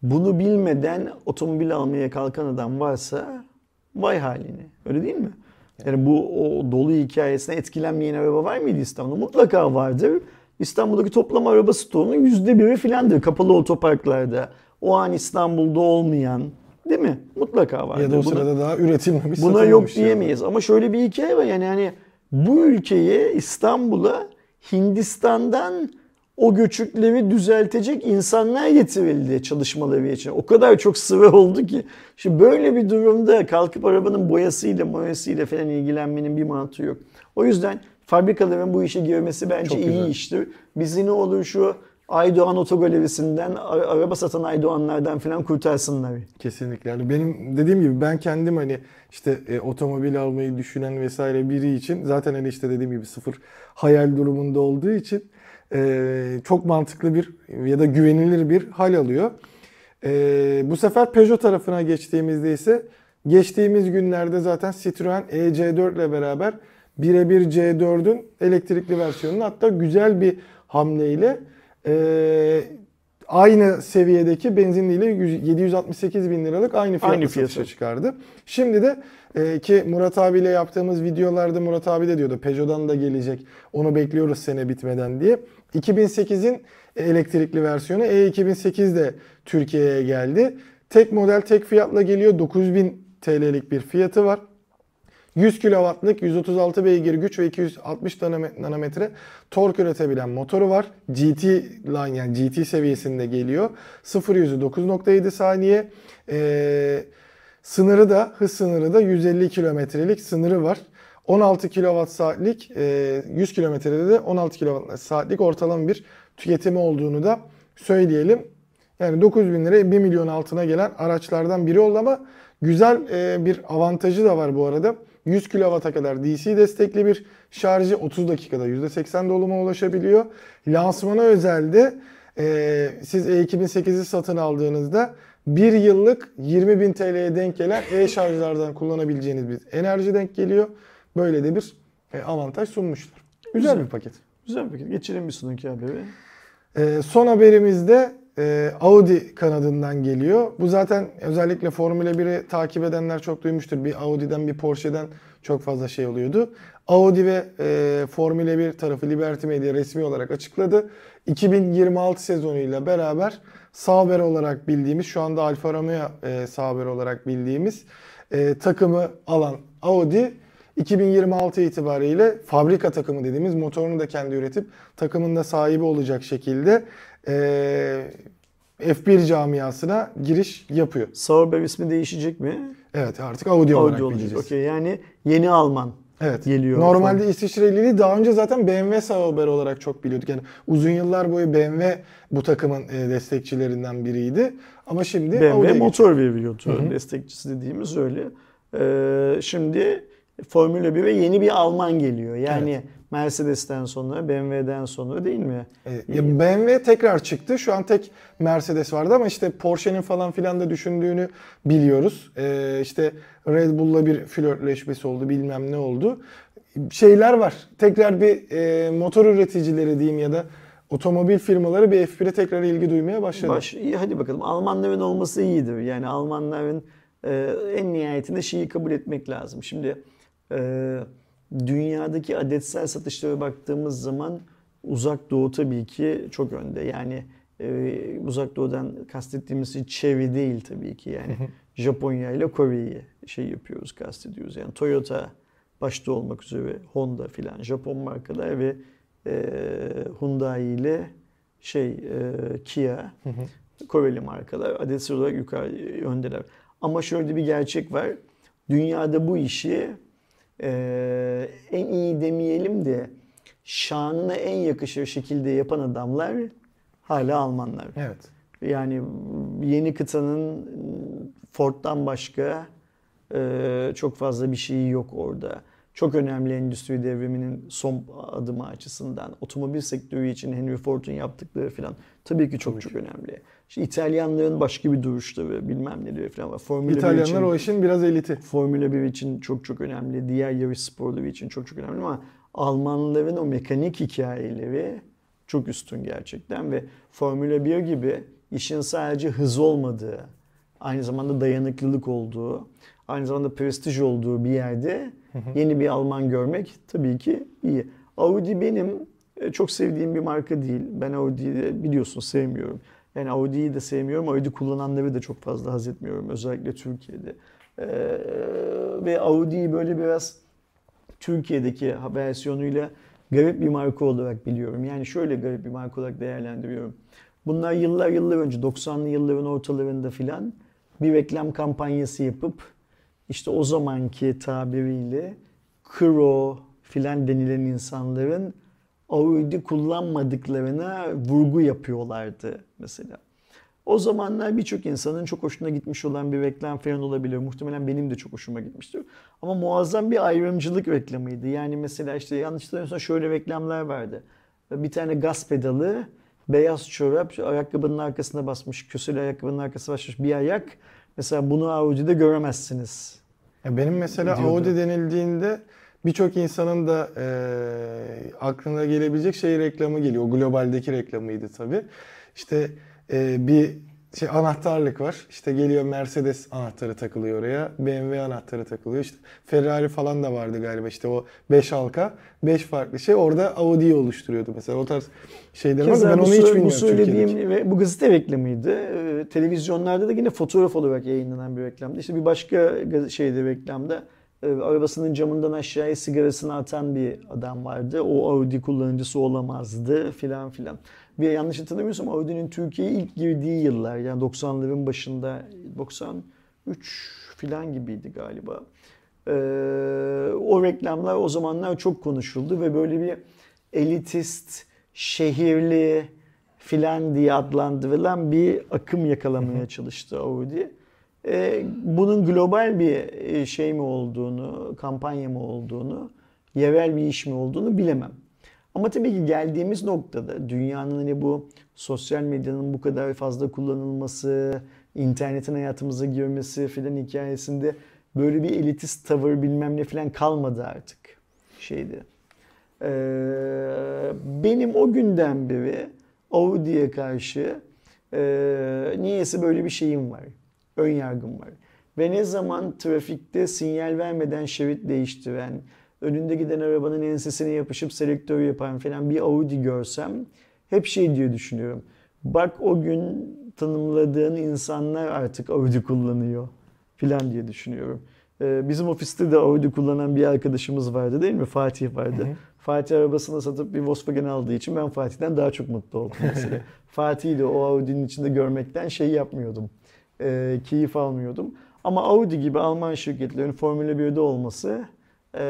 Bunu bilmeden otomobil almaya kalkan adam varsa vay halini. Öyle değil mi? Yani bu o dolu hikayesine etkilenmeyen araba var mıydı İstanbul'da? Mutlaka vardır. İstanbul'daki toplam araba stoğunun %1'i filandır kapalı otoparklarda. O an İstanbul'da olmayan Değil mi? Mutlaka var. Ya da o buna, sırada daha üretilmemiş. Buna yok diyemeyiz. Yani. Ama şöyle bir hikaye var. Yani hani bu ülkeyi İstanbul'a Hindistan'dan o göçükleri düzeltecek insanlar getirildi çalışmaları için. O kadar çok sıvı oldu ki. Şimdi böyle bir durumda kalkıp arabanın boyasıyla, boyasıyla falan ilgilenmenin bir mantığı yok. O yüzden fabrikaların bu işe girmesi bence çok iyi güzel. iştir. Biz yine olur şu Aydoğan otogalerisinden, araba satan Aydoğanlardan falan kurtarsınlar. Kesinlikle. Yani benim dediğim gibi ben kendim hani işte e, otomobil almayı düşünen vesaire biri için zaten hani işte dediğim gibi sıfır hayal durumunda olduğu için e, çok mantıklı bir ya da güvenilir bir hal alıyor. E, bu sefer Peugeot tarafına geçtiğimizde ise geçtiğimiz günlerde zaten Citroen EC4 ile beraber birebir C4'ün elektrikli versiyonunu hatta güzel bir hamleyle e, aynı seviyedeki benzinliyle 768 bin liralık aynı fiyatla fiyatı. çıkardı. Şimdi de e, ki Murat abiyle yaptığımız videolarda Murat abi de diyordu Peugeot'dan da gelecek onu bekliyoruz sene bitmeden diye. 2008'in elektrikli versiyonu E2008 de Türkiye'ye geldi. Tek model tek fiyatla geliyor 9000 TL'lik bir fiyatı var. 100 kW'lık 136 beygir güç ve 260 nanometre tork üretebilen motoru var. GT line yani GT seviyesinde geliyor. 0 yüzü 9.7 saniye. Ee, sınırı da hız sınırı da 150 kilometrelik sınırı var. 16 kWh saatlik 100 e, kilometrede de 16 kWh saatlik ortalama bir tüketimi olduğunu da söyleyelim. Yani 9 bin lira 1 milyon altına gelen araçlardan biri oldu ama güzel e, bir avantajı da var bu arada. 100 kW'a kadar DC destekli bir şarjı 30 dakikada %80 doluma ulaşabiliyor. Lansmana özelde e, siz E2008'i satın aldığınızda 1 yıllık 20.000 TL'ye denk gelen e-şarjlardan kullanabileceğiniz bir enerji denk geliyor. Böyle de bir e, avantaj sunmuşlar. Güzel, Güzel bir paket. Güzel bir paket. Geçelim bir sonraki haberi. E, son haberimizde e, Audi kanadından geliyor. Bu zaten özellikle Formula 1'i takip edenler çok duymuştur. Bir Audi'den bir Porsche'den çok fazla şey oluyordu. Audi ve e, Formula 1 tarafı Liberty Media resmi olarak açıkladı. 2026 sezonuyla beraber Sauber olarak bildiğimiz, şu anda Alfa Romeo e, Sauber olarak bildiğimiz e, takımı alan Audi 2026 itibariyle fabrika takımı dediğimiz motorunu da kendi üretip takımında sahibi olacak şekilde ee, F1 camiasına giriş yapıyor. Sauber ismi değişecek mi? Evet artık Audi, Audi olarak olacak. bileceğiz. yani yeni Alman Evet. Geliyor. Normalde İsviçreliliği daha önce zaten BMW Sauber olarak çok biliyorduk. Yani uzun yıllar boyu BMW bu takımın e, destekçilerinden biriydi. Ama şimdi BMW Audi'ye motor veriyordu. Destekçisi dediğimiz öyle. Ee, şimdi Formula 1'e yeni bir Alman geliyor. Yani evet. Mercedes'ten sonra, BMW'den sonra değil mi? E, BMW tekrar çıktı. Şu an tek Mercedes vardı ama işte Porsche'nin falan filan da düşündüğünü biliyoruz. E, işte Red Bull'la bir flörtleşmesi oldu, bilmem ne oldu. Şeyler var. Tekrar bir e, motor üreticileri diyeyim ya da otomobil firmaları bir F1'e tekrar ilgi duymaya başladı. Baş, iyi, hadi bakalım. Almanların olması iyidir. Yani Almanların e, en nihayetinde şeyi kabul etmek lazım. Şimdi eee dünyadaki adetsel satışlara baktığımız zaman uzak doğu tabii ki çok önde. Yani e, uzak doğudan kastettiğimiz şey çevi değil tabii ki. Yani Japonya ile Kore'yi şey yapıyoruz, kastediyoruz. Yani Toyota başta olmak üzere Honda filan Japon markalar ve e, Hyundai ile şey e, Kia Koreli markalar adetsel olarak yukarı öndeler. Ama şöyle bir gerçek var. Dünyada bu işi e, en iyi demeyelim de şanına en yakışır şekilde yapan adamlar hala Almanlar. Evet. Yani yeni kıtanın Ford'dan başka e, çok fazla bir şeyi yok orada. Çok önemli endüstri devriminin son adımı açısından. Otomobil sektörü için Henry Ford'un yaptıkları falan tabii ki çok tabii çok önemli. İşte İtalyanların başka bir duruşları bilmem neleri falan var. Formula İtalyanlar için, o işin biraz eliti. Formula 1 için çok çok önemli. Diğer yarış sporları için çok çok önemli ama Almanların o mekanik hikayeleri çok üstün gerçekten ve Formula 1 gibi işin sadece hız olmadığı, aynı zamanda dayanıklılık olduğu, aynı zamanda prestij olduğu bir yerde yeni bir Alman görmek tabii ki iyi. Audi benim e, çok sevdiğim bir marka değil. Ben Audi'yi biliyorsun sevmiyorum. Yani Audi'yi de sevmiyorum. Audi kullananları da çok fazla haz etmiyorum. Özellikle Türkiye'de. Ee, ve Audi'yi böyle biraz Türkiye'deki versiyonuyla garip bir marka olarak biliyorum. Yani şöyle garip bir marka olarak değerlendiriyorum. Bunlar yıllar yıllar önce 90'lı yılların ortalarında filan bir reklam kampanyası yapıp işte o zamanki tabiriyle kro filan denilen insanların Android'i kullanmadıklarına vurgu yapıyorlardı mesela. O zamanlar birçok insanın çok hoşuna gitmiş olan bir reklam falan olabilir. Muhtemelen benim de çok hoşuma gitmiştir. Ama muazzam bir ayrımcılık reklamıydı. Yani mesela işte yanlış hatırlamıyorsam şöyle reklamlar vardı. Bir tane gaz pedalı, beyaz çorap, ayakkabının arkasına basmış, köseli ayakkabının arkasına basmış bir ayak. Mesela bunu Audi'de göremezsiniz. Ya benim mesela diyordu. Audi denildiğinde birçok insanın da e, aklına gelebilecek şey reklamı geliyor. O globaldeki reklamıydı tabii. İşte e, bir şey anahtarlık var. İşte geliyor Mercedes anahtarı takılıyor oraya. BMW anahtarı takılıyor. İşte Ferrari falan da vardı galiba. İşte o 5 halka 5 farklı şey orada Audi oluşturuyordu mesela. O tarz şeyler vardı. Ben onu hiç bilmiyorum bu söylediğim ve bu gazete reklamıydı. Ee, televizyonlarda da yine fotoğraf olarak yayınlanan bir reklamdı. İşte bir başka şeyde reklamda ee, arabasının camından aşağıya sigarasını atan bir adam vardı. O Audi kullanıcısı olamazdı filan filan. Bir yanlış hatırlamıyorsam Audi'nin Türkiye'ye ilk girdiği yıllar yani 90'ların başında 93 filan gibiydi galiba. Ee, o reklamlar o zamanlar çok konuşuldu ve böyle bir elitist, şehirli filan diye adlandırılan bir akım yakalamaya çalıştı Audi e, bunun global bir e, şey mi olduğunu, kampanya mı olduğunu, yerel bir iş mi olduğunu bilemem. Ama tabii ki geldiğimiz noktada dünyanın hani bu sosyal medyanın bu kadar fazla kullanılması, internetin hayatımıza girmesi filan hikayesinde böyle bir elitist tavır bilmem ne filan kalmadı artık şeydi. Ee, benim o günden beri Audi'ye karşı e, niyeyse böyle bir şeyim var ön yargım var. Ve ne zaman trafikte sinyal vermeden şerit değiştiren, önünde giden arabanın ensesine yapışıp selektör yapan falan bir Audi görsem hep şey diye düşünüyorum. Bak o gün tanımladığın insanlar artık Audi kullanıyor falan diye düşünüyorum. Ee, bizim ofiste de Audi kullanan bir arkadaşımız vardı değil mi? Fatih vardı. Hı hı. Fatih arabasını satıp bir Volkswagen aldığı için ben Fatih'ten daha çok mutlu oldum mesela. (laughs) Fatih'i de o Audi'nin içinde görmekten şey yapmıyordum e, keyif almıyordum. Ama Audi gibi Alman şirketlerin Formula 1'de olması e,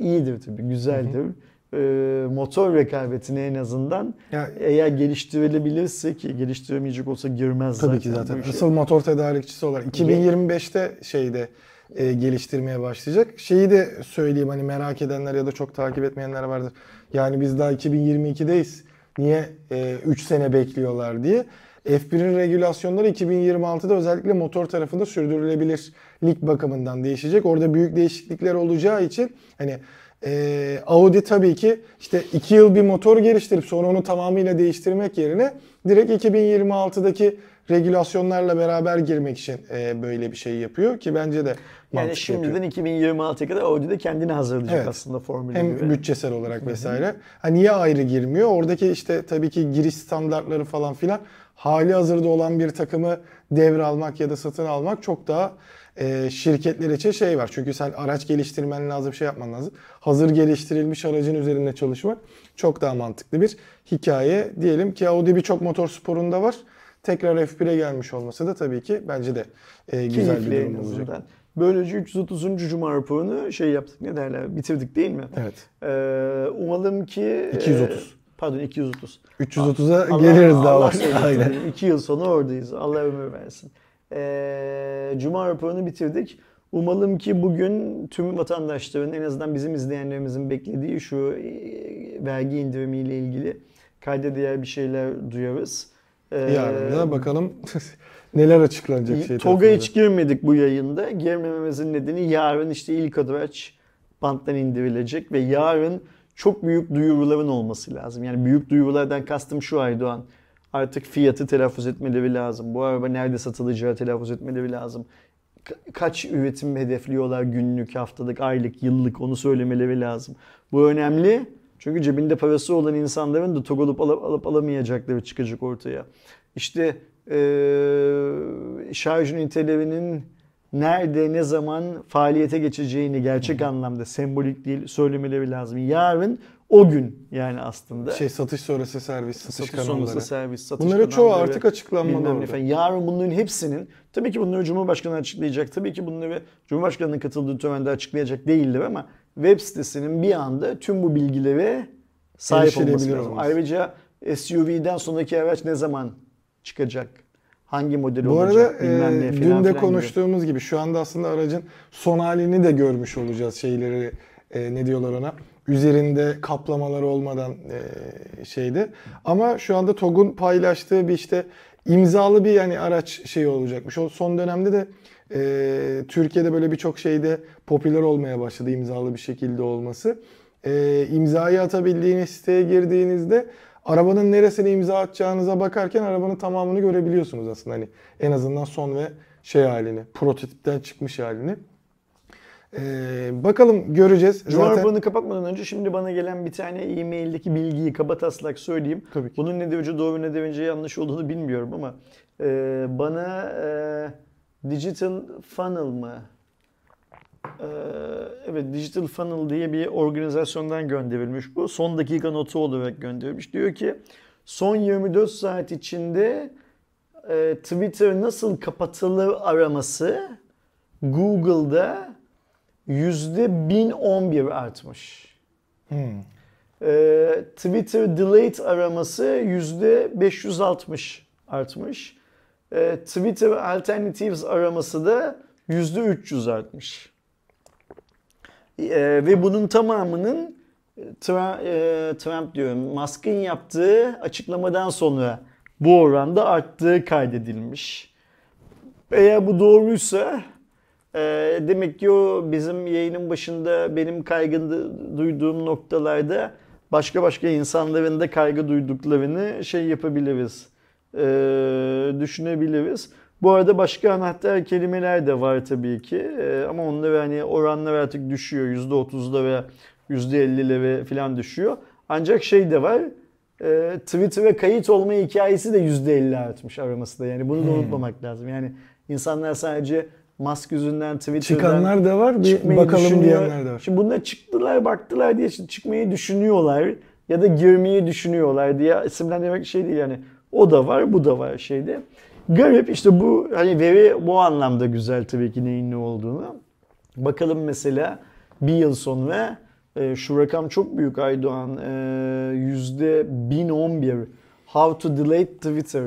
iyidir tabii, güzeldir. Hı hı e, motor rekabetini en azından ya, eğer geliştirilebilirse ki geliştiremeyecek olsa girmez tabii zaten. ki zaten. Asıl motor tedarikçisi olarak 2025'te şeyde e, geliştirmeye başlayacak. Şeyi de söyleyeyim hani merak edenler ya da çok takip etmeyenler vardır. Yani biz daha 2022'deyiz. Niye e, 3 sene bekliyorlar diye. F1'in regülasyonları 2026'da özellikle motor tarafında sürdürülebilirlik bakımından değişecek. Orada büyük değişiklikler olacağı için hani e, Audi tabii ki işte 2 yıl bir motor geliştirip sonra onu tamamıyla değiştirmek yerine direkt 2026'daki regülasyonlarla beraber girmek için e, böyle bir şey yapıyor ki bence de Yani şimdiden yapıyor. 2026'ya kadar Audi de kendini hazırlayacak evet. aslında formülü Hem göre. bütçesel olarak vesaire. Hani niye ayrı girmiyor? Oradaki işte tabii ki giriş standartları falan filan hali hazırda olan bir takımı devralmak ya da satın almak çok daha e, şirketler için şey var. Çünkü sen araç geliştirmen lazım, şey yapman lazım. Hazır geliştirilmiş aracın üzerinde çalışmak çok daha mantıklı bir hikaye diyelim ki Audi birçok motor sporunda var. Tekrar F1'e gelmiş olması da tabii ki bence de e, güzel bir durum olacak. Böylece 330. Cuma raporunu şey yaptık ne derler bitirdik değil mi? Evet. Ee, umalım ki... 230. E, Pardon 230. 330'a geliriz daha Allah Aynen. 2 yıl sonra oradayız. Allah ömür versin. Ee, Cuma raporunu bitirdik. Umalım ki bugün tüm vatandaşların en azından bizim izleyenlerimizin beklediği şu e, vergi indirimiyle ilgili kayda değer bir şeyler duyarız. Ee, Yarın da bakalım (laughs) neler açıklanacak şey. TOG'a hiç girmedik bu yayında. Girmememizin nedeni yarın işte ilk adıvaç banttan indirilecek ve yarın çok büyük duyuruların olması lazım. Yani büyük duyurulardan kastım şu Aydoğan. Artık fiyatı telaffuz etmeleri lazım. Bu araba nerede satılacağı telaffuz etmeleri lazım. Kaç üretim hedefliyorlar günlük, haftalık, aylık, yıllık onu söylemeleri lazım. Bu önemli. Çünkü cebinde parası olan insanların da tok olup alıp, alıp alamayacakları çıkacak ortaya. İşte ee, şarj ünitelerinin nerede ne zaman faaliyete geçeceğini gerçek anlamda sembolik değil söylemeleri lazım. Yarın o gün yani aslında. Şey satış sonrası servis, satış, satış sonrası servis, satış Bunların çoğu artık açıklanmalı oldu. Yarın bunların hepsinin tabii ki bunları Cumhurbaşkanı açıklayacak. Tabii ki bunları Cumhurbaşkanı'nın katıldığı törende açıklayacak değildir ama web sitesinin bir anda tüm bu bilgileri sahip olması lazım. Olması. Ayrıca SUV'den sonraki araç ne zaman çıkacak? hangi model Bu arada, bilmem e, ne filan. Dün de konuştuğumuz gibi. gibi şu anda aslında aracın son halini de görmüş olacağız şeyleri e, ne diyorlar ona üzerinde kaplamalar olmadan e, şeydi. Ama şu anda TOG'un paylaştığı bir işte imzalı bir yani araç şeyi olacakmış. O son dönemde de e, Türkiye'de böyle birçok şeyde popüler olmaya başladı imzalı bir şekilde olması. E, imzayı atabildiğiniz siteye girdiğinizde arabanın neresine imza atacağınıza bakarken arabanın tamamını görebiliyorsunuz aslında. Hani en azından son ve şey halini, prototipten çıkmış halini. Ee, bakalım göreceğiz. Cumhurbaşkanı Zaten... kapatmadan önce şimdi bana gelen bir tane e-maildeki bilgiyi kabataslak söyleyeyim. Tabii ki. Bunun ne derece doğru ne derece yanlış olduğunu bilmiyorum ama e, bana e, Digital Funnel mı ee, evet Digital Funnel diye bir organizasyondan gönderilmiş bu. Son dakika notu olarak gönderilmiş. Diyor ki son 24 saat içinde e, Twitter nasıl kapatılır araması Google'da %1011 artmış. Hmm. E, Twitter delete araması %560 artmış. E, Twitter alternatives araması da %300 artmış. E, ve bunun tamamının e, Trump, e, Trump diyorum Musk'ın yaptığı açıklamadan sonra bu oranda arttığı kaydedilmiş. Eğer bu doğruysa e, demek ki o bizim yayının başında benim kaygı duyduğum noktalarda başka başka insanların da kaygı duyduklarını şey yapabiliriz, e, düşünebiliriz. Bu arada başka anahtar kelimeler de var tabii ki ee, ama onda hani oranlar artık düşüyor. %30'da veya %50'lere falan düşüyor. Ancak şey de var. E, Twitter'a kayıt olma hikayesi de %50 artmış araması da. Yani bunu da hmm. unutmamak lazım. Yani insanlar sadece mask yüzünden Twitter'dan çıkanlar da var, bir bakalım düşünüyor. diyenler de var. Şimdi bunlar çıktılar, baktılar diye çıkmayı düşünüyorlar ya da girmeyi düşünüyorlar diye isimlendirmek şey değil yani. O da var, bu da var şeydi. Garip işte bu hani veri bu anlamda güzel tabii ki neyin ne olduğunu. Bakalım mesela bir yıl sonra e, şu rakam çok büyük Aydoğan. E, %1011 How to delete Twitter.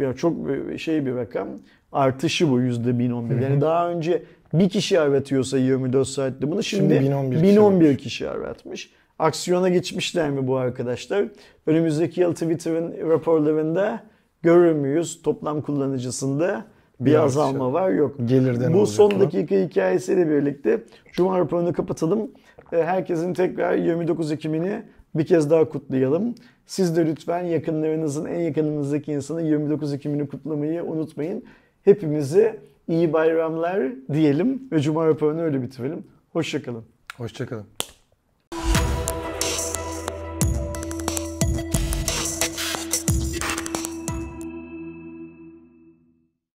Ya çok şey bir rakam. Artışı bu yüzde %1011. Yani daha önce bir kişi aratıyorsa 24 saatte bunu şimdi, şimdi 1011, 1011 kişi, kişi aratmış. Aksiyona geçmişler mi bu arkadaşlar? Önümüzdeki yıl Twitter'ın raporlarında görür müyüz toplam kullanıcısında bir Biraz azalma şey. var yok. Gelirden Bu son dakika hikayesiyle birlikte Cuma raporunu kapatalım. Ee, herkesin tekrar 29 Ekim'ini bir kez daha kutlayalım. Siz de lütfen yakınlarınızın en yakınınızdaki insanı 29 Ekim'ini kutlamayı unutmayın. Hepimizi iyi bayramlar diyelim ve Cuma raporunu öyle bitirelim. Hoşçakalın. Hoşçakalın.